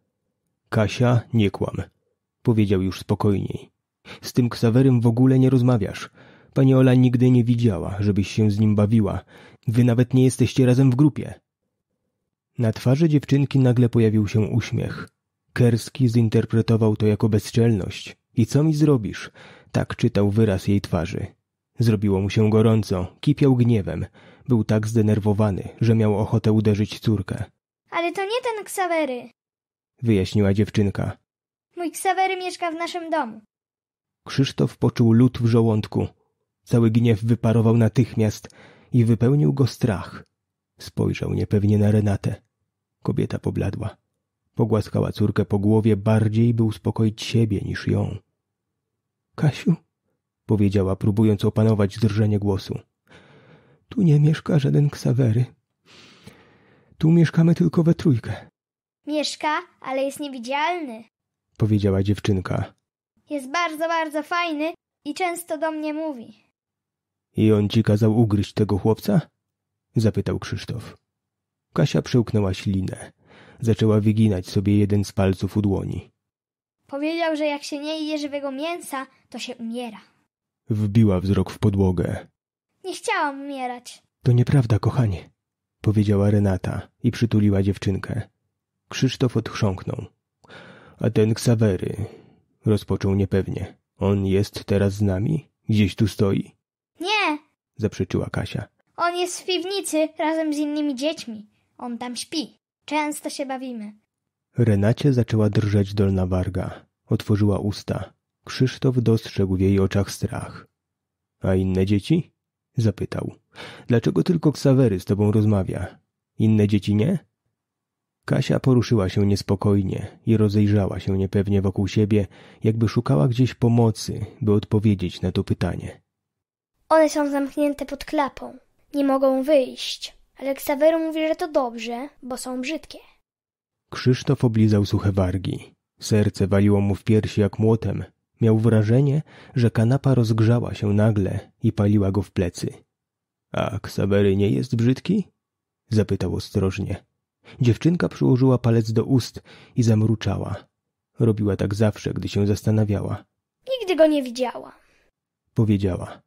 Kasia, nie kłam, powiedział już spokojniej. Z tym Ksawerym w ogóle nie rozmawiasz. Pani Ola nigdy nie widziała, żebyś się z nim bawiła. Wy nawet nie jesteście razem w grupie. Na twarzy dziewczynki nagle pojawił się uśmiech. Kerski zinterpretował to jako bezczelność. I co mi zrobisz? Tak czytał wyraz jej twarzy. Zrobiło mu się gorąco, kipiał gniewem. Był tak zdenerwowany, że miał ochotę uderzyć córkę. Ale to nie ten Ksawery, wyjaśniła dziewczynka. Mój Ksawery mieszka w naszym domu. Krzysztof poczuł lód w żołądku. Cały gniew wyparował natychmiast i wypełnił go strach. Spojrzał niepewnie na Renatę. Kobieta pobladła. Pogłaskała córkę po głowie, bardziej by uspokoić siebie niż ją. Kasiu, powiedziała, próbując opanować drżenie głosu. Tu nie mieszka żaden ksawery. Tu mieszkamy tylko we trójkę. Mieszka, ale jest niewidzialny, powiedziała dziewczynka. Jest bardzo, bardzo fajny i często do mnie mówi. I on ci kazał ugryźć tego chłopca? zapytał Krzysztof. Kasia przełknęła ślinę. Zaczęła wyginać sobie jeden z palców u dłoni. Powiedział, że jak się nie je żywego mięsa, to się umiera. Wbiła wzrok w podłogę. Nie chciałam umierać. To nieprawda, kochanie, powiedziała Renata i przytuliła dziewczynkę. Krzysztof odchrząknął. A ten Ksawery, rozpoczął niepewnie. On jest teraz z nami? Gdzieś tu stoi? Nie, zaprzeczyła Kasia. On jest w piwnicy razem z innymi dziećmi. On tam śpi. Często się bawimy. Renacie zaczęła drżeć dolna warga. Otworzyła usta. Krzysztof dostrzegł w jej oczach strach. A inne dzieci? Zapytał. Dlaczego tylko Ksawery z tobą rozmawia? Inne dzieci nie? Kasia poruszyła się niespokojnie i rozejrzała się niepewnie wokół siebie, jakby szukała gdzieś pomocy, by odpowiedzieć na to pytanie. One są zamknięte pod klapą. Nie mogą wyjść. Ale ksawery mówi, że to dobrze, bo są brzydkie. Krzysztof oblizał suche wargi. Serce waliło mu w piersi jak młotem, Miał wrażenie, że kanapa rozgrzała się nagle i paliła go w plecy. A Ksawery nie jest brzydki? Zapytał ostrożnie. Dziewczynka przyłożyła palec do ust i zamruczała. Robiła tak zawsze, gdy się zastanawiała. Nigdy go nie widziała. Powiedziała.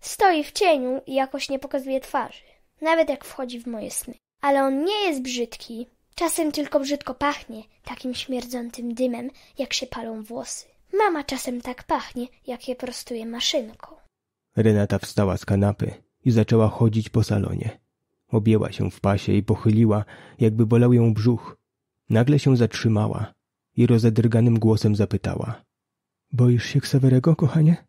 Stoi w cieniu i jakoś nie pokazuje twarzy. Nawet jak wchodzi w moje sny. Ale on nie jest brzydki. Czasem tylko brzydko pachnie, takim śmierdzącym dymem, jak się palą włosy. Mama czasem tak pachnie, jak je prostuje maszynką. Renata wstała z kanapy i zaczęła chodzić po salonie. Objęła się w pasie i pochyliła, jakby bolał ją brzuch. Nagle się zatrzymała i rozedrganym głosem zapytała. Boisz się Ksawerego, kochanie?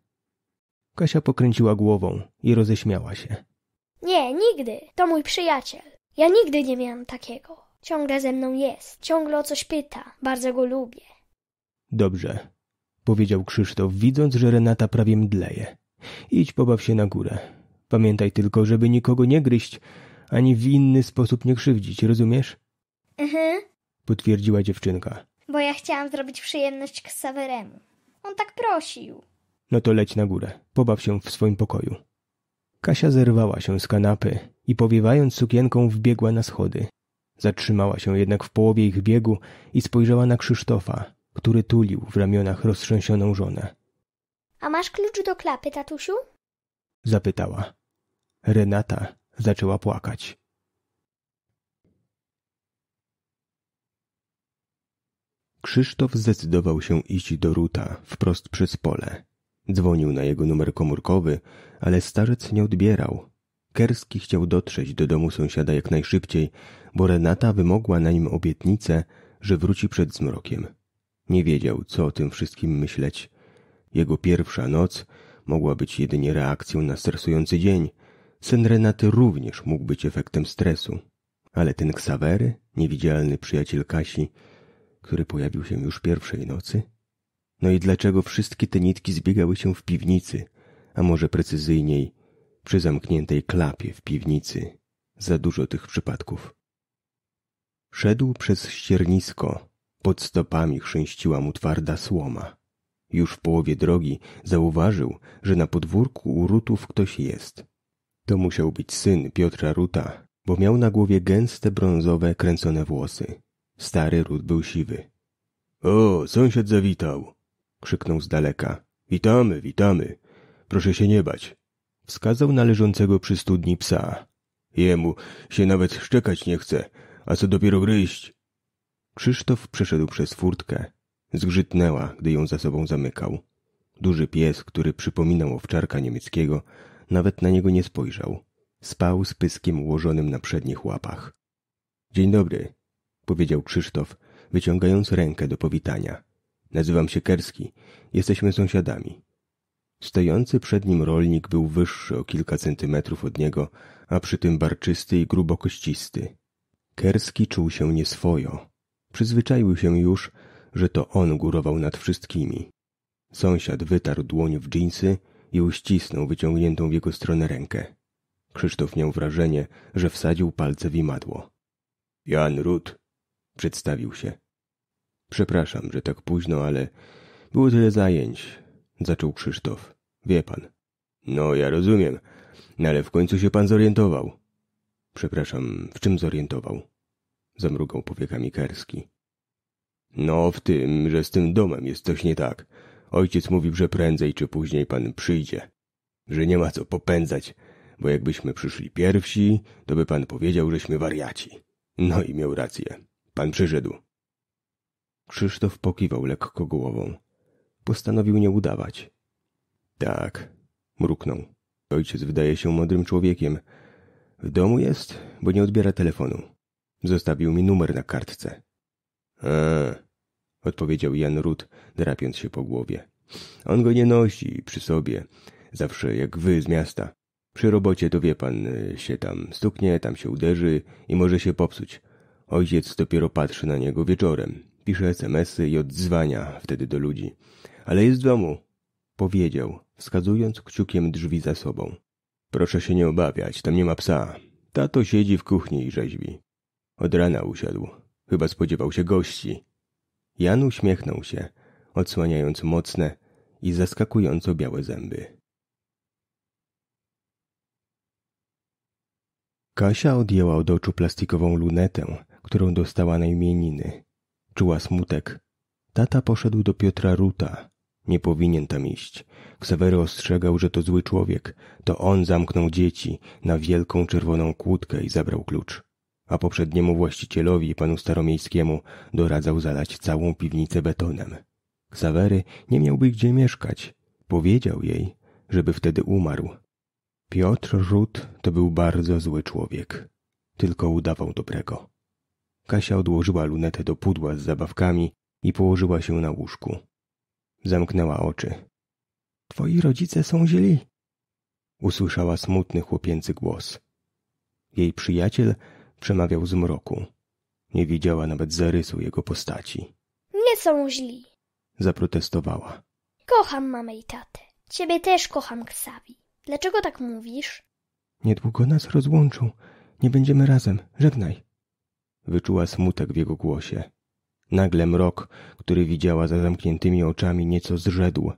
Kasia pokręciła głową i roześmiała się. Nie, nigdy. To mój przyjaciel. Ja nigdy nie miałam takiego. Ciągle ze mną jest, ciągle o coś pyta. Bardzo go lubię. Dobrze, powiedział Krzysztof, widząc, że Renata prawie mdleje. Idź pobaw się na górę. Pamiętaj tylko, żeby nikogo nie gryźć, ani w inny sposób nie krzywdzić, rozumiesz? Mhm. Potwierdziła dziewczynka. Bo ja chciałam zrobić przyjemność Ksaweremu. On tak prosił. No to leć na górę. Pobaw się w swoim pokoju. Kasia zerwała się z kanapy i powiewając sukienką wbiegła na schody. Zatrzymała się jednak w połowie ich biegu i spojrzała na Krzysztofa, który tulił w ramionach roztrzęsioną żonę. A masz klucz do klapy, tatusiu? Zapytała. Renata zaczęła płakać. Krzysztof zdecydował się iść do Ruta wprost przez pole. Dzwonił na jego numer komórkowy, ale starzec nie odbierał. Kerski chciał dotrzeć do domu sąsiada jak najszybciej, bo Renata wymogła na nim obietnicę, że wróci przed zmrokiem. Nie wiedział, co o tym wszystkim myśleć. Jego pierwsza noc mogła być jedynie reakcją na stresujący dzień. Sen Renaty również mógł być efektem stresu. Ale ten Ksawery, niewidzialny przyjaciel Kasi, który pojawił się już pierwszej nocy? No i dlaczego wszystkie te nitki zbiegały się w piwnicy, a może precyzyjniej, przy zamkniętej klapie w piwnicy? Za dużo tych przypadków. Szedł przez ściernisko, pod stopami chrzęściła mu twarda słoma. Już w połowie drogi zauważył, że na podwórku u Rutów ktoś jest. To musiał być syn Piotra Ruta, bo miał na głowie gęste brązowe, kręcone włosy. Stary Rut był siwy. O, sąsiad zawitał! krzyknął z daleka. Witamy, witamy. Proszę się nie bać. Wskazał na leżącego przy studni psa. Jemu się nawet szczekać nie chce, a co dopiero gryźć. Krzysztof przeszedł przez furtkę. Zgrzytnęła, gdy ją za sobą zamykał. Duży pies, który przypominał owczarka niemieckiego, nawet na niego nie spojrzał. Spał z pyskiem ułożonym na przednich łapach. Dzień dobry, powiedział Krzysztof, wyciągając rękę do powitania. Nazywam się Kerski. Jesteśmy sąsiadami. Stojący przed nim rolnik był wyższy o kilka centymetrów od niego, a przy tym barczysty i grubo kościsty. Kerski czuł się nieswojo. Przyzwyczaiły się już, że to on górował nad wszystkimi. Sąsiad wytarł dłoń w dżinsy i uścisnął wyciągniętą w jego stronę rękę. Krzysztof miał wrażenie, że wsadził palce w imadło. Jan Rut, przedstawił się. Przepraszam, że tak późno, ale było tyle zajęć, zaczął Krzysztof. Wie pan. No, ja rozumiem, no, ale w końcu się pan zorientował. Przepraszam, w czym zorientował? Zamrugał powiekami Kerski. No, w tym, że z tym domem jest coś nie tak. Ojciec mówi, że prędzej czy później pan przyjdzie. Że nie ma co popędzać, bo jakbyśmy przyszli pierwsi, to by pan powiedział, żeśmy wariaci. No i miał rację. Pan przyszedł. Krzysztof pokiwał lekko głową. Postanowił nie udawać. Tak, mruknął. Ojciec wydaje się mądrym człowiekiem. W domu jest, bo nie odbiera telefonu. Zostawił mi numer na kartce. A, odpowiedział Jan Rut, drapiąc się po głowie. On go nie nosi przy sobie. Zawsze jak wy z miasta. Przy robocie to wie pan, się tam stuknie, tam się uderzy i może się popsuć. Ojciec dopiero patrzy na niego wieczorem. Pisze smsy i odzwania wtedy do ludzi. Ale jest w domu, powiedział, wskazując kciukiem drzwi za sobą. Proszę się nie obawiać, tam nie ma psa. Tato siedzi w kuchni i rzeźbi. Od rana usiadł. Chyba spodziewał się gości. Jan uśmiechnął się, odsłaniając mocne i zaskakująco białe zęby. Kasia odjęła od oczu plastikową lunetę, którą dostała na imieniny. Czuła smutek. Tata poszedł do Piotra Ruta. Nie powinien tam iść. Ksawery ostrzegał, że to zły człowiek. To on zamknął dzieci na wielką czerwoną kłódkę i zabrał klucz a poprzedniemu właścicielowi, panu staromiejskiemu, doradzał zalać całą piwnicę betonem. Ksawery nie miałby gdzie mieszkać. Powiedział jej, żeby wtedy umarł. Piotr Rzut to był bardzo zły człowiek. Tylko udawał dobrego. Kasia odłożyła lunetę do pudła z zabawkami i położyła się na łóżku. Zamknęła oczy. Twoi rodzice są źli. Usłyszała smutny chłopięcy głos. Jej przyjaciel przemawiał z mroku. Nie widziała nawet zarysu jego postaci. Nie są źli. Zaprotestowała. Kocham mamę i tatę. Ciebie też kocham, Ksawi. Dlaczego tak mówisz? Niedługo nas rozłączą. Nie będziemy razem. Żegnaj. Wyczuła smutek w jego głosie. Nagle mrok, który widziała za zamkniętymi oczami, nieco zrzedł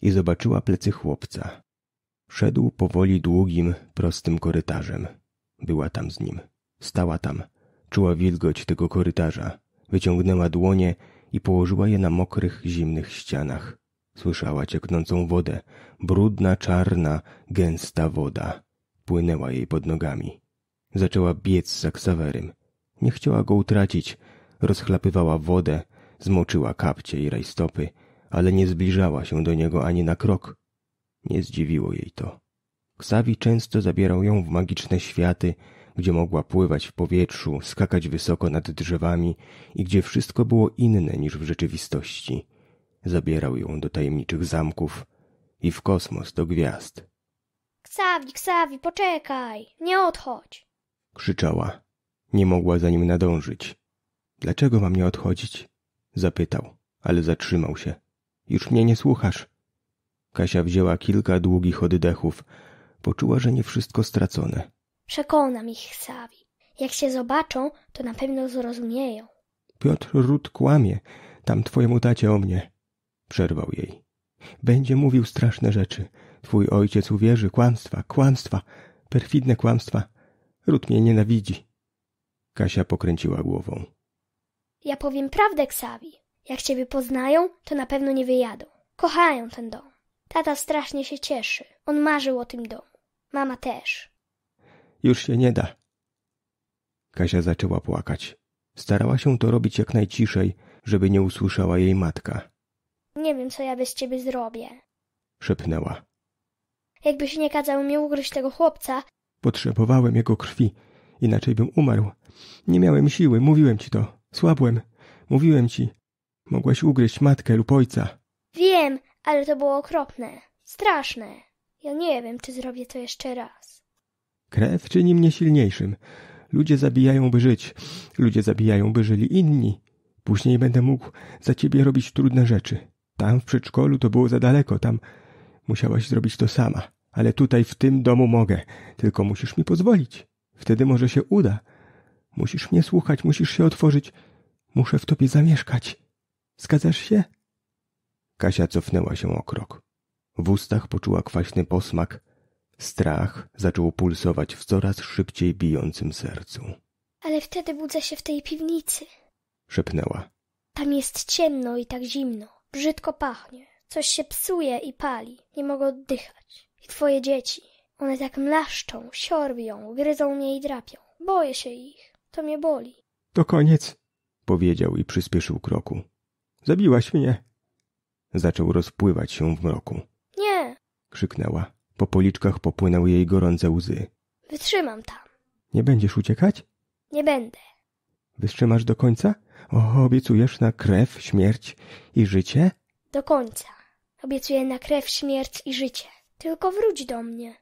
i zobaczyła plecy chłopca. Szedł powoli długim, prostym korytarzem. Była tam z nim. Stała tam, czuła wilgoć tego korytarza, wyciągnęła dłonie i położyła je na mokrych, zimnych ścianach. Słyszała cieknącą wodę, brudna, czarna, gęsta woda. Płynęła jej pod nogami. Zaczęła biec za Ksawerym. Nie chciała go utracić. Rozchlapywała wodę, zmoczyła kapcie i rajstopy, ale nie zbliżała się do niego ani na krok. Nie zdziwiło jej to. Ksawi często zabierał ją w magiczne światy, gdzie mogła pływać w powietrzu, skakać wysoko nad drzewami i gdzie wszystko było inne niż w rzeczywistości. Zabierał ją do tajemniczych zamków i w kosmos do gwiazd. Ksawi, Ksawi, poczekaj, nie odchodź! Krzyczała. Nie mogła za nim nadążyć. Dlaczego mam nie odchodzić? Zapytał, ale zatrzymał się. Już mnie nie słuchasz. Kasia wzięła kilka długich oddechów. Poczuła, że nie wszystko stracone. Przekonam ich, Sawi. Jak się zobaczą, to na pewno zrozumieją. Piotr Ród kłamie. Tam twojemu tacie o mnie. Przerwał jej. Będzie mówił straszne rzeczy. Twój ojciec uwierzy. Kłamstwa, kłamstwa. Perfidne kłamstwa. Ród mnie nienawidzi. Kasia pokręciła głową. Ja powiem prawdę, Ksawi. Jak ciebie poznają, to na pewno nie wyjadą. Kochają ten dom. Tata strasznie się cieszy. On marzył o tym domu. Mama też. Już się nie da. Kasia zaczęła płakać. Starała się to robić jak najciszej, żeby nie usłyszała jej matka. Nie wiem, co ja bez ciebie zrobię. Szepnęła. Jakbyś nie kazał mi ugryźć tego chłopca. Potrzebowałem jego krwi, inaczej bym umarł. Nie miałem siły, mówiłem ci to. Słabłem. Mówiłem ci. Mogłaś ugryźć matkę lub ojca. Wiem, ale to było okropne. Straszne. Ja nie wiem, czy zrobię to jeszcze raz. Krew czyni mnie silniejszym. Ludzie zabijają, by żyć. Ludzie zabijają, by żyli inni. Później będę mógł za ciebie robić trudne rzeczy. Tam w przedszkolu to było za daleko, tam musiałaś zrobić to sama. Ale tutaj w tym domu mogę. Tylko musisz mi pozwolić. Wtedy może się uda. Musisz mnie słuchać, musisz się otworzyć. Muszę w tobie zamieszkać. Zgadzasz się? Kasia cofnęła się o krok. W ustach poczuła kwaśny posmak, Strach zaczął pulsować w coraz szybciej bijącym sercu. Ale wtedy budzę się w tej piwnicy. Szepnęła. Tam jest ciemno i tak zimno. Brzydko pachnie. Coś się psuje i pali. Nie mogę oddychać. I twoje dzieci. One tak mlaszczą, siorbią, gryzą mnie i drapią. Boję się ich. To mnie boli. To koniec, powiedział i przyspieszył kroku. Zabiłaś mnie. Zaczął rozpływać się w mroku. Nie, krzyknęła. Po policzkach popłynęły jej gorące łzy. Wytrzymam tam. Nie będziesz uciekać? Nie będę. Wytrzymasz do końca? O, obiecujesz na krew, śmierć i życie? Do końca. Obiecuję na krew, śmierć i życie. Tylko wróć do mnie.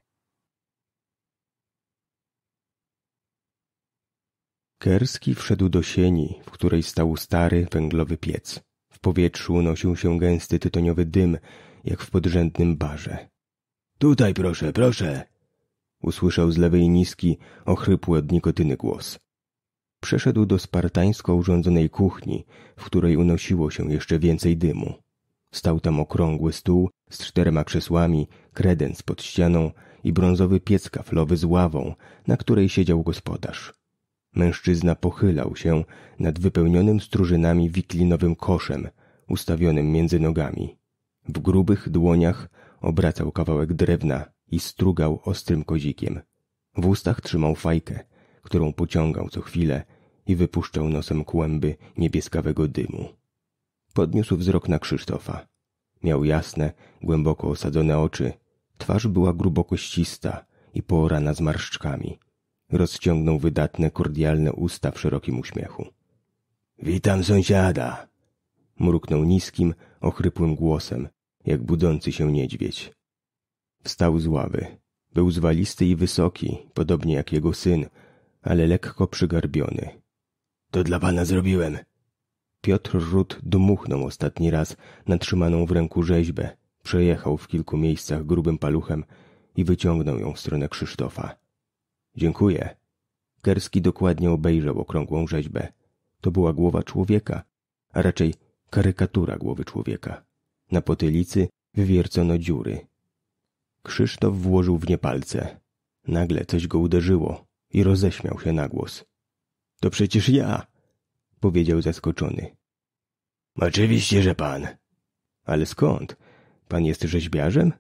Kerski wszedł do sieni, w której stał stary węglowy piec. W powietrzu unosił się gęsty tytoniowy dym, jak w podrzędnym barze. Tutaj proszę, proszę! Usłyszał z lewej niski, ochrypły od nikotyny głos. Przeszedł do spartańsko urządzonej kuchni, w której unosiło się jeszcze więcej dymu. Stał tam okrągły stół z czterema krzesłami, kredens pod ścianą i brązowy piec kaflowy z ławą, na której siedział gospodarz. Mężczyzna pochylał się nad wypełnionym strużynami wiklinowym koszem, ustawionym między nogami. W grubych dłoniach obracał kawałek drewna i strugał ostrym kozikiem. W ustach trzymał fajkę, którą pociągał co chwilę i wypuszczał nosem kłęby niebieskawego dymu. Podniósł wzrok na Krzysztofa. Miał jasne, głęboko osadzone oczy. Twarz była grubo koścista i poorana zmarszczkami. Rozciągnął wydatne, kordialne usta w szerokim uśmiechu. Witam sąsiada! Mruknął niskim, ochrypłym głosem, jak budzący się niedźwiedź. Wstał z ławy. Był zwalisty i wysoki, podobnie jak jego syn, ale lekko przygarbiony. To dla pana zrobiłem. Piotr Rzut dmuchnął ostatni raz na trzymaną w ręku rzeźbę, przejechał w kilku miejscach grubym paluchem i wyciągnął ją w stronę Krzysztofa. Dziękuję. Kerski dokładnie obejrzał okrągłą rzeźbę. To była głowa człowieka, a raczej karykatura głowy człowieka. Na potylicy wywiercono dziury. Krzysztof włożył w nie palce. Nagle coś go uderzyło i roześmiał się na głos. To przecież ja! powiedział zaskoczony. Oczywiście, że pan. Ale skąd? Pan jest rzeźbiarzem?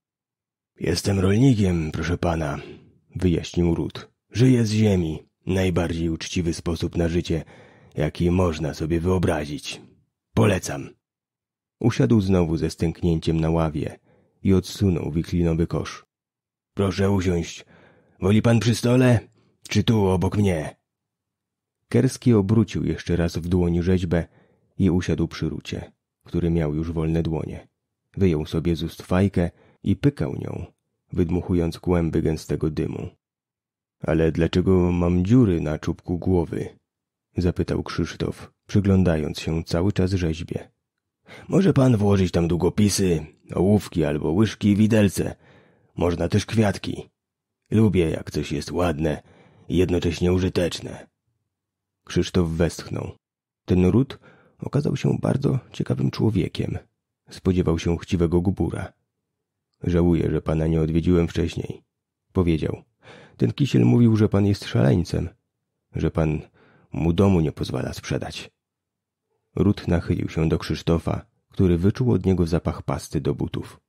Jestem rolnikiem, proszę pana, wyjaśnił Ród. Żyję z ziemi, najbardziej uczciwy sposób na życie, jaki można sobie wyobrazić. Polecam. Usiadł znowu ze stęknięciem na ławie i odsunął wiklinowy kosz. Proszę usiąść. Woli pan przy stole, czy tu obok mnie? Kerski obrócił jeszcze raz w dłoni rzeźbę i usiadł przy rucie, który miał już wolne dłonie. Wyjął sobie z ust fajkę i pykał nią, wydmuchując kłęby gęstego dymu. Ale dlaczego mam dziury na czubku głowy? zapytał Krzysztof, przyglądając się cały czas rzeźbie. Może pan włożyć tam długopisy, ołówki albo łyżki i widelce. Można też kwiatki. Lubię, jak coś jest ładne i jednocześnie użyteczne. Krzysztof westchnął. Ten ród okazał się bardzo ciekawym człowiekiem. Spodziewał się chciwego gubura. Żałuję, że pana nie odwiedziłem wcześniej. Powiedział. Ten kisiel mówił, że pan jest szaleńcem. Że pan mu domu nie pozwala sprzedać. Rut nachylił się do Krzysztofa, który wyczuł od niego zapach pasty do butów.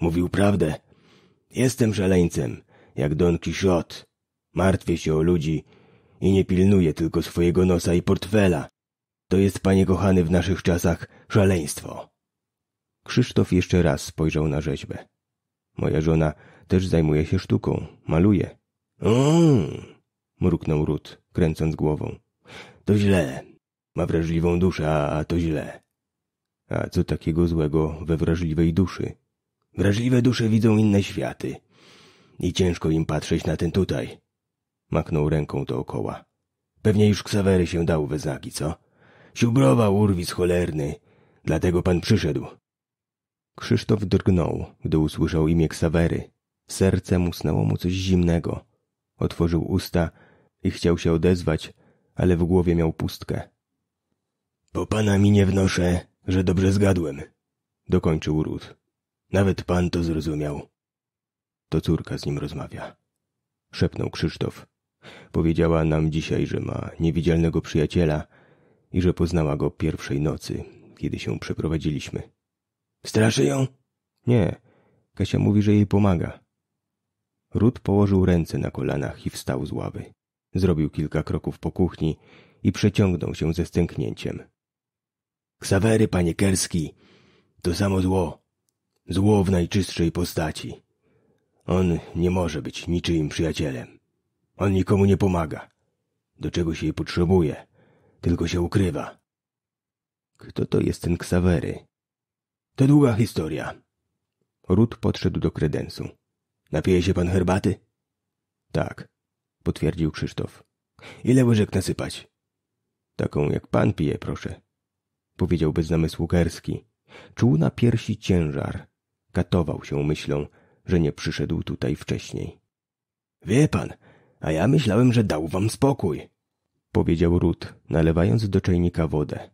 Mówił prawdę. Jestem szaleńcem, jak Don Quixote. Martwię się o ludzi i nie pilnuję tylko swojego nosa i portfela. To jest, panie kochany, w naszych czasach szaleństwo. Krzysztof jeszcze raz spojrzał na rzeźbę. Moja żona też zajmuje się sztuką, maluje. Mmm, mruknął Rut, kręcąc głową. To źle. Ma wrażliwą duszę, a to źle. A co takiego złego we wrażliwej duszy? Wrażliwe dusze widzą inne światy. I ciężko im patrzeć na ten tutaj. Maknął ręką dookoła. Pewnie już ksawery się dał we znaki, co? Siubrował urwis cholerny. Dlatego pan przyszedł. Krzysztof drgnął, gdy usłyszał imię ksawery. Serce musnęło mu coś zimnego. Otworzył usta i chciał się odezwać, ale w głowie miał pustkę. Po pana nie wnoszę, że dobrze zgadłem, dokończył Ruth. Nawet pan to zrozumiał. To córka z nim rozmawia, szepnął Krzysztof. Powiedziała nam dzisiaj, że ma niewidzialnego przyjaciela i że poznała go pierwszej nocy, kiedy się przeprowadziliśmy. Straszy ją? Nie. Kasia mówi, że jej pomaga. Rud położył ręce na kolanach i wstał z ławy. Zrobił kilka kroków po kuchni i przeciągnął się ze stęknięciem. Ksawery Panie Kerski, to samo zło. Zło w najczystszej postaci. On nie może być niczyim przyjacielem. On nikomu nie pomaga. Do czego się jej potrzebuje, tylko się ukrywa. Kto to jest ten Ksawery? To długa historia. Ród podszedł do kredensu. Napije się pan herbaty? Tak, potwierdził Krzysztof. Ile łyżek nasypać? Taką jak pan pije, proszę powiedziałby bez namysłu Gerski. Czuł na piersi ciężar. Katował się myślą, że nie przyszedł tutaj wcześniej. Wie pan, a ja myślałem, że dał wam spokój, powiedział Rut, nalewając do czajnika wodę.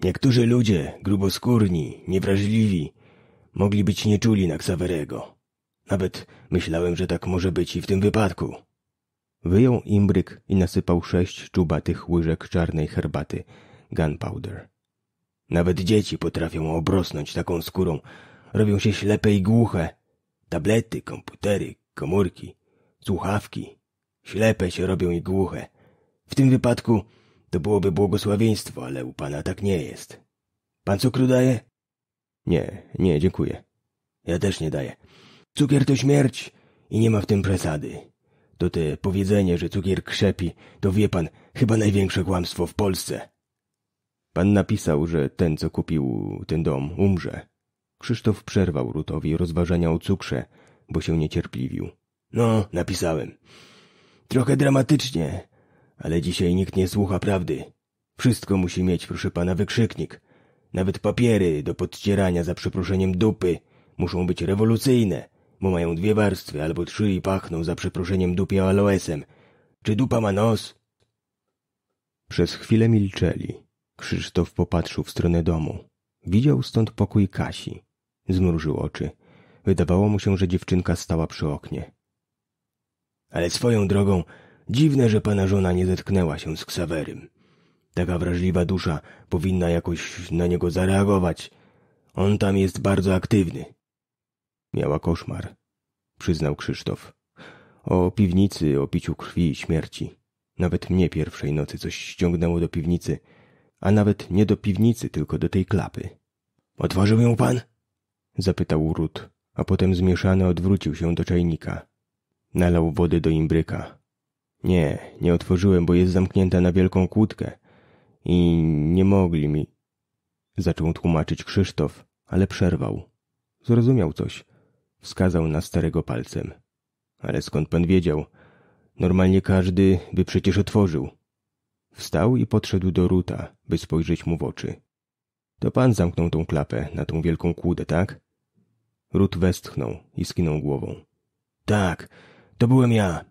Niektórzy ludzie, gruboskórni, niewrażliwi, mogli być nieczuli na Ksawerego. Nawet myślałem, że tak może być i w tym wypadku. Wyjął imbryk i nasypał sześć czubatych łyżek czarnej herbaty, gunpowder. Nawet dzieci potrafią obrosnąć taką skórą. Robią się ślepe i głuche. Tablety, komputery, komórki, słuchawki. Ślepe się robią i głuche. W tym wypadku to byłoby błogosławieństwo, ale u pana tak nie jest. Pan cukru daje? Nie, nie, dziękuję. Ja też nie daję. Cukier to śmierć i nie ma w tym przesady. To te powiedzenie, że cukier krzepi, to wie pan, chyba największe kłamstwo w Polsce. Pan napisał, że ten, co kupił ten dom, umrze. Krzysztof przerwał Rutowi rozważania o cukrze, bo się niecierpliwił. No, napisałem. Trochę dramatycznie, ale dzisiaj nikt nie słucha prawdy. Wszystko musi mieć, proszę pana, wykrzyknik. Nawet papiery do podcierania za przeproszeniem dupy muszą być rewolucyjne, bo mają dwie warstwy albo trzy i pachną za przeproszeniem dupie aloesem. Czy dupa ma nos? Przez chwilę milczeli. Krzysztof popatrzył w stronę domu. Widział stąd pokój Kasi. Zmrużył oczy. Wydawało mu się, że dziewczynka stała przy oknie. Ale swoją drogą, dziwne, że pana żona nie zetknęła się z Ksawerym. Taka wrażliwa dusza powinna jakoś na niego zareagować. On tam jest bardzo aktywny. Miała koszmar, przyznał Krzysztof. O piwnicy, o piciu krwi i śmierci. Nawet mnie pierwszej nocy coś ściągnęło do piwnicy – a nawet nie do piwnicy, tylko do tej klapy. Otworzył ją pan? zapytał Rut, a potem zmieszany odwrócił się do czajnika. Nalał wody do imbryka. Nie, nie otworzyłem, bo jest zamknięta na wielką kłódkę i nie mogli mi. Zaczął tłumaczyć Krzysztof, ale przerwał. Zrozumiał coś. Wskazał na starego palcem. Ale skąd pan wiedział? Normalnie każdy by przecież otworzył. Wstał i podszedł do Ruta, by spojrzeć mu w oczy. To pan zamknął tą klapę na tą wielką kłudę, tak? Rut westchnął i skinął głową. Tak, to byłem ja,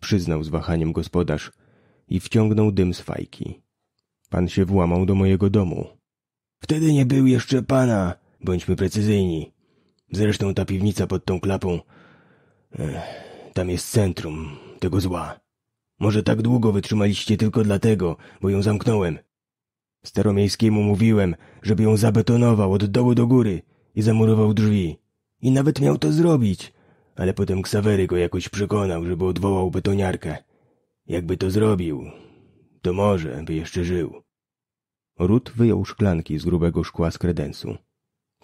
przyznał z wahaniem gospodarz i wciągnął dym z fajki. Pan się włamał do mojego domu. Wtedy nie był jeszcze pana, bądźmy precyzyjni. Zresztą ta piwnica pod tą klapą... Eh, tam jest centrum tego zła. Może tak długo wytrzymaliście tylko dlatego, bo ją zamknąłem. Staromiejskiemu mówiłem, żeby ją zabetonował od dołu do góry i zamurował drzwi. I nawet miał to zrobić, ale potem Ksawery go jakoś przekonał, żeby odwołał betoniarkę. Jakby to zrobił, to może by jeszcze żył. Rut wyjął szklanki z grubego szkła z kredensu.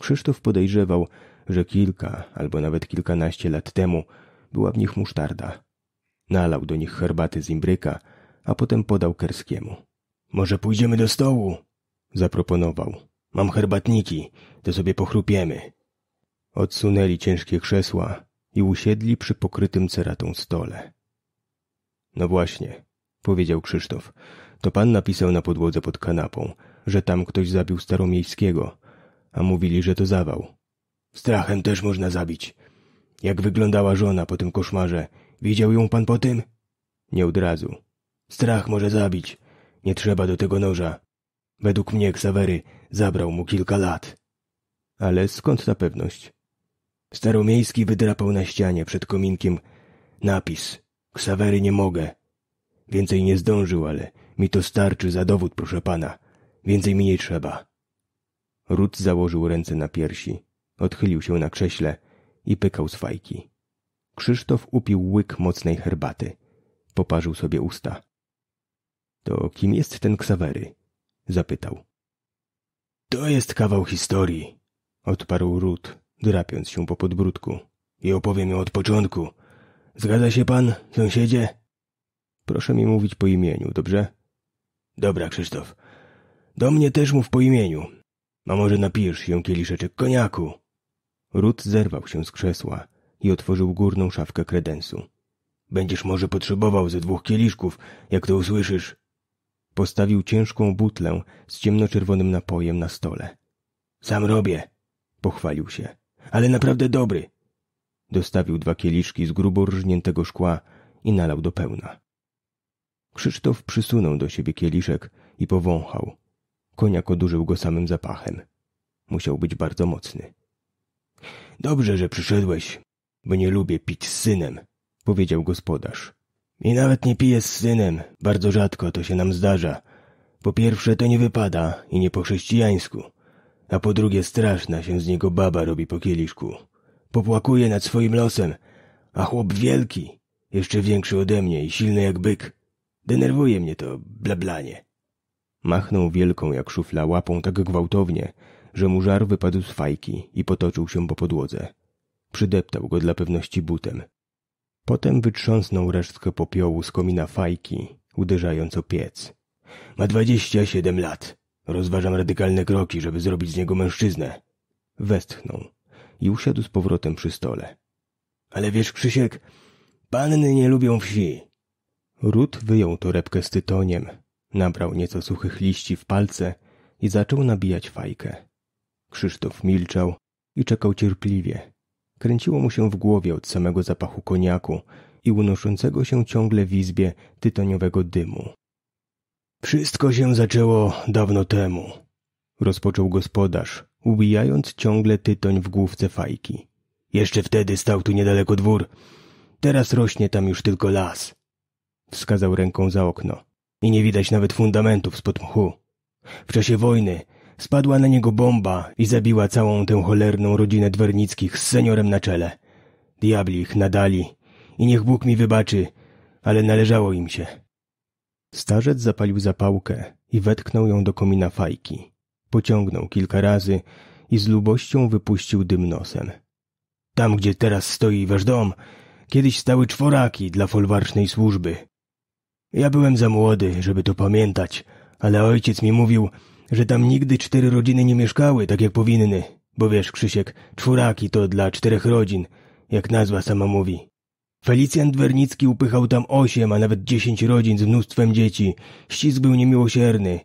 Krzysztof podejrzewał, że kilka albo nawet kilkanaście lat temu była w nich musztarda. Nalał do nich herbaty z imbryka, a potem podał Kerskiemu. Może pójdziemy do stołu? Zaproponował. Mam herbatniki, to sobie pochrupiemy. Odsunęli ciężkie krzesła i usiedli przy pokrytym ceratą stole. No właśnie, powiedział Krzysztof. To pan napisał na podłodze pod kanapą, że tam ktoś zabił staromiejskiego, a mówili, że to zawał. Strachem też można zabić. Jak wyglądała żona po tym koszmarze, Widział ją pan po tym? Nie od razu. Strach może zabić. Nie trzeba do tego noża. Według mnie Ksawery zabrał mu kilka lat. Ale skąd ta pewność? Staromiejski wydrapał na ścianie przed kominkiem napis Ksawery nie mogę. Więcej nie zdążył, ale mi to starczy za dowód, proszę pana. Więcej mi nie trzeba. Ród założył ręce na piersi, odchylił się na krześle i pykał z fajki. Krzysztof upił łyk mocnej herbaty. Poparzył sobie usta. To kim jest ten Ksawery? zapytał. To jest kawał historii, odparł Rut, drapiąc się po podbródku. I opowiem ją od początku. Zgadza się pan, sąsiedzie? Proszę mi mówić po imieniu, dobrze? Dobra, Krzysztof. Do mnie też mów po imieniu. A może napijesz się kieliszeczek koniaku? Rut zerwał się z krzesła i otworzył górną szafkę kredensu. Będziesz może potrzebował ze dwóch kieliszków, jak to usłyszysz. Postawił ciężką butlę z ciemnoczerwonym napojem na stole. Sam robię, pochwalił się, ale naprawdę dobry. Dostawił dwa kieliszki z grubo rżniętego szkła i nalał do pełna. Krzysztof przysunął do siebie kieliszek i powąchał. Koniak odurzył go samym zapachem. Musiał być bardzo mocny. Dobrze, że przyszedłeś, bo nie lubię pić z synem, powiedział gospodarz. I nawet nie piję z synem, bardzo rzadko to się nam zdarza. Po pierwsze to nie wypada i nie po chrześcijańsku, a po drugie straszna się z niego baba robi po kieliszku. Popłakuje nad swoim losem, a chłop wielki, jeszcze większy ode mnie i silny jak byk. Denerwuje mnie to blablanie. Machnął wielką jak szufla łapą tak gwałtownie, że mu żar wypadł z fajki i potoczył się po podłodze. Przydeptał go dla pewności butem. Potem wytrząsnął resztkę popiołu z komina fajki, uderzając o piec. Ma dwadzieścia siedem lat. Rozważam radykalne kroki, żeby zrobić z niego mężczyznę. Westchnął i usiadł z powrotem przy stole. Ale wiesz, Krzysiek, panny nie lubią wsi. Ród wyjął torebkę z tytoniem, nabrał nieco suchych liści w palce i zaczął nabijać fajkę. Krzysztof milczał i czekał cierpliwie, kręciło mu się w głowie od samego zapachu koniaku i unoszącego się ciągle w izbie tytoniowego dymu. Wszystko się zaczęło dawno temu, rozpoczął gospodarz, ubijając ciągle tytoń w główce fajki. Jeszcze wtedy stał tu niedaleko dwór. Teraz rośnie tam już tylko las. Wskazał ręką za okno. I nie widać nawet fundamentów spod mchu. W czasie wojny Spadła na niego bomba i zabiła całą tę cholerną rodzinę Dwernickich z seniorem na czele. Diabli ich nadali i niech Bóg mi wybaczy, ale należało im się. Starzec zapalił zapałkę i wetknął ją do komina fajki. Pociągnął kilka razy i z lubością wypuścił dym nosem. Tam, gdzie teraz stoi wasz dom, kiedyś stały czworaki dla folwarcznej służby. Ja byłem za młody, żeby to pamiętać, ale ojciec mi mówił, że tam nigdy cztery rodziny nie mieszkały tak jak powinny. Bo wiesz, Krzysiek, czwóraki to dla czterech rodzin, jak nazwa sama mówi. Felicjan Dwernicki upychał tam osiem, a nawet dziesięć rodzin z mnóstwem dzieci. Ścisk był niemiłosierny.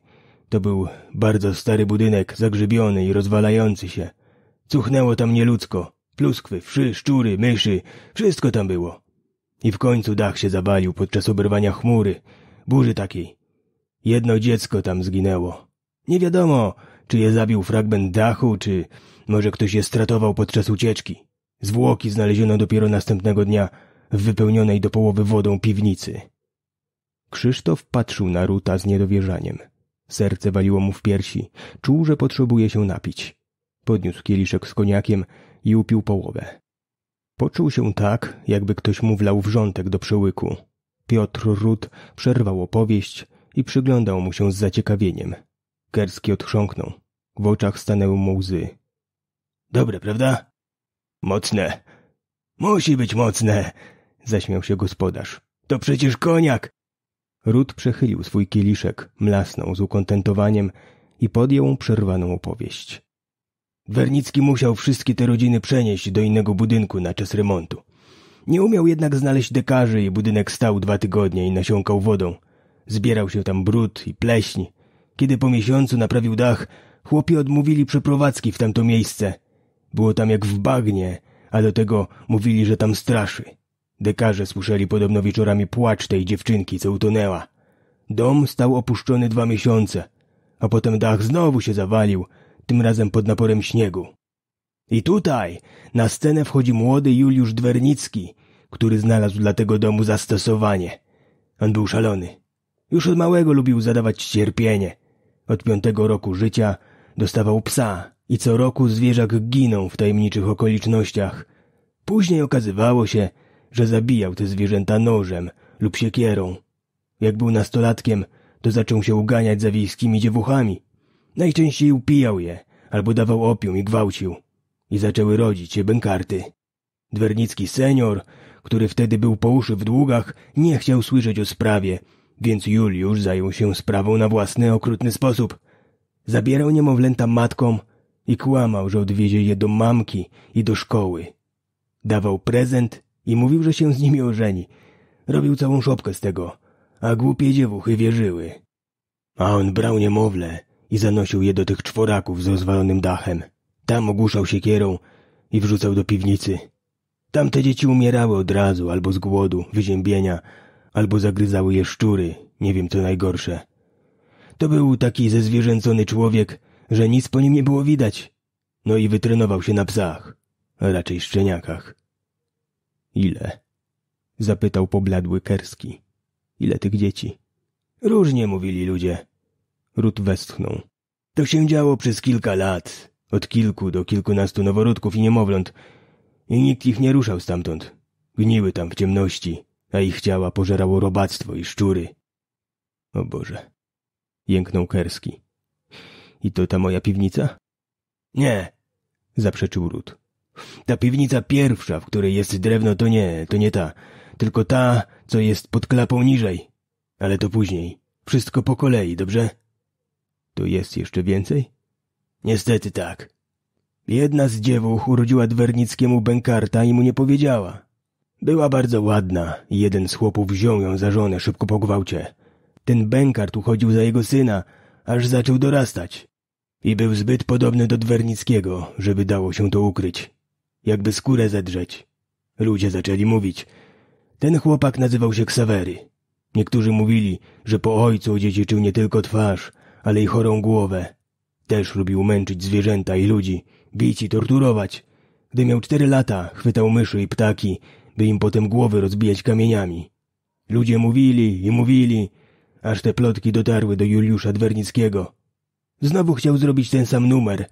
To był bardzo stary budynek, zagrzybiony i rozwalający się. Cuchnęło tam nieludzko. Pluskwy, wszy, szczury, myszy, wszystko tam było. I w końcu dach się zawalił podczas oberwania chmury, burzy takiej. Jedno dziecko tam zginęło. Nie wiadomo, czy je zabił fragment dachu, czy może ktoś je stratował podczas ucieczki. Zwłoki znaleziono dopiero następnego dnia w wypełnionej do połowy wodą piwnicy. Krzysztof patrzył na Ruta z niedowierzaniem. Serce waliło mu w piersi. Czuł, że potrzebuje się napić. Podniósł kieliszek z koniakiem i upił połowę. Poczuł się tak, jakby ktoś mu wlał wrzątek do przełyku. Piotr Rut przerwał opowieść i przyglądał mu się z zaciekawieniem – Kerski odchrząknął. W oczach stanęły mu łzy. Dobre, prawda? Mocne. Musi być mocne, zaśmiał się gospodarz. To przecież koniak. Ród przechylił swój kieliszek, mlasnął z ukontentowaniem i podjął przerwaną opowieść. Wernicki musiał wszystkie te rodziny przenieść do innego budynku na czas remontu. Nie umiał jednak znaleźć dekarzy i budynek stał dwa tygodnie i nasiąkał wodą. Zbierał się tam brud i pleśń. Kiedy po miesiącu naprawił dach, chłopi odmówili przeprowadzki w tamto miejsce. Było tam jak w bagnie, a do tego mówili, że tam straszy. Dekarze słyszeli podobno wieczorami płacz tej dziewczynki, co utonęła. Dom stał opuszczony dwa miesiące, a potem dach znowu się zawalił, tym razem pod naporem śniegu. I tutaj na scenę wchodzi młody Juliusz Dwernicki, który znalazł dla tego domu zastosowanie. On był szalony. Już od małego lubił zadawać cierpienie – od piątego roku życia dostawał psa i co roku zwierzak ginął w tajemniczych okolicznościach. Później okazywało się, że zabijał te zwierzęta nożem lub siekierą. Jak był nastolatkiem, to zaczął się uganiać za wiejskimi dziewuchami. Najczęściej upijał je albo dawał opium i gwałcił. I zaczęły rodzić się bękarty. Dwernicki senior, który wtedy był po uszy w długach, nie chciał słyszeć o sprawie więc Juliusz zajął się sprawą na własny, okrutny sposób. Zabierał niemowlęta matkom i kłamał, że odwiezie je do mamki i do szkoły. Dawał prezent i mówił, że się z nimi ożeni. Robił całą szopkę z tego, a głupie dziewuchy wierzyły. A on brał niemowlę i zanosił je do tych czworaków z rozwalonym dachem. Tam ogłuszał siekierą i wrzucał do piwnicy. Tamte dzieci umierały od razu albo z głodu, wyziębienia, albo zagryzały je szczury, nie wiem co najgorsze. To był taki zezwierzęcony człowiek, że nic po nim nie było widać. No i wytrenował się na psach, a raczej szczeniakach. Ile? Zapytał pobladły Kerski. Ile tych dzieci? Różnie mówili ludzie. Ród westchnął. To się działo przez kilka lat. Od kilku do kilkunastu noworodków i niemowląt. I nikt ich nie ruszał stamtąd. Gniły tam w ciemności a ich ciała pożerało robactwo i szczury. O Boże. Jęknął Kerski. I to ta moja piwnica? Nie, zaprzeczył Rut. Ta piwnica pierwsza, w której jest drewno, to nie, to nie ta. Tylko ta, co jest pod klapą niżej. Ale to później. Wszystko po kolei, dobrze? To jest jeszcze więcej? Niestety tak. Jedna z dziewuch urodziła Dwernickiemu bękarta i mu nie powiedziała. Była bardzo ładna i jeden z chłopów wziął ją za żonę szybko po gwałcie. Ten Benkart uchodził za jego syna, aż zaczął dorastać. I był zbyt podobny do Dwernickiego, żeby dało się to ukryć. Jakby skórę zedrzeć. Ludzie zaczęli mówić. Ten chłopak nazywał się Ksawery. Niektórzy mówili, że po ojcu odziedziczył nie tylko twarz, ale i chorą głowę. Też lubił męczyć zwierzęta i ludzi, bić i torturować. Gdy miał cztery lata, chwytał myszy i ptaki, by im potem głowy rozbijać kamieniami. Ludzie mówili i mówili, aż te plotki dotarły do Juliusza Dwernickiego. Znowu chciał zrobić ten sam numer,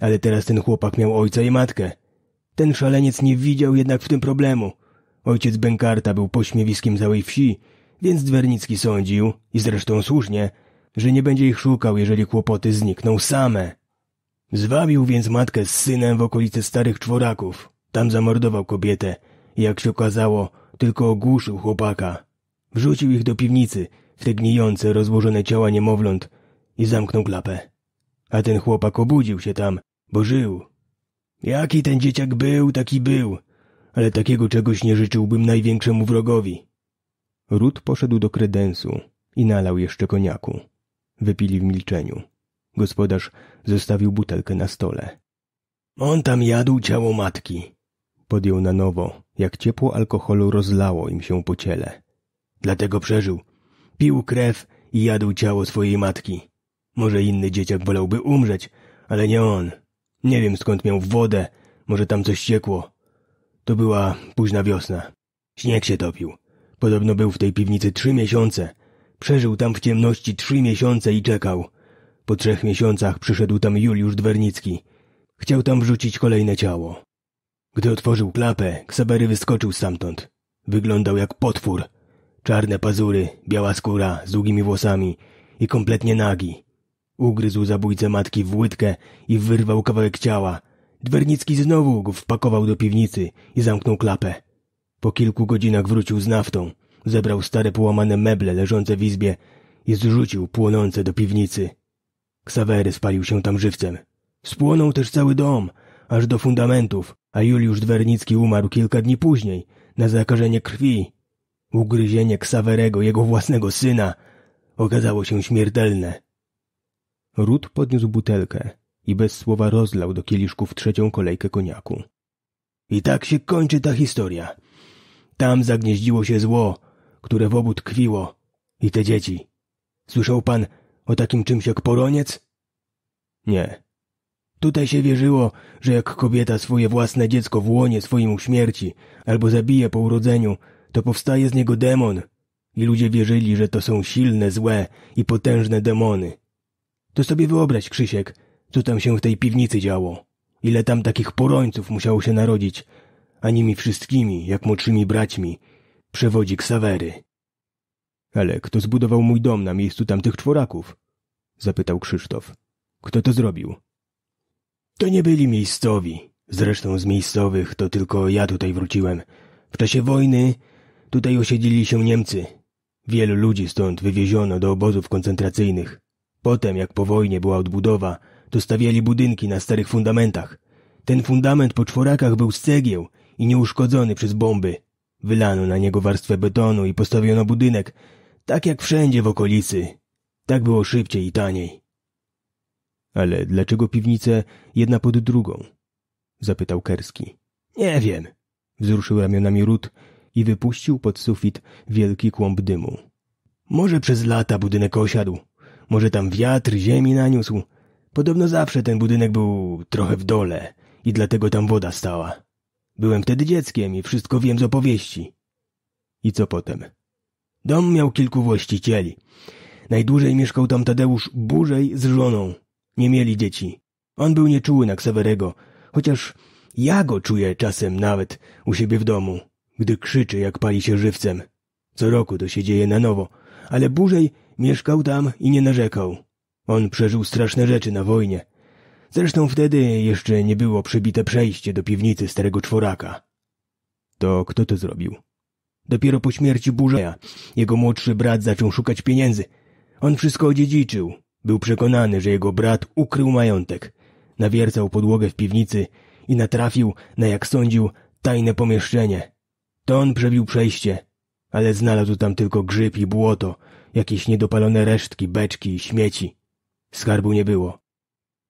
ale teraz ten chłopak miał ojca i matkę. Ten szaleniec nie widział jednak w tym problemu. Ojciec Benkarta był pośmiewiskiem całej wsi, więc Dwernicki sądził, i zresztą słusznie, że nie będzie ich szukał, jeżeli kłopoty znikną same. Zwabił więc matkę z synem w okolice starych czworaków. Tam zamordował kobietę jak się okazało, tylko ogłuszył chłopaka. Wrzucił ich do piwnicy, w te gnijące, rozłożone ciała niemowląt i zamknął klapę. A ten chłopak obudził się tam, bo żył. Jaki ten dzieciak był, taki był, ale takiego czegoś nie życzyłbym największemu wrogowi. Ród poszedł do kredensu i nalał jeszcze koniaku. Wypili w milczeniu. Gospodarz zostawił butelkę na stole. On tam jadł ciało matki podjął na nowo, jak ciepło alkoholu rozlało im się po ciele. Dlatego przeżył. Pił krew i jadł ciało swojej matki. Może inny dzieciak wolałby umrzeć, ale nie on. Nie wiem skąd miał wodę, może tam coś ciekło. To była późna wiosna. Śnieg się topił. Podobno był w tej piwnicy trzy miesiące. Przeżył tam w ciemności trzy miesiące i czekał. Po trzech miesiącach przyszedł tam Juliusz Dwernicki. Chciał tam wrzucić kolejne ciało. Gdy otworzył klapę, Ksabery wyskoczył stamtąd. Wyglądał jak potwór. Czarne pazury, biała skóra, z długimi włosami i kompletnie nagi. Ugryzł zabójcę matki w łydkę i wyrwał kawałek ciała. Dwernicki znowu go wpakował do piwnicy i zamknął klapę. Po kilku godzinach wrócił z naftą, zebrał stare połamane meble leżące w izbie i zrzucił płonące do piwnicy. Ksawery spalił się tam żywcem. Spłonął też cały dom, aż do fundamentów a Juliusz Dwernicki umarł kilka dni później na zakażenie krwi. Ugryzienie Ksawerego, jego własnego syna, okazało się śmiertelne. Ród podniósł butelkę i bez słowa rozlał do kieliszków trzecią kolejkę koniaku. I tak się kończy ta historia. Tam zagnieździło się zło, które w obu tkwiło i te dzieci. Słyszał pan o takim czymś jak poroniec? Nie, Tutaj się wierzyło, że jak kobieta swoje własne dziecko łonie swoim śmierci albo zabije po urodzeniu, to powstaje z niego demon. I ludzie wierzyli, że to są silne, złe i potężne demony. To sobie wyobraź, Krzysiek, co tam się w tej piwnicy działo. Ile tam takich porońców musiało się narodzić, a nimi wszystkimi, jak młodszymi braćmi, przewodzi Ksawery. Ale kto zbudował mój dom na miejscu tamtych czworaków? Zapytał Krzysztof. Kto to zrobił? To nie byli miejscowi. Zresztą z miejscowych to tylko ja tutaj wróciłem. W czasie wojny tutaj osiedlili się Niemcy. Wielu ludzi stąd wywieziono do obozów koncentracyjnych. Potem, jak po wojnie była odbudowa, to stawiali budynki na starych fundamentach. Ten fundament po czworakach był z cegieł i nieuszkodzony przez bomby. Wylano na niego warstwę betonu i postawiono budynek, tak jak wszędzie w okolicy. Tak było szybciej i taniej. Ale dlaczego piwnice jedna pod drugą? Zapytał Kerski. Nie wiem. Wzruszył ramionami Rut i wypuścił pod sufit wielki kłąb dymu. Może przez lata budynek osiadł. Może tam wiatr ziemi naniósł. Podobno zawsze ten budynek był trochę w dole i dlatego tam woda stała. Byłem wtedy dzieckiem i wszystko wiem z opowieści. I co potem? Dom miał kilku właścicieli. Najdłużej mieszkał tam Tadeusz Burzej z żoną. Nie mieli dzieci. On był nieczuły na Ksawerego, chociaż ja go czuję czasem nawet u siebie w domu, gdy krzyczy jak pali się żywcem. Co roku to się dzieje na nowo, ale Burzej mieszkał tam i nie narzekał. On przeżył straszne rzeczy na wojnie. Zresztą wtedy jeszcze nie było przybite przejście do piwnicy starego czworaka. To kto to zrobił? Dopiero po śmierci Burzeja jego młodszy brat zaczął szukać pieniędzy. On wszystko odziedziczył, był przekonany, że jego brat ukrył majątek. Nawiercał podłogę w piwnicy i natrafił na, jak sądził, tajne pomieszczenie. To on przebił przejście, ale znalazł tam tylko grzyb i błoto, jakieś niedopalone resztki, beczki i śmieci. Skarbu nie było.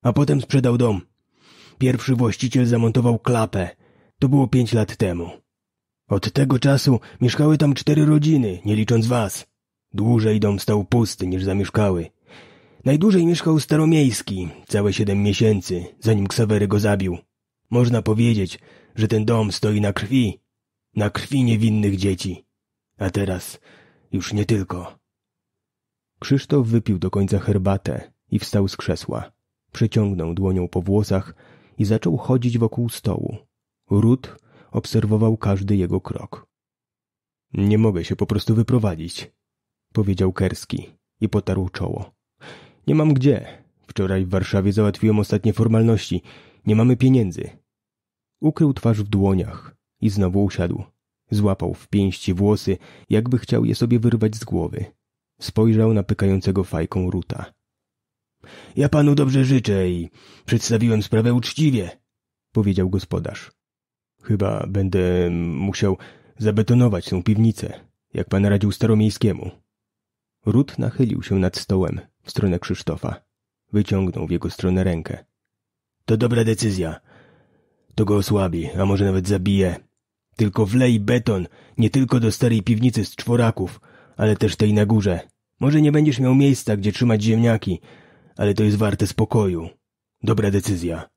A potem sprzedał dom. Pierwszy właściciel zamontował klapę. To było pięć lat temu. Od tego czasu mieszkały tam cztery rodziny, nie licząc was. Dłużej dom stał pusty niż zamieszkały. Najdłużej mieszkał Staromiejski, całe siedem miesięcy, zanim Ksawery go zabił. Można powiedzieć, że ten dom stoi na krwi, na krwi niewinnych dzieci. A teraz już nie tylko. Krzysztof wypił do końca herbatę i wstał z krzesła. Przeciągnął dłonią po włosach i zaczął chodzić wokół stołu. Ród obserwował każdy jego krok. Nie mogę się po prostu wyprowadzić, powiedział Kerski i potarł czoło. Nie mam gdzie. Wczoraj w Warszawie załatwiłem ostatnie formalności. Nie mamy pieniędzy. Ukrył twarz w dłoniach i znowu usiadł. Złapał w pięści włosy, jakby chciał je sobie wyrwać z głowy. Spojrzał na pykającego fajką Ruta. Ja panu dobrze życzę i przedstawiłem sprawę uczciwie, powiedział gospodarz. Chyba będę musiał zabetonować tę piwnicę, jak pan radził staromiejskiemu. Rut nachylił się nad stołem, w stronę Krzysztofa. Wyciągnął w jego stronę rękę. To dobra decyzja. To go osłabi, a może nawet zabije. Tylko wlej beton, nie tylko do starej piwnicy z czworaków, ale też tej na górze. Może nie będziesz miał miejsca, gdzie trzymać ziemniaki, ale to jest warte spokoju. Dobra decyzja.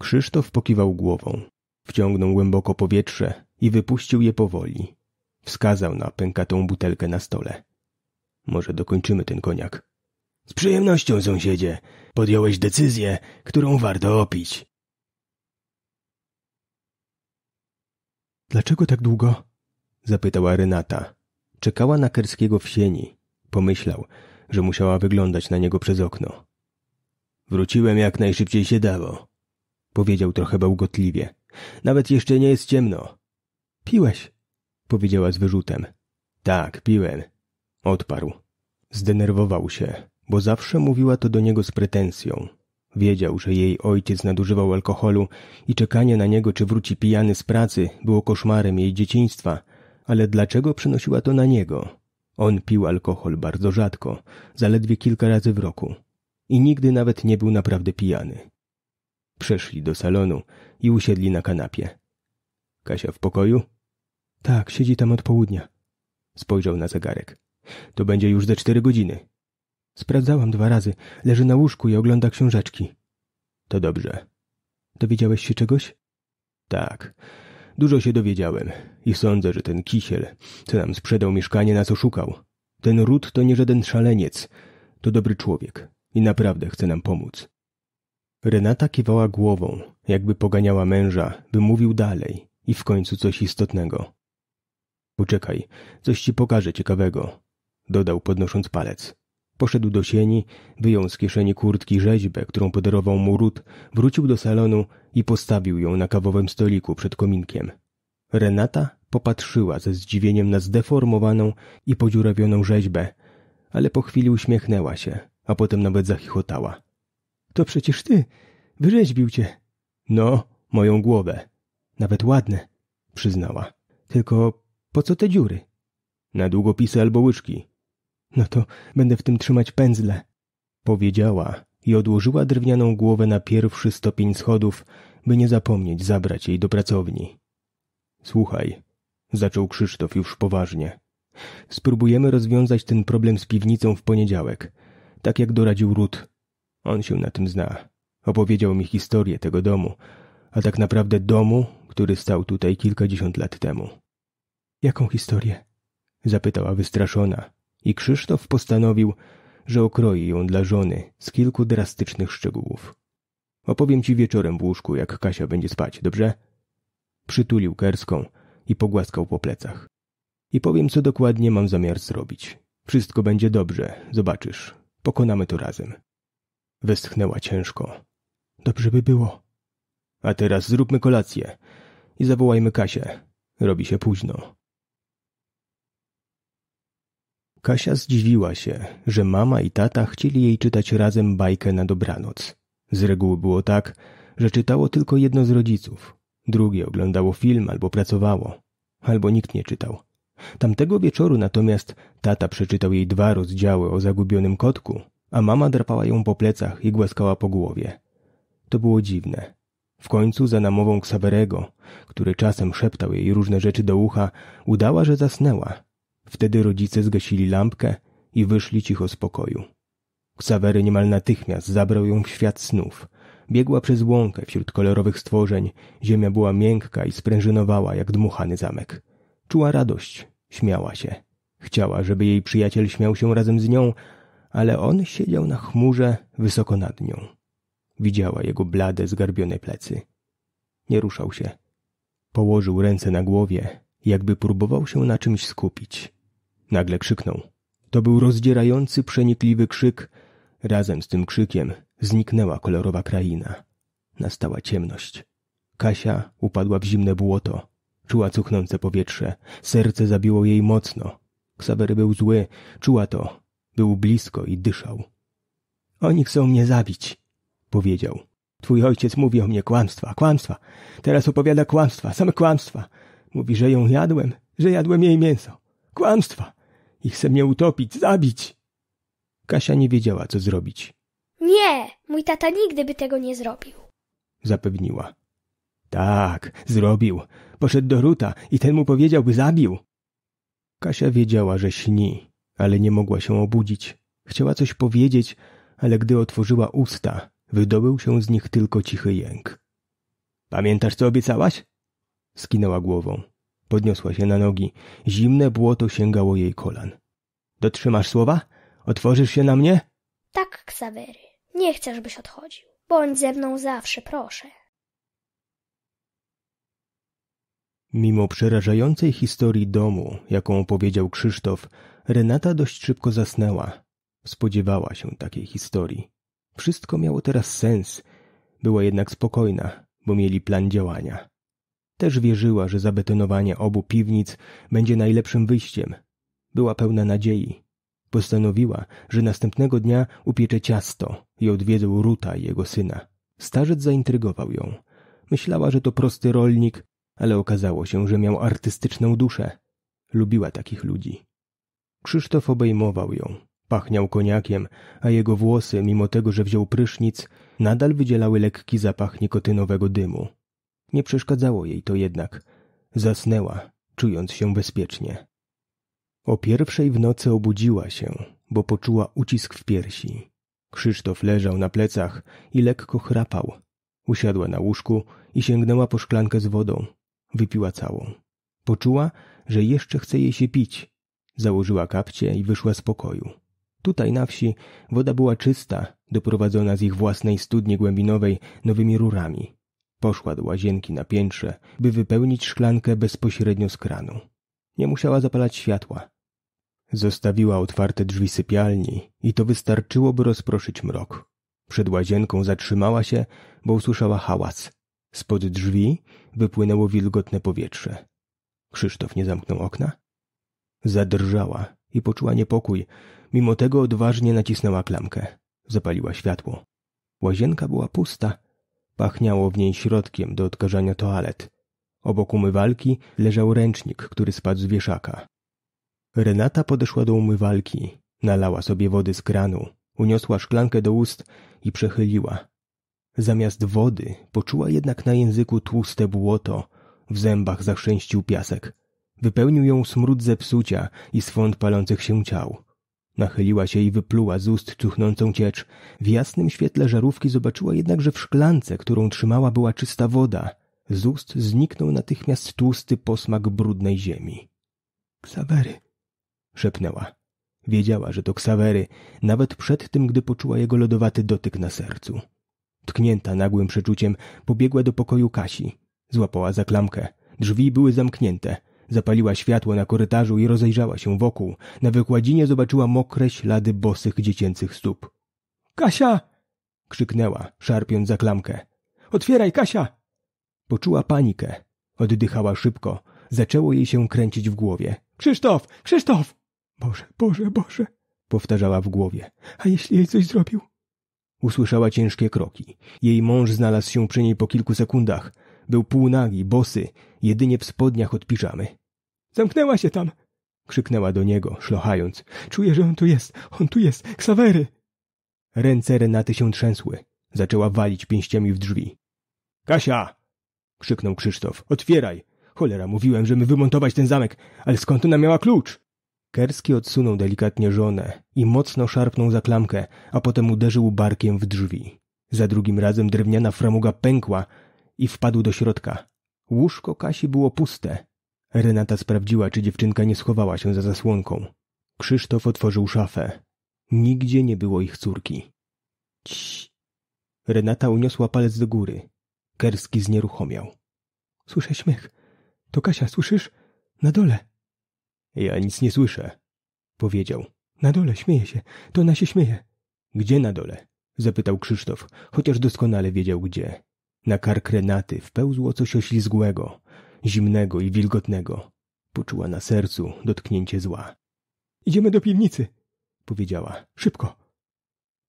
Krzysztof pokiwał głową. Wciągnął głęboko powietrze i wypuścił je powoli. Wskazał na pękatą butelkę na stole. Może dokończymy ten koniak. Z przyjemnością, sąsiedzie. Podjąłeś decyzję, którą warto opić. Dlaczego tak długo? zapytała Renata. Czekała na Kerskiego w sieni. Pomyślał, że musiała wyglądać na niego przez okno. Wróciłem jak najszybciej się dało, powiedział trochę bełgotliwie. Nawet jeszcze nie jest ciemno. Piłeś, powiedziała z wyrzutem. Tak, piłem, odparł. Zdenerwował się bo zawsze mówiła to do niego z pretensją. Wiedział, że jej ojciec nadużywał alkoholu i czekanie na niego, czy wróci pijany z pracy, było koszmarem jej dzieciństwa, ale dlaczego przynosiła to na niego? On pił alkohol bardzo rzadko, zaledwie kilka razy w roku i nigdy nawet nie był naprawdę pijany. Przeszli do salonu i usiedli na kanapie. Kasia w pokoju? Tak, siedzi tam od południa. Spojrzał na zegarek. To będzie już za cztery godziny. Sprawdzałam dwa razy. Leży na łóżku i ogląda książeczki. To dobrze. Dowiedziałeś się czegoś? Tak. Dużo się dowiedziałem i sądzę, że ten kisiel, co nam sprzedał mieszkanie, nas oszukał. Ten ród to nie żaden szaleniec. To dobry człowiek i naprawdę chce nam pomóc. Renata kiwała głową, jakby poganiała męża, by mówił dalej i w końcu coś istotnego. Poczekaj, coś ci pokażę ciekawego, dodał podnosząc palec. Poszedł do sieni, wyjął z kieszeni kurtki rzeźbę, którą podarował mu Rut, wrócił do salonu i postawił ją na kawowym stoliku przed kominkiem. Renata popatrzyła ze zdziwieniem na zdeformowaną i podziurawioną rzeźbę, ale po chwili uśmiechnęła się, a potem nawet zachichotała. To przecież ty! Wyrzeźbił cię! No, moją głowę. Nawet ładne, przyznała. Tylko po co te dziury? Na długopisy albo łyżki. No to będę w tym trzymać pędzle. Powiedziała i odłożyła drewnianą głowę na pierwszy stopień schodów, by nie zapomnieć zabrać jej do pracowni. Słuchaj, zaczął Krzysztof już poważnie. Spróbujemy rozwiązać ten problem z piwnicą w poniedziałek, tak jak doradził Rut. On się na tym zna. Opowiedział mi historię tego domu, a tak naprawdę domu, który stał tutaj kilkadziesiąt lat temu. Jaką historię? zapytała wystraszona, i Krzysztof postanowił, że okroi ją dla żony z kilku drastycznych szczegółów. Opowiem ci wieczorem w łóżku, jak Kasia będzie spać, dobrze? Przytulił Kerską i pogłaskał po plecach. I powiem, co dokładnie mam zamiar zrobić. Wszystko będzie dobrze, zobaczysz. Pokonamy to razem. Westchnęła ciężko. Dobrze by było. A teraz zróbmy kolację i zawołajmy Kasię. Robi się późno. Kasia zdziwiła się, że mama i tata chcieli jej czytać razem bajkę na dobranoc. Z reguły było tak, że czytało tylko jedno z rodziców. Drugie oglądało film albo pracowało, albo nikt nie czytał. Tamtego wieczoru natomiast tata przeczytał jej dwa rozdziały o zagubionym kotku, a mama drapała ją po plecach i głaskała po głowie. To było dziwne. W końcu za namową Ksawerego, który czasem szeptał jej różne rzeczy do ucha, udała, że zasnęła Wtedy rodzice zgasili lampkę i wyszli cicho z pokoju. Ksawery niemal natychmiast zabrał ją w świat snów. Biegła przez łąkę wśród kolorowych stworzeń, ziemia była miękka i sprężynowała jak dmuchany zamek. Czuła radość, śmiała się. Chciała, żeby jej przyjaciel śmiał się razem z nią, ale on siedział na chmurze wysoko nad nią. Widziała jego blade, zgarbione plecy. Nie ruszał się. Położył ręce na głowie, jakby próbował się na czymś skupić. Nagle krzyknął. To był rozdzierający, przenikliwy krzyk. Razem z tym krzykiem zniknęła kolorowa kraina. Nastała ciemność. Kasia upadła w zimne błoto. Czuła cuchnące powietrze. Serce zabiło jej mocno. Ksawery był zły. Czuła to. Był blisko i dyszał. Oni chcą mnie zabić, powiedział. Twój ojciec mówi o mnie kłamstwa, kłamstwa. Teraz opowiada kłamstwa, same kłamstwa. Mówi, że ją jadłem, że jadłem jej mięso. Kłamstwa! i chce mnie utopić, zabić. Kasia nie wiedziała, co zrobić. Nie, mój tata nigdy by tego nie zrobił. Zapewniła. Tak, zrobił. Poszedł do Ruta i ten mu powiedział, by zabił. Kasia wiedziała, że śni, ale nie mogła się obudzić. Chciała coś powiedzieć, ale gdy otworzyła usta, wydobył się z nich tylko cichy jęk. Pamiętasz, co obiecałaś? Skinęła głową. Podniosła się na nogi. Zimne błoto sięgało jej kolan. Dotrzymasz słowa? Otworzysz się na mnie? Tak, Ksawery. Nie chcę, żebyś odchodził. Bądź ze mną zawsze, proszę. Mimo przerażającej historii domu, jaką opowiedział Krzysztof, Renata dość szybko zasnęła. Spodziewała się takiej historii. Wszystko miało teraz sens. Była jednak spokojna, bo mieli plan działania. Też wierzyła, że zabetonowanie obu piwnic będzie najlepszym wyjściem. Była pełna nadziei. Postanowiła, że następnego dnia upiecze ciasto i odwiedzą Ruta i jego syna. Starzec zaintrygował ją. Myślała, że to prosty rolnik, ale okazało się, że miał artystyczną duszę. Lubiła takich ludzi. Krzysztof obejmował ją. Pachniał koniakiem, a jego włosy, mimo tego, że wziął prysznic, nadal wydzielały lekki zapach nikotynowego dymu. Nie przeszkadzało jej to jednak. Zasnęła, czując się bezpiecznie. O pierwszej w nocy obudziła się, bo poczuła ucisk w piersi. Krzysztof leżał na plecach i lekko chrapał. Usiadła na łóżku i sięgnęła po szklankę z wodą. Wypiła całą. Poczuła, że jeszcze chce jej się pić. Założyła kapcie i wyszła z pokoju. Tutaj na wsi woda była czysta, doprowadzona z ich własnej studni głębinowej nowymi rurami. Poszła do łazienki na piętrze, by wypełnić szklankę bezpośrednio z kranu. Nie musiała zapalać światła. Zostawiła otwarte drzwi sypialni i to wystarczyło, by rozproszyć mrok. Przed łazienką zatrzymała się, bo usłyszała hałas. Spod drzwi wypłynęło wilgotne powietrze. Krzysztof nie zamknął okna. Zadrżała i poczuła niepokój, mimo tego odważnie nacisnęła klamkę. Zapaliła światło. Łazienka była pusta, Pachniało w niej środkiem do odkażania toalet. Obok umywalki leżał ręcznik, który spadł z wieszaka. Renata podeszła do umywalki, nalała sobie wody z kranu, uniosła szklankę do ust i przechyliła. Zamiast wody poczuła jednak na języku tłuste błoto, w zębach zachrzęścił piasek. Wypełnił ją smród zepsucia i swąd palących się ciał. Nachyliła się i wypluła z ust cuchnącą ciecz. W jasnym świetle żarówki zobaczyła jednak, że w szklance, którą trzymała, była czysta woda. Z ust zniknął natychmiast tłusty posmak brudnej ziemi. Ksawery, szepnęła. Wiedziała, że to Ksawery, nawet przed tym, gdy poczuła jego lodowaty dotyk na sercu. Tknięta nagłym przeczuciem, pobiegła do pokoju Kasi. Złapała za klamkę. Drzwi były zamknięte. Zapaliła światło na korytarzu i rozejrzała się wokół. Na wykładzinie zobaczyła mokre ślady bosych dziecięcych stóp. Kasia! krzyknęła, szarpiąc za klamkę. Otwieraj, Kasia! Poczuła panikę. Oddychała szybko. Zaczęło jej się kręcić w głowie. Krzysztof! Krzysztof! Boże, Boże, Boże! powtarzała w głowie. A jeśli jej coś zrobił? Usłyszała ciężkie kroki. Jej mąż znalazł się przy niej po kilku sekundach. Był półnagi, bosy, jedynie w spodniach od piżamy. Zamknęła się tam! krzyknęła do niego, szlochając. Czuję, że on tu jest, on tu jest, Ksawery! Ręce Renaty się trzęsły. Zaczęła walić pięściami w drzwi. Kasia! krzyknął Krzysztof. Otwieraj! Cholera, mówiłem, żeby wymontować ten zamek, ale skąd ona miała klucz? Kerski odsunął delikatnie żonę i mocno szarpnął za klamkę, a potem uderzył barkiem w drzwi. Za drugim razem drewniana framuga pękła, i wpadł do środka. Łóżko Kasi było puste. Renata sprawdziła, czy dziewczynka nie schowała się za zasłonką. Krzysztof otworzył szafę. Nigdzie nie było ich córki. Cii. Renata uniosła palec do góry. Kerski znieruchomiał. Słyszę śmiech. To Kasia, słyszysz? Na dole. Ja nic nie słyszę, powiedział. Na dole, śmieje się. To ona się śmieje. Gdzie na dole? zapytał Krzysztof, chociaż doskonale wiedział gdzie. Na kark Renaty wpełzło coś oślizgłego, zimnego i wilgotnego. Poczuła na sercu dotknięcie zła. Idziemy do piwnicy, powiedziała. Szybko.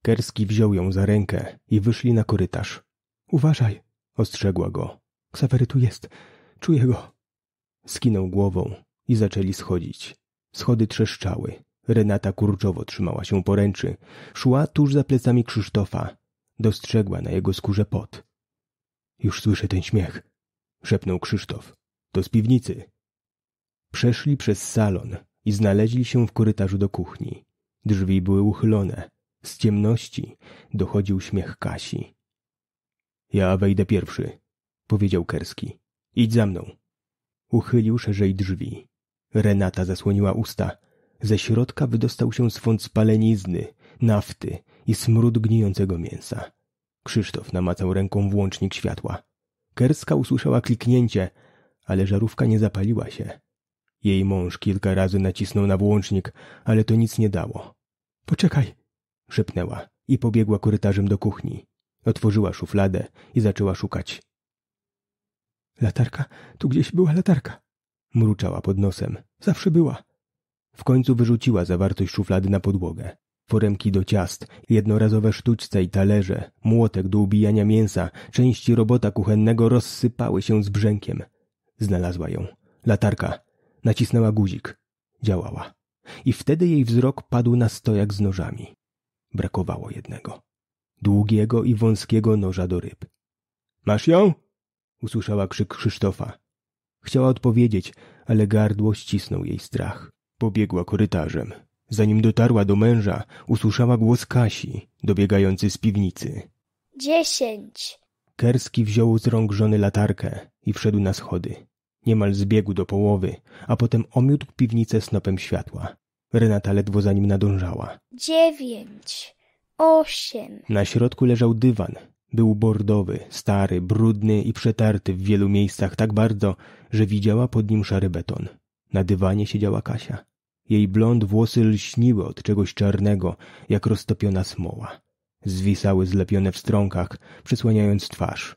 Kerski wziął ją za rękę i wyszli na korytarz. Uważaj, ostrzegła go. Ksawery tu jest. Czuję go. Skinął głową i zaczęli schodzić. Schody trzeszczały. Renata kurczowo trzymała się poręczy. Szła tuż za plecami Krzysztofa. Dostrzegła na jego skórze pot. Już słyszę ten śmiech, szepnął Krzysztof. To z piwnicy. Przeszli przez salon i znaleźli się w korytarzu do kuchni. Drzwi były uchylone. Z ciemności dochodził śmiech Kasi. Ja wejdę pierwszy, powiedział Kerski. Idź za mną. Uchylił szerzej drzwi. Renata zasłoniła usta. Ze środka wydostał się swąd spalenizny, nafty i smród gnijącego mięsa. Krzysztof namacał ręką włącznik światła. Kerska usłyszała kliknięcie, ale żarówka nie zapaliła się. Jej mąż kilka razy nacisnął na włącznik, ale to nic nie dało. Poczekaj, szepnęła i pobiegła korytarzem do kuchni. Otworzyła szufladę i zaczęła szukać. Latarka, tu gdzieś była latarka. Mruczała pod nosem. Zawsze była. W końcu wyrzuciła zawartość szuflady na podłogę. Foremki do ciast, jednorazowe sztućce i talerze, młotek do ubijania mięsa, części robota kuchennego rozsypały się z brzękiem. Znalazła ją. Latarka. Nacisnęła guzik. Działała. I wtedy jej wzrok padł na stojak z nożami. Brakowało jednego. Długiego i wąskiego noża do ryb. Masz ją? Usłyszała krzyk Krzysztofa. Chciała odpowiedzieć, ale gardło ścisnął jej strach. Pobiegła korytarzem, Zanim dotarła do męża, usłyszała głos Kasi, dobiegający z piwnicy. Dziesięć. Kerski wziął z rąk żony latarkę i wszedł na schody. Niemal zbiegł do połowy, a potem omiótł piwnicę snopem światła. Renata ledwo za nim nadążała. Dziewięć. Osiem. Na środku leżał dywan. Był bordowy, stary, brudny i przetarty w wielu miejscach tak bardzo, że widziała pod nim szary beton. Na dywanie siedziała Kasia. Jej blond włosy lśniły od czegoś czarnego, jak roztopiona smoła. Zwisały zlepione w strąkach, przysłaniając twarz.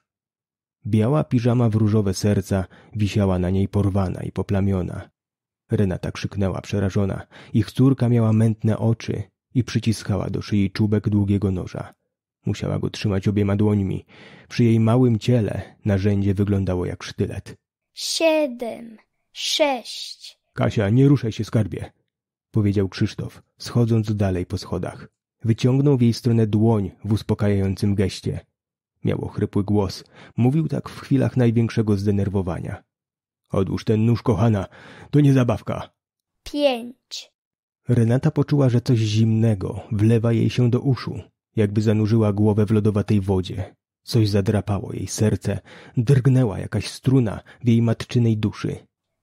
Biała piżama w różowe serca wisiała na niej porwana i poplamiona. Renata krzyknęła przerażona. Ich córka miała mętne oczy i przyciskała do szyi czubek długiego noża. Musiała go trzymać obiema dłońmi. Przy jej małym ciele narzędzie wyglądało jak sztylet. Siedem, sześć. Kasia, nie ruszaj się skarbie powiedział Krzysztof, schodząc dalej po schodach. Wyciągnął w jej stronę dłoń w uspokajającym geście. Miał ochrypły głos. Mówił tak w chwilach największego zdenerwowania. Odłóż ten nóż, kochana. To nie zabawka. Pięć. Renata poczuła, że coś zimnego wlewa jej się do uszu, jakby zanurzyła głowę w lodowatej wodzie. Coś zadrapało jej serce, drgnęła jakaś struna w jej matczynej duszy.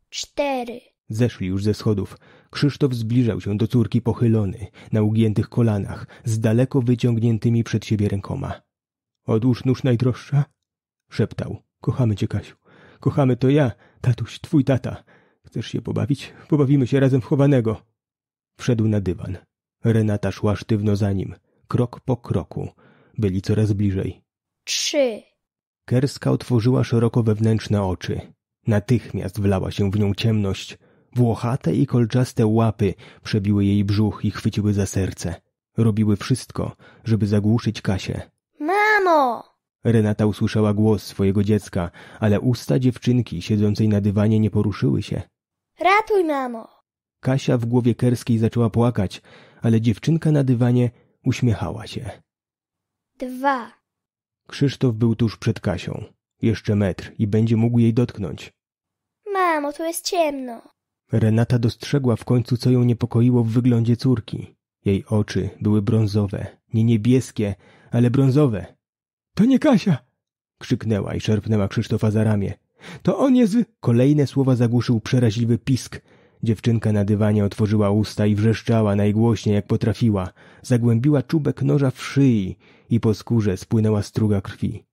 Cztery. Zeszli już ze schodów. Krzysztof zbliżał się do córki pochylony, na ugiętych kolanach, z daleko wyciągniętymi przed siebie rękoma. Odłóż nóż najdroższa, szeptał. Kochamy cię, Kasiu. Kochamy to ja, tatuś, twój tata. Chcesz się pobawić? Pobawimy się razem w chowanego. Wszedł na dywan. Renata szła sztywno za nim, krok po kroku. Byli coraz bliżej. Trzy. Kerska otworzyła szeroko wewnętrzne oczy. Natychmiast wlała się w nią ciemność, Włochate i kolczaste łapy przebiły jej brzuch i chwyciły za serce. Robiły wszystko, żeby zagłuszyć Kasię. Mamo! Renata usłyszała głos swojego dziecka, ale usta dziewczynki siedzącej na dywanie nie poruszyły się. Ratuj, mamo! Kasia w głowie Kerskiej zaczęła płakać, ale dziewczynka na dywanie uśmiechała się. Dwa. Krzysztof był tuż przed Kasią. Jeszcze metr i będzie mógł jej dotknąć. Mamo, tu jest ciemno. Renata dostrzegła w końcu, co ją niepokoiło w wyglądzie córki. Jej oczy były brązowe, nie niebieskie, ale brązowe. To nie Kasia! krzyknęła i szarpnęła Krzysztofa za ramię. To on jest... Kolejne słowa zagłuszył przeraźliwy pisk. Dziewczynka na dywanie otworzyła usta i wrzeszczała najgłośniej jak potrafiła. Zagłębiła czubek noża w szyi i po skórze spłynęła struga krwi.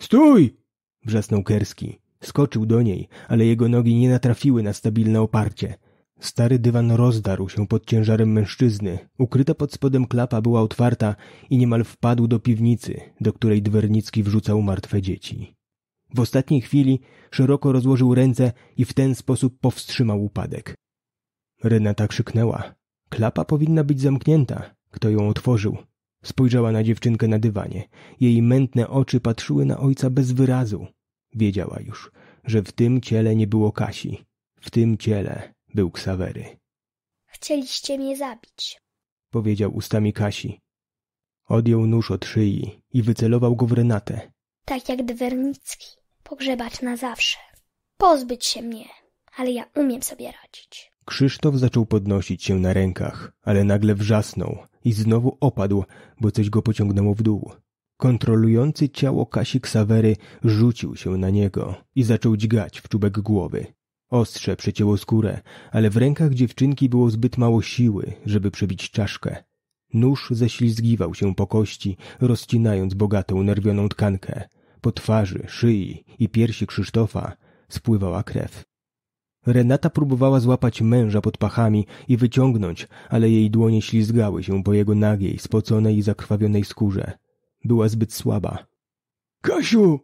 Stój! wrzasnął Kerski. Skoczył do niej, ale jego nogi nie natrafiły na stabilne oparcie. Stary dywan rozdarł się pod ciężarem mężczyzny. Ukryta pod spodem klapa była otwarta i niemal wpadł do piwnicy, do której Dwernicki wrzucał martwe dzieci. W ostatniej chwili szeroko rozłożył ręce i w ten sposób powstrzymał upadek. Renata krzyknęła. Klapa powinna być zamknięta. Kto ją otworzył? Spojrzała na dziewczynkę na dywanie. Jej mętne oczy patrzyły na ojca bez wyrazu. Wiedziała już, że w tym ciele nie było Kasi. W tym ciele był Ksawery. Chcieliście mnie zabić, powiedział ustami Kasi. Odjął nóż od szyi i wycelował go w Renatę. Tak jak Dwernicki, pogrzebać na zawsze. Pozbyć się mnie, ale ja umiem sobie radzić. Krzysztof zaczął podnosić się na rękach, ale nagle wrzasnął i znowu opadł, bo coś go pociągnęło w dół. Kontrolujący ciało Kasi Ksawery rzucił się na niego i zaczął dźgać w czubek głowy. Ostrze przecięło skórę, ale w rękach dziewczynki było zbyt mało siły, żeby przebić czaszkę. Nóż ześlizgiwał się po kości, rozcinając bogatą, nerwioną tkankę. Po twarzy, szyi i piersi Krzysztofa spływała krew. Renata próbowała złapać męża pod pachami i wyciągnąć, ale jej dłonie ślizgały się po jego nagiej, spoconej i zakrwawionej skórze. Była zbyt słaba. Kasiu!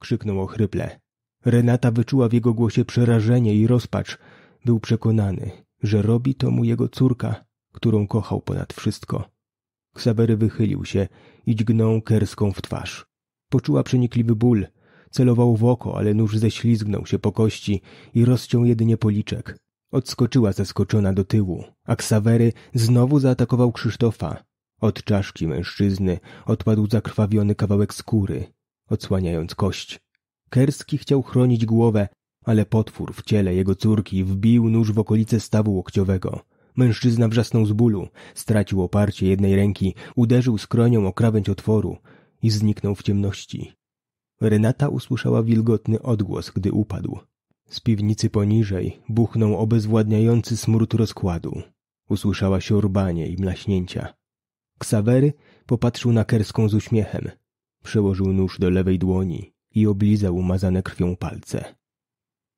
krzyknął ochryple. Renata wyczuła w jego głosie przerażenie i rozpacz. Był przekonany, że robi to mu jego córka, którą kochał ponad wszystko. Ksawery wychylił się i dźgnął kerską w twarz. Poczuła przenikliwy ból. Celował w oko, ale nóż ześlizgnął się po kości i rozciął jedynie policzek. Odskoczyła zaskoczona do tyłu, a Ksawery znowu zaatakował Krzysztofa, od czaszki mężczyzny odpadł zakrwawiony kawałek skóry, odsłaniając kość. Kerski chciał chronić głowę, ale potwór w ciele jego córki wbił nóż w okolice stawu łokciowego. Mężczyzna wrzasnął z bólu, stracił oparcie jednej ręki, uderzył skronią o krawędź otworu i zniknął w ciemności. Renata usłyszała wilgotny odgłos, gdy upadł. Z piwnicy poniżej buchnął obezwładniający smród rozkładu. Usłyszała siorbanie i mlaśnięcia. Ksawery popatrzył na Kerską z uśmiechem. Przełożył nóż do lewej dłoni i oblizał umazane krwią palce.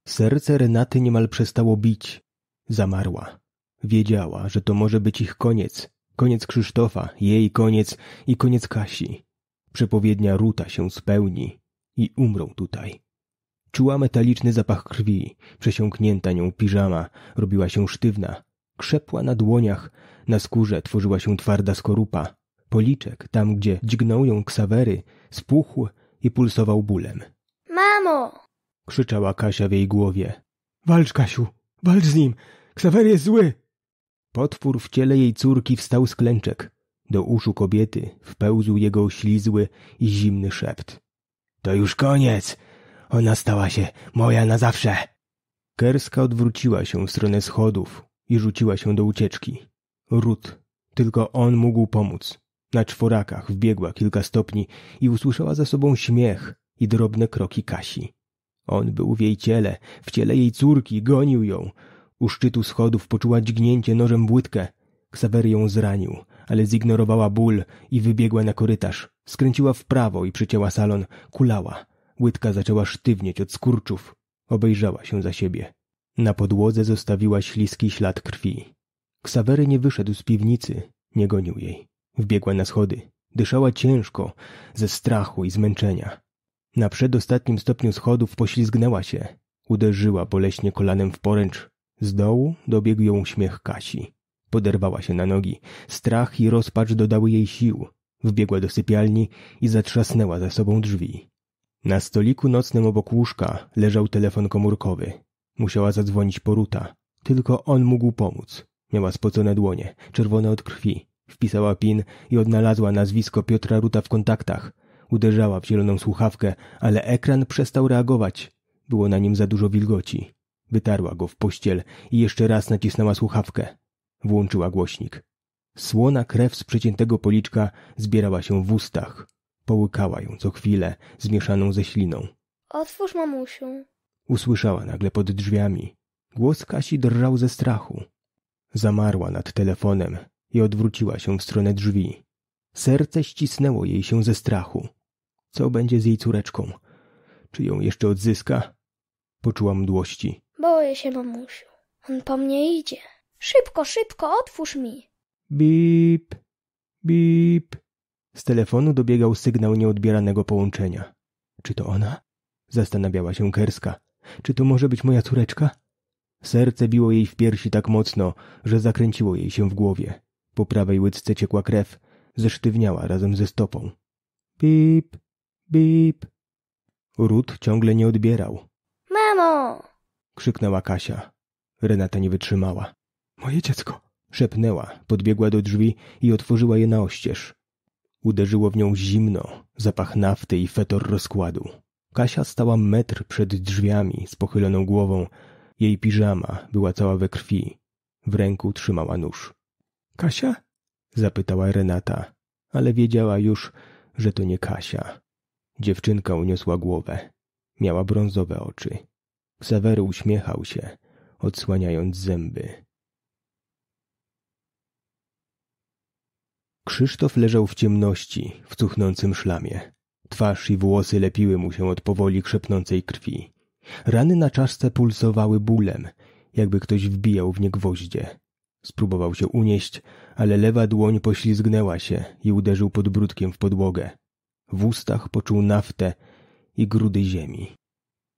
Serce Renaty niemal przestało bić. Zamarła. Wiedziała, że to może być ich koniec. Koniec Krzysztofa, jej koniec i koniec Kasi. Przepowiednia Ruta się spełni i umrą tutaj. Czuła metaliczny zapach krwi, przesiąknięta nią piżama, robiła się sztywna, krzepła na dłoniach, na skórze tworzyła się twarda skorupa. Policzek, tam gdzie dźgnął ją ksawery, spuchł i pulsował bólem. Mamo! krzyczała Kasia w jej głowie. Walcz, Kasiu, walcz z nim! Ksawer jest zły! Potwór w ciele jej córki wstał z klęczek. Do uszu kobiety wpełzł jego ślizły i zimny szept. To już koniec! Ona stała się moja na zawsze! Kerska odwróciła się w stronę schodów i rzuciła się do ucieczki. Ród. Tylko on mógł pomóc. Na czworakach wbiegła kilka stopni i usłyszała za sobą śmiech i drobne kroki Kasi. On był w jej ciele, w ciele jej córki, gonił ją. U szczytu schodów poczuła dźgnięcie nożem błytkę, łydkę. Ksawer ją zranił, ale zignorowała ból i wybiegła na korytarz. Skręciła w prawo i przycięła salon. Kulała. Łydka zaczęła sztywnieć od skurczów. Obejrzała się za siebie. Na podłodze zostawiła śliski ślad krwi. Ksawery nie wyszedł z piwnicy, nie gonił jej. Wbiegła na schody. Dyszała ciężko, ze strachu i zmęczenia. Na przedostatnim stopniu schodów poślizgnęła się. Uderzyła boleśnie kolanem w poręcz. Z dołu dobiegł ją śmiech Kasi. Poderwała się na nogi. Strach i rozpacz dodały jej sił. Wbiegła do sypialni i zatrzasnęła za sobą drzwi. Na stoliku nocnym obok łóżka leżał telefon komórkowy. Musiała zadzwonić Poruta. Tylko on mógł pomóc. Miała spocone dłonie, czerwone od krwi. Wpisała PIN i odnalazła nazwisko Piotra Ruta w kontaktach. Uderzała w zieloną słuchawkę, ale ekran przestał reagować. Było na nim za dużo wilgoci. Wytarła go w pościel i jeszcze raz nacisnęła słuchawkę. Włączyła głośnik. Słona krew z przeciętego policzka zbierała się w ustach. Połykała ją co chwilę, zmieszaną ze śliną. Otwórz, mamusiu. Usłyszała nagle pod drzwiami. Głos Kasi drżał ze strachu. Zamarła nad telefonem i odwróciła się w stronę drzwi. Serce ścisnęło jej się ze strachu. Co będzie z jej córeczką? Czy ją jeszcze odzyska? Poczuła mdłości. Boję się, mamusiu. On po mnie idzie. Szybko, szybko, otwórz mi. Bip, bip. Z telefonu dobiegał sygnał nieodbieranego połączenia. Czy to ona? Zastanawiała się Kerska. Czy to może być moja córeczka? Serce biło jej w piersi tak mocno, że zakręciło jej się w głowie. Po prawej łydce ciekła krew, zesztywniała razem ze stopą. Bip, bip. Ród ciągle nie odbierał. Mamo! krzyknęła Kasia. Renata nie wytrzymała. Moje dziecko! szepnęła, podbiegła do drzwi i otworzyła je na oścież. Uderzyło w nią zimno, zapach nafty i fetor rozkładu. Kasia stała metr przed drzwiami z pochyloną głową, jej piżama była cała we krwi. W ręku trzymała nóż. Kasia? zapytała Renata, ale wiedziała już, że to nie Kasia. Dziewczynka uniosła głowę. Miała brązowe oczy. Ksawery uśmiechał się, odsłaniając zęby. Krzysztof leżał w ciemności, w cuchnącym szlamie. Twarz i włosy lepiły mu się od powoli krzepnącej krwi. Rany na czaszce pulsowały bólem, jakby ktoś wbijał w nie gwoździe. Spróbował się unieść, ale lewa dłoń poślizgnęła się i uderzył podbródkiem w podłogę. W ustach poczuł naftę i grudy ziemi.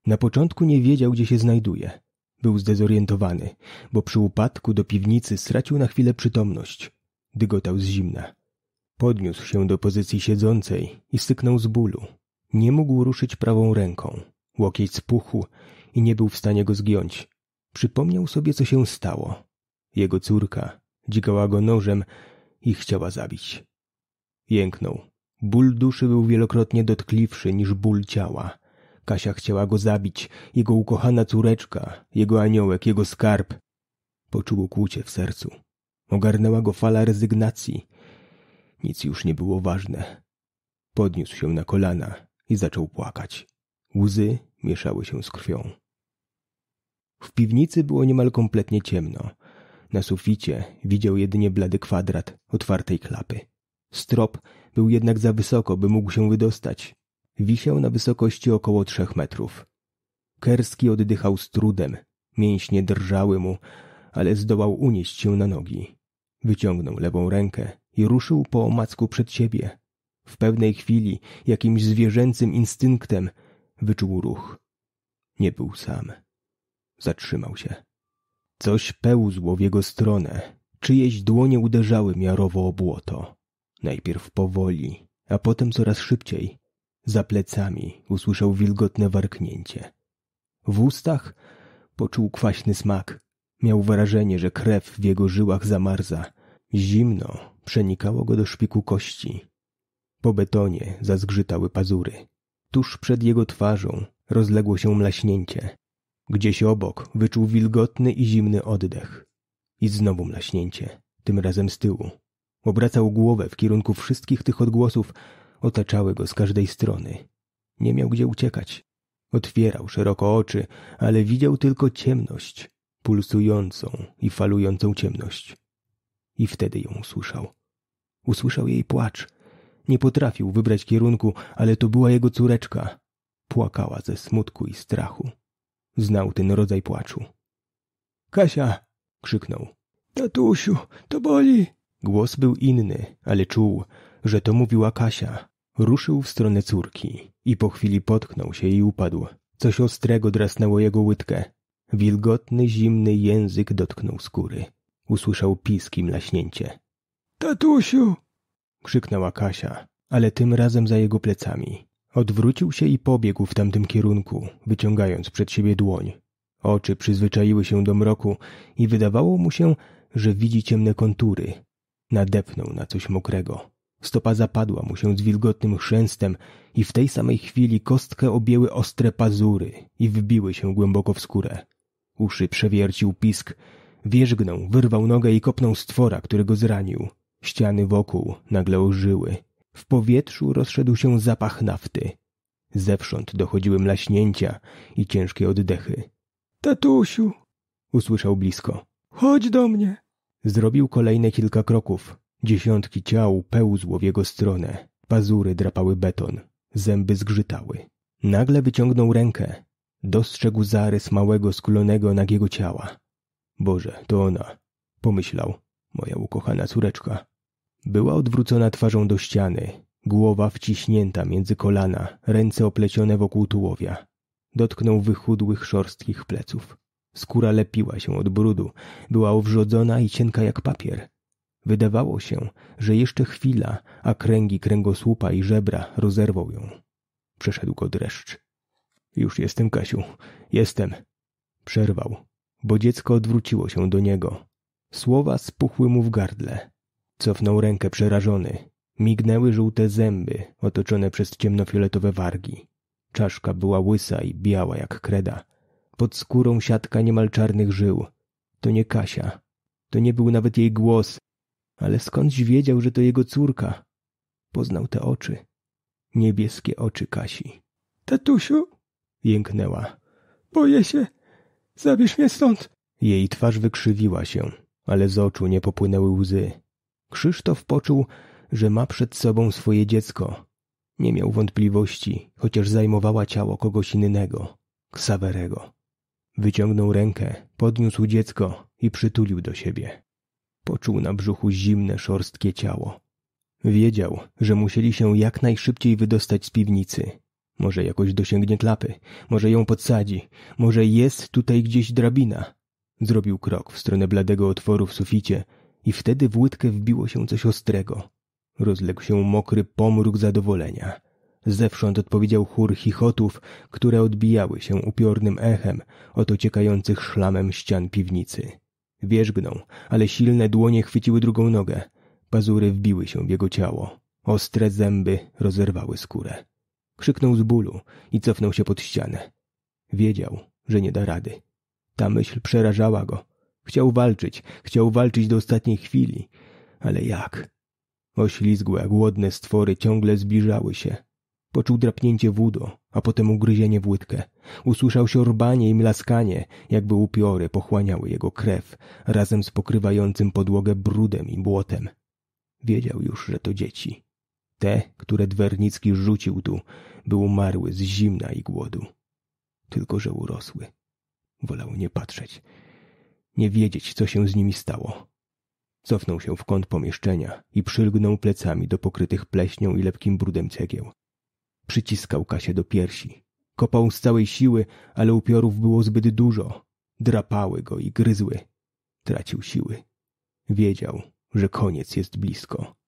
Na początku nie wiedział, gdzie się znajduje. Był zdezorientowany, bo przy upadku do piwnicy stracił na chwilę przytomność. Dygotał z zimna. Podniósł się do pozycji siedzącej i syknął z bólu. Nie mógł ruszyć prawą ręką. Łokieć spuchł i nie był w stanie go zgiąć. Przypomniał sobie, co się stało. Jego córka dzikała go nożem i chciała zabić. Jęknął. Ból duszy był wielokrotnie dotkliwszy niż ból ciała. Kasia chciała go zabić, jego ukochana córeczka, jego aniołek, jego skarb. Poczuł kłucie w sercu. Ogarnęła go fala rezygnacji. Nic już nie było ważne. Podniósł się na kolana i zaczął płakać. Łzy mieszały się z krwią. W piwnicy było niemal kompletnie ciemno. Na suficie widział jedynie blady kwadrat otwartej klapy. Strop był jednak za wysoko, by mógł się wydostać. Wisiał na wysokości około trzech metrów. Kerski oddychał z trudem, mięśnie drżały mu, ale zdołał unieść się na nogi. Wyciągnął lewą rękę i ruszył po omacku przed siebie. W pewnej chwili, jakimś zwierzęcym instynktem, Wyczuł ruch. Nie był sam. Zatrzymał się. Coś pełzło w jego stronę. Czyjeś dłonie uderzały miarowo o błoto. Najpierw powoli, a potem coraz szybciej. Za plecami usłyszał wilgotne warknięcie. W ustach poczuł kwaśny smak. Miał wrażenie, że krew w jego żyłach zamarza. Zimno przenikało go do szpiku kości. Po betonie zazgrzytały pazury. Tuż przed jego twarzą rozległo się mlaśnięcie. Gdzieś obok wyczuł wilgotny i zimny oddech. I znowu mlaśnięcie, tym razem z tyłu. Obracał głowę w kierunku wszystkich tych odgłosów, otaczały go z każdej strony. Nie miał gdzie uciekać. Otwierał szeroko oczy, ale widział tylko ciemność, pulsującą i falującą ciemność. I wtedy ją usłyszał. Usłyszał jej płacz – nie potrafił wybrać kierunku, ale to była jego córeczka. Płakała ze smutku i strachu. Znał ten rodzaj płaczu. Kasia! krzyknął. Tatusiu, to boli! Głos był inny, ale czuł, że to mówiła Kasia. Ruszył w stronę córki i po chwili potknął się i upadł. Coś ostrego drasnęło jego łydkę. Wilgotny, zimny język dotknął skóry. Usłyszał piskim laśnięcie. Tatusiu! krzyknęła Kasia, ale tym razem za jego plecami. Odwrócił się i pobiegł w tamtym kierunku, wyciągając przed siebie dłoń. Oczy przyzwyczaiły się do mroku i wydawało mu się, że widzi ciemne kontury. Nadepnął na coś mokrego. Stopa zapadła mu się z wilgotnym chrzęstem i w tej samej chwili kostkę objęły ostre pazury i wbiły się głęboko w skórę. Uszy przewiercił pisk, wierzgnął, wyrwał nogę i kopnął stwora, który zranił. Ściany wokół nagle ożyły. W powietrzu rozszedł się zapach nafty. Zewsząd dochodziły mlaśnięcia i ciężkie oddechy. Tatusiu! usłyszał blisko. Chodź do mnie! Zrobił kolejne kilka kroków. Dziesiątki ciał pełzło w jego stronę. Pazury drapały beton. Zęby zgrzytały. Nagle wyciągnął rękę. Dostrzegł zarys małego, skulonego, nagiego ciała. Boże, to ona, pomyślał moja ukochana córeczka. Była odwrócona twarzą do ściany, głowa wciśnięta między kolana, ręce oplecione wokół tułowia. Dotknął wychudłych, szorstkich pleców. Skóra lepiła się od brudu, była owrzodzona i cienka jak papier. Wydawało się, że jeszcze chwila, a kręgi kręgosłupa i żebra rozerwą ją. Przeszedł go dreszcz. Już jestem, Kasiu, jestem. Przerwał, bo dziecko odwróciło się do niego, Słowa spuchły mu w gardle. Cofnął rękę przerażony. Mignęły żółte zęby, otoczone przez ciemnofioletowe wargi. Czaszka była łysa i biała jak kreda. Pod skórą siatka niemal czarnych żył. To nie Kasia. To nie był nawet jej głos. Ale skądś wiedział, że to jego córka. Poznał te oczy. Niebieskie oczy Kasi. Tatusiu! jęknęła. Boję się. Zabierz mnie stąd. Jej twarz wykrzywiła się ale z oczu nie popłynęły łzy. Krzysztof poczuł, że ma przed sobą swoje dziecko. Nie miał wątpliwości, chociaż zajmowała ciało kogoś innego, Ksawerego. Wyciągnął rękę, podniósł dziecko i przytulił do siebie. Poczuł na brzuchu zimne, szorstkie ciało. Wiedział, że musieli się jak najszybciej wydostać z piwnicy. Może jakoś dosięgnie klapy, może ją podsadzi, może jest tutaj gdzieś drabina, Zrobił krok w stronę bladego otworu w suficie i wtedy w łydkę wbiło się coś ostrego. Rozległ się mokry pomruk zadowolenia. Zewsząd odpowiedział chór chichotów, które odbijały się upiornym echem od ociekających szlamem ścian piwnicy. Wierzgnął, ale silne dłonie chwyciły drugą nogę. Pazury wbiły się w jego ciało. Ostre zęby rozerwały skórę. Krzyknął z bólu i cofnął się pod ścianę. Wiedział, że nie da rady. Ta myśl przerażała go. Chciał walczyć, chciał walczyć do ostatniej chwili. Ale jak? Oślizgłe, głodne stwory ciągle zbliżały się. Poczuł drapnięcie wódo, a potem ugryzienie w łydkę. Usłyszał siorbanie i mlaskanie, jakby upiory pochłaniały jego krew, razem z pokrywającym podłogę brudem i błotem. Wiedział już, że to dzieci. Te, które Dwernicki rzucił tu, były umarły z zimna i głodu. Tylko, że urosły. Wolał nie patrzeć. Nie wiedzieć, co się z nimi stało. Cofnął się w kąt pomieszczenia i przylgnął plecami do pokrytych pleśnią i lepkim brudem cegieł. Przyciskał Kasię do piersi. Kopał z całej siły, ale upiorów było zbyt dużo. Drapały go i gryzły. Tracił siły. Wiedział, że koniec jest blisko.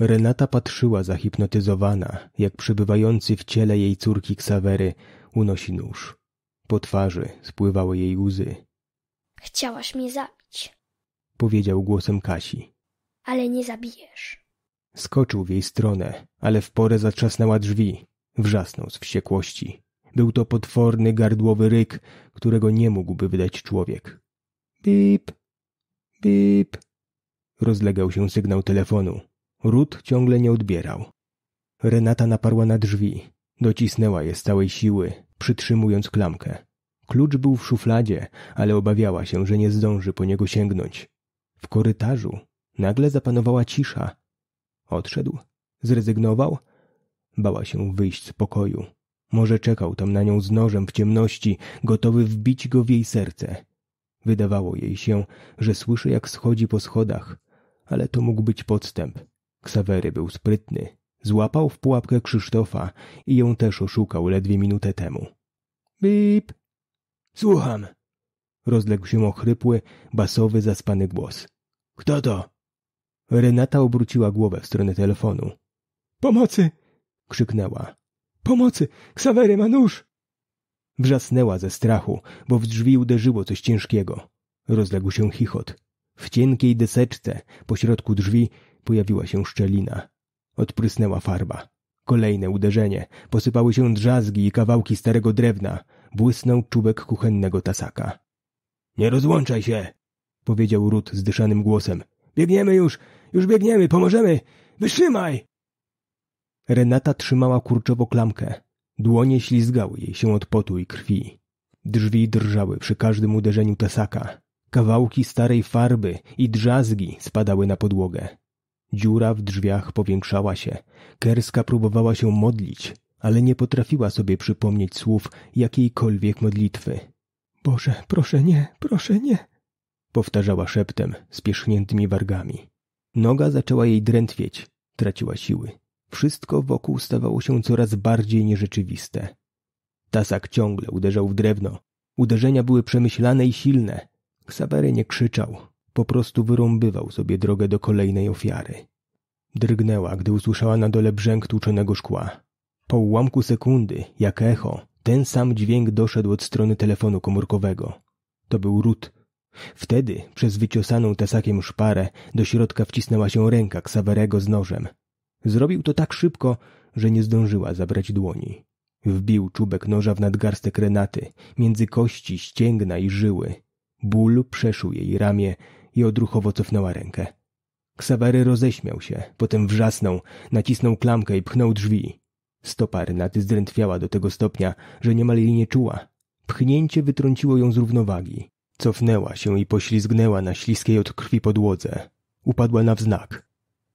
Renata patrzyła zahipnotyzowana, jak przebywający w ciele jej córki Ksawery unosi nóż. Po twarzy spływały jej łzy. Chciałaś mnie zabić, powiedział głosem Kasi. Ale nie zabijesz. Skoczył w jej stronę, ale w porę zatrzasnęła drzwi. Wrzasnął z wściekłości. Był to potworny, gardłowy ryk, którego nie mógłby wydać człowiek. Bip, bip. Rozlegał się sygnał telefonu. Ród ciągle nie odbierał. Renata naparła na drzwi. Docisnęła je z całej siły, przytrzymując klamkę. Klucz był w szufladzie, ale obawiała się, że nie zdąży po niego sięgnąć. W korytarzu nagle zapanowała cisza. Odszedł? Zrezygnował? Bała się wyjść z pokoju. Może czekał tam na nią z nożem w ciemności, gotowy wbić go w jej serce. Wydawało jej się, że słyszy, jak schodzi po schodach, ale to mógł być podstęp. Ksawery był sprytny. Złapał w pułapkę Krzysztofa i ją też oszukał ledwie minutę temu. Bip! Słucham! Rozległ się ochrypły, basowy, zaspany głos. Kto to? Renata obróciła głowę w stronę telefonu. Pomocy! krzyknęła. Pomocy! Ksawery ma nóż! Wrzasnęła ze strachu, bo w drzwi uderzyło coś ciężkiego. Rozległ się chichot. W cienkiej deseczce, pośrodku drzwi, Pojawiła się szczelina. Odprysnęła farba. Kolejne uderzenie. Posypały się drzazgi i kawałki starego drewna. Błysnął czubek kuchennego tasaka. Nie rozłączaj się! powiedział Rut zdyszanym głosem. Biegniemy już! Już biegniemy! Pomożemy! Wytrzymaj! Renata trzymała kurczowo klamkę. Dłonie ślizgały jej się od potu i krwi. Drzwi drżały przy każdym uderzeniu tasaka. Kawałki starej farby i drzazgi spadały na podłogę. Dziura w drzwiach powiększała się. Kerska próbowała się modlić, ale nie potrafiła sobie przypomnieć słów jakiejkolwiek modlitwy. Boże, proszę nie, proszę nie, powtarzała szeptem, spierzchniętymi wargami. Noga zaczęła jej drętwieć, traciła siły. Wszystko wokół stawało się coraz bardziej nierzeczywiste. Tasak ciągle uderzał w drewno. Uderzenia były przemyślane i silne. Ksawery nie krzyczał, po prostu wyrąbywał sobie drogę do kolejnej ofiary. Drgnęła, gdy usłyszała na dole brzęk tłuczonego szkła. Po ułamku sekundy, jak echo, ten sam dźwięk doszedł od strony telefonu komórkowego. To był Rut. Wtedy, przez wyciosaną tasakiem szparę, do środka wcisnęła się ręka Ksawerego z nożem. Zrobił to tak szybko, że nie zdążyła zabrać dłoni. Wbił czubek noża w nadgarstek Renaty, między kości, ścięgna i żyły. Ból przeszył jej ramię i odruchowo cofnęła rękę. Ksawery roześmiał się, potem wrzasnął, nacisnął klamkę i pchnął drzwi. Stopa Renaty zdrętwiała do tego stopnia, że niemal jej nie czuła. Pchnięcie wytrąciło ją z równowagi. Cofnęła się i poślizgnęła na śliskiej od krwi podłodze. Upadła na wznak.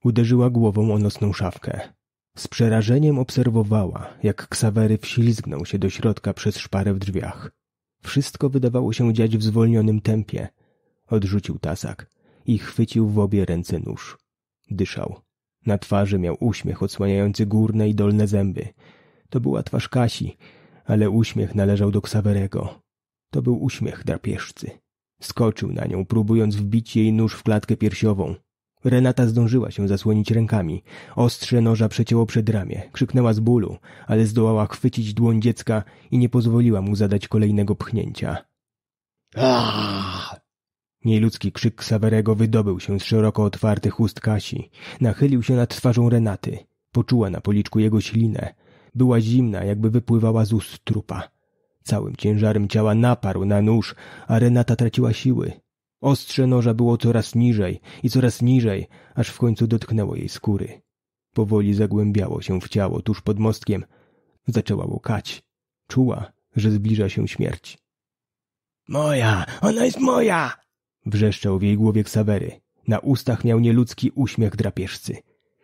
Uderzyła głową o nocną szafkę. Z przerażeniem obserwowała, jak Ksawery wślizgnął się do środka przez szparę w drzwiach. Wszystko wydawało się dziać w zwolnionym tempie – Odrzucił tasak i chwycił w obie ręce nóż. Dyszał. Na twarzy miał uśmiech odsłaniający górne i dolne zęby. To była twarz Kasi, ale uśmiech należał do Ksawerego. To był uśmiech drapieżcy. Skoczył na nią, próbując wbić jej nóż w klatkę piersiową. Renata zdążyła się zasłonić rękami. Ostrze noża przecięło przed ramię. Krzyknęła z bólu, ale zdołała chwycić dłoń dziecka i nie pozwoliła mu zadać kolejnego pchnięcia. Aaaa! Ah! Nieludzki krzyk Sawerego wydobył się z szeroko otwartych ust Kasi. Nachylił się nad twarzą Renaty. Poczuła na policzku jego ślinę. Była zimna, jakby wypływała z ust trupa. Całym ciężarem ciała naparł na nóż, a Renata traciła siły. Ostrze noża było coraz niżej i coraz niżej, aż w końcu dotknęło jej skóry. Powoli zagłębiało się w ciało tuż pod mostkiem. Zaczęła łukać. Czuła, że zbliża się śmierć. Moja! Ona jest moja! Wrzeszczał w jej głowie Ksawery. Na ustach miał nieludzki uśmiech drapieżcy.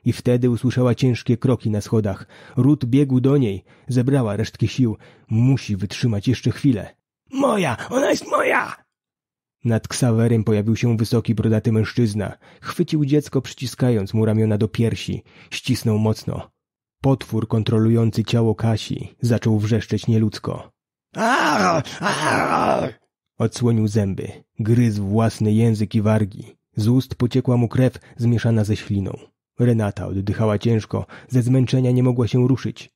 I wtedy usłyszała ciężkie kroki na schodach. Ród biegł do niej, zebrała resztki sił. Musi wytrzymać jeszcze chwilę. Moja! Ona jest moja! Nad ksawerem pojawił się wysoki, brodaty mężczyzna. Chwycił dziecko, przyciskając mu ramiona do piersi. Ścisnął mocno. Potwór kontrolujący ciało Kasi zaczął wrzeszczeć nieludzko. Odsłonił zęby, gryzł własny język i wargi. Z ust pociekła mu krew zmieszana ze śliną. Renata oddychała ciężko, ze zmęczenia nie mogła się ruszyć.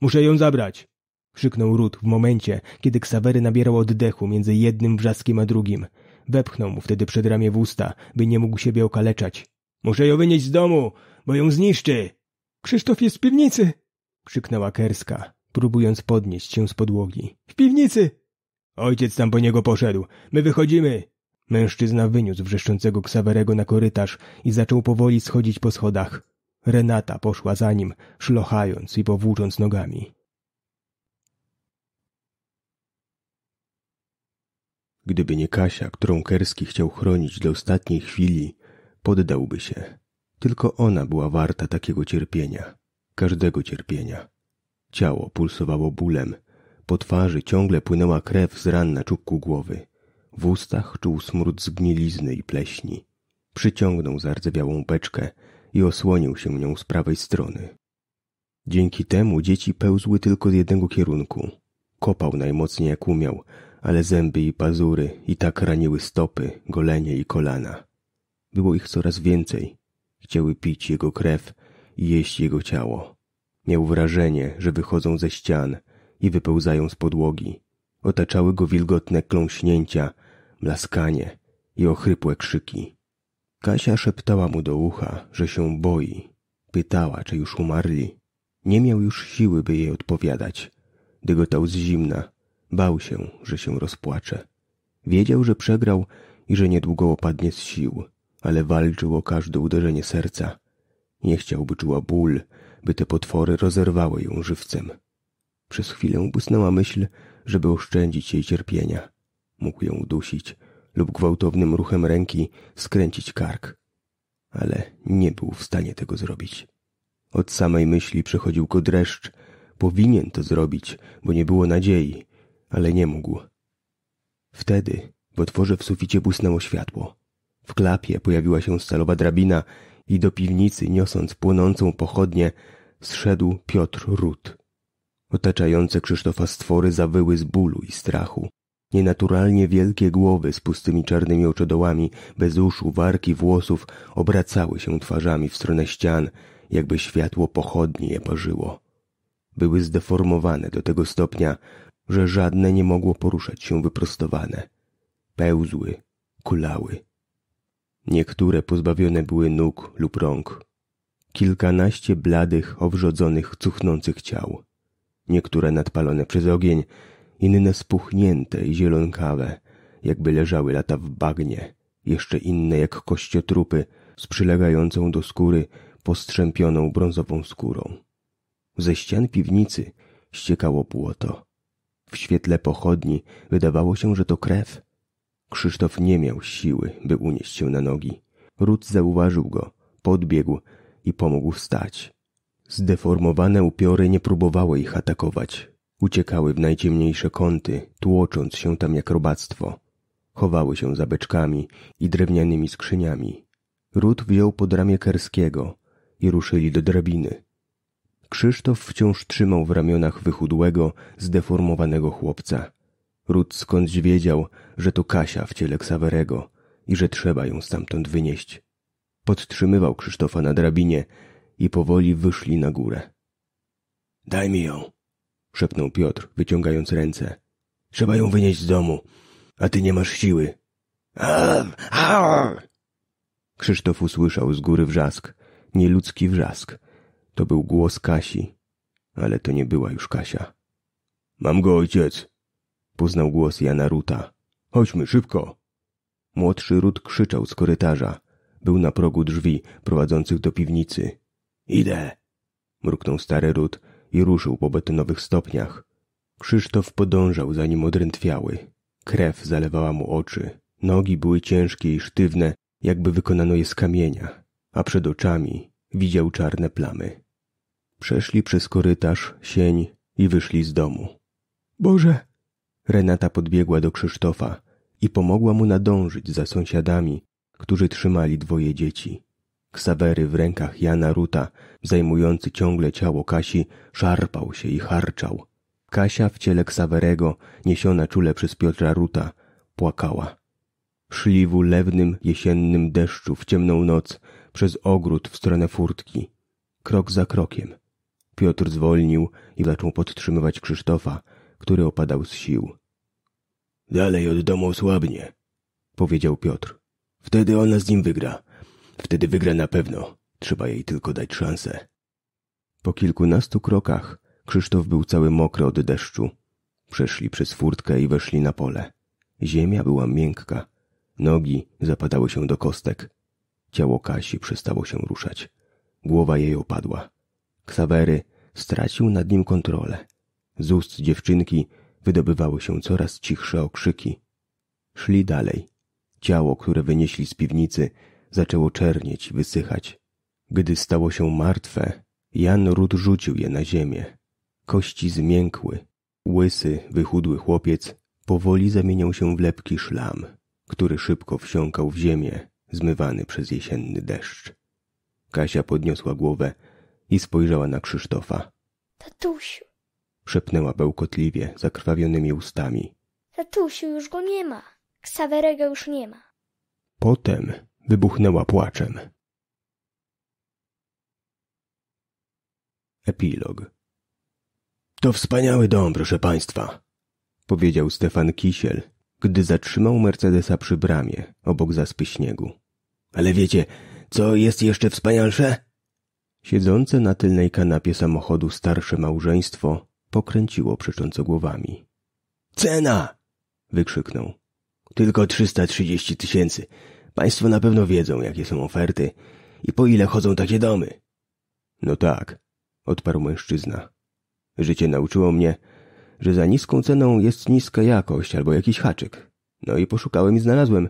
Muszę ją zabrać! krzyknął Rut w momencie, kiedy Ksawery nabierał oddechu między jednym wrzaskiem a drugim. Wepchnął mu wtedy przed ramię w usta, by nie mógł siebie okaleczać. Muszę ją wynieść z domu, bo ją zniszczy! Krzysztof jest w piwnicy! krzyknęła Kerska, próbując podnieść się z podłogi. W piwnicy! Ojciec tam po niego poszedł. My wychodzimy! Mężczyzna wyniósł wrzeszczącego Ksawerego na korytarz i zaczął powoli schodzić po schodach. Renata poszła za nim, szlochając i powłócząc nogami. Gdyby nie Kasia, którą Kerski chciał chronić do ostatniej chwili, poddałby się. Tylko ona była warta takiego cierpienia, każdego cierpienia. Ciało pulsowało bólem, po twarzy ciągle płynęła krew z ran na czubku głowy. W ustach czuł smród zgnilizny i pleśni. Przyciągnął zardzewiałą beczkę i osłonił się nią z prawej strony. Dzięki temu dzieci pełzły tylko z jednego kierunku. Kopał najmocniej jak umiał, ale zęby i pazury i tak raniły stopy, golenie i kolana. Było ich coraz więcej. Chciały pić jego krew i jeść jego ciało. Miał wrażenie, że wychodzą ze ścian, i wypełzają z podłogi. Otaczały go wilgotne kląśnięcia, blaskanie i ochrypłe krzyki. Kasia szeptała mu do ucha, że się boi. Pytała, czy już umarli. Nie miał już siły, by jej odpowiadać. Dygotał z zimna. Bał się, że się rozpłacze. Wiedział, że przegrał i że niedługo opadnie z sił, ale walczył o każde uderzenie serca. Nie by czuła ból, by te potwory rozerwały ją żywcem. Przez chwilę błysnęła myśl, żeby oszczędzić jej cierpienia. Mógł ją udusić lub gwałtownym ruchem ręki skręcić kark. Ale nie był w stanie tego zrobić. Od samej myśli przechodził go dreszcz. Powinien to zrobić, bo nie było nadziei, ale nie mógł. Wtedy w otworze w suficie błysnęło światło. W klapie pojawiła się stalowa drabina i do piwnicy, niosąc płonącą pochodnię, zszedł Piotr Rut. Otaczające Krzysztofa stwory zawyły z bólu i strachu. Nienaturalnie wielkie głowy z pustymi czarnymi oczodołami, bez uszu, warki, włosów obracały się twarzami w stronę ścian, jakby światło pochodni je parzyło. Były zdeformowane do tego stopnia, że żadne nie mogło poruszać się wyprostowane. Pełzły, kulały. Niektóre pozbawione były nóg lub rąk. Kilkanaście bladych, owrzodzonych, cuchnących ciał niektóre nadpalone przez ogień, inne spuchnięte i zielonkawe, jakby leżały lata w bagnie, jeszcze inne jak kościotrupy z przylegającą do skóry postrzępioną brązową skórą. Ze ścian piwnicy ściekało błoto. W świetle pochodni wydawało się, że to krew. Krzysztof nie miał siły, by unieść się na nogi. Ród zauważył go, podbiegł i pomógł wstać. Zdeformowane upiory nie próbowały ich atakować. Uciekały w najciemniejsze kąty, tłocząc się tam jak robactwo. Chowały się za beczkami i drewnianymi skrzyniami. Ród wziął pod ramię Kerskiego i ruszyli do drabiny. Krzysztof wciąż trzymał w ramionach wychudłego, zdeformowanego chłopca. Ród skądś wiedział, że to Kasia w ciele Ksawerego i że trzeba ją stamtąd wynieść. Podtrzymywał Krzysztofa na drabinie, i powoli wyszli na górę. Daj mi ją, szepnął Piotr, wyciągając ręce. Trzeba ją wynieść z domu, a ty nie masz siły. Arr, arr! Krzysztof usłyszał z góry wrzask, nieludzki wrzask. To był głos Kasi, ale to nie była już Kasia. Mam go, ojciec! Poznał głos Jana Ruta. Chodźmy, szybko! Młodszy Rut krzyczał z korytarza. Był na progu drzwi prowadzących do piwnicy. Idę! mruknął stary ród i ruszył po betonowych stopniach. Krzysztof podążał za nim odrętwiały. Krew zalewała mu oczy. Nogi były ciężkie i sztywne, jakby wykonano je z kamienia, a przed oczami widział czarne plamy. Przeszli przez korytarz, sień i wyszli z domu. Boże! Renata podbiegła do Krzysztofa i pomogła mu nadążyć za sąsiadami, którzy trzymali dwoje dzieci. Ksawery w rękach Jana Ruta, zajmujący ciągle ciało Kasi, szarpał się i harczał. Kasia w ciele Ksawerego, niesiona czule przez Piotra Ruta, płakała. Szli w ulewnym jesiennym deszczu w ciemną noc przez ogród w stronę furtki. Krok za krokiem. Piotr zwolnił i zaczął podtrzymywać Krzysztofa, który opadał z sił. Dalej od domu osłabnie, powiedział Piotr. Wtedy ona z nim wygra. Wtedy wygra na pewno. Trzeba jej tylko dać szansę. Po kilkunastu krokach Krzysztof był cały mokry od deszczu. Przeszli przez furtkę i weszli na pole. Ziemia była miękka. Nogi zapadały się do kostek. Ciało Kasi przestało się ruszać. Głowa jej opadła. Ksawery stracił nad nim kontrolę. Z ust dziewczynki wydobywały się coraz cichsze okrzyki. Szli dalej. Ciało, które wynieśli z piwnicy, zaczęło czernieć i wysychać. Gdy stało się martwe, Jan Ród rzucił je na ziemię. Kości zmiękły. Łysy, wychudły chłopiec powoli zamieniał się w lepki szlam, który szybko wsiąkał w ziemię, zmywany przez jesienny deszcz. Kasia podniosła głowę i spojrzała na Krzysztofa. Tatusiu, szepnęła bełkotliwie, zakrwawionymi ustami. Tatusiu, już go nie ma. Ksawerego już nie ma. Potem wybuchnęła płaczem. Epilog To wspaniały dom, proszę państwa, powiedział Stefan Kisiel, gdy zatrzymał Mercedesa przy bramie obok zaspy śniegu. Ale wiecie, co jest jeszcze wspanialsze? Siedzące na tylnej kanapie samochodu starsze małżeństwo pokręciło przecząco głowami. Cena! wykrzyknął. Tylko trzysta trzydzieści tysięcy. Państwo na pewno wiedzą, jakie są oferty i po ile chodzą takie domy. No tak, odparł mężczyzna. Życie nauczyło mnie, że za niską ceną jest niska jakość albo jakiś haczyk. No i poszukałem i znalazłem.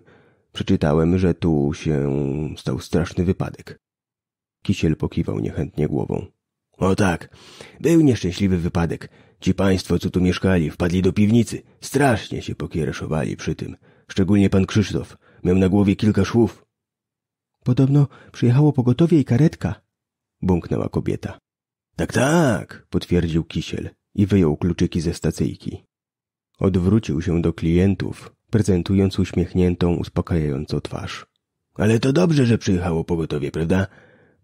Przeczytałem, że tu się stał straszny wypadek. Kisiel pokiwał niechętnie głową. O tak, był nieszczęśliwy wypadek. Ci państwo, co tu mieszkali, wpadli do piwnicy. Strasznie się pokiereszowali przy tym. Szczególnie pan Krzysztof. Miał na głowie kilka szwów. Podobno przyjechało pogotowie i karetka, bąknęła kobieta. Tak, tak, potwierdził kisiel i wyjął kluczyki ze stacyjki. Odwrócił się do klientów, prezentując uśmiechniętą, uspokajająco twarz. Ale to dobrze, że przyjechało pogotowie, prawda?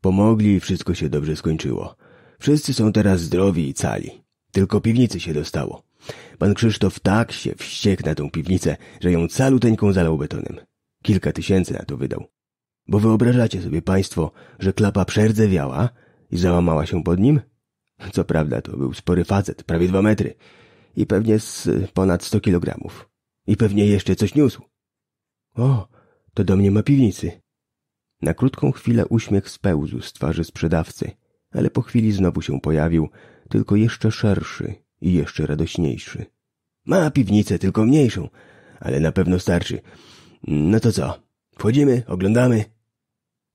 Pomogli i wszystko się dobrze skończyło. Wszyscy są teraz zdrowi i cali. Tylko piwnicy się dostało. Pan Krzysztof tak się wściekł na tą piwnicę, że ją caluteńką zalał betonem. Kilka tysięcy na to wydał. Bo wyobrażacie sobie państwo, że klapa przerdzewiała i załamała się pod nim? Co prawda to był spory facet, prawie dwa metry i pewnie z ponad sto kilogramów. I pewnie jeszcze coś niósł. O, to do mnie ma piwnicy. Na krótką chwilę uśmiech spełzł z twarzy sprzedawcy, ale po chwili znowu się pojawił, tylko jeszcze szerszy i jeszcze radośniejszy. Ma piwnicę, tylko mniejszą, ale na pewno starczy. No to co? Wchodzimy, oglądamy.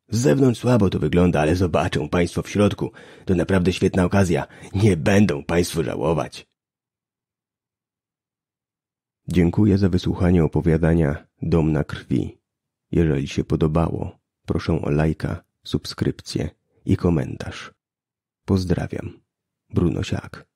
Z zewnątrz słabo to wygląda, ale zobaczą Państwo w środku. To naprawdę świetna okazja. Nie będą Państwo żałować. Dziękuję za wysłuchanie opowiadania Dom na krwi. Jeżeli się podobało, proszę o lajka, subskrypcję i komentarz. Pozdrawiam. Bruno Siak.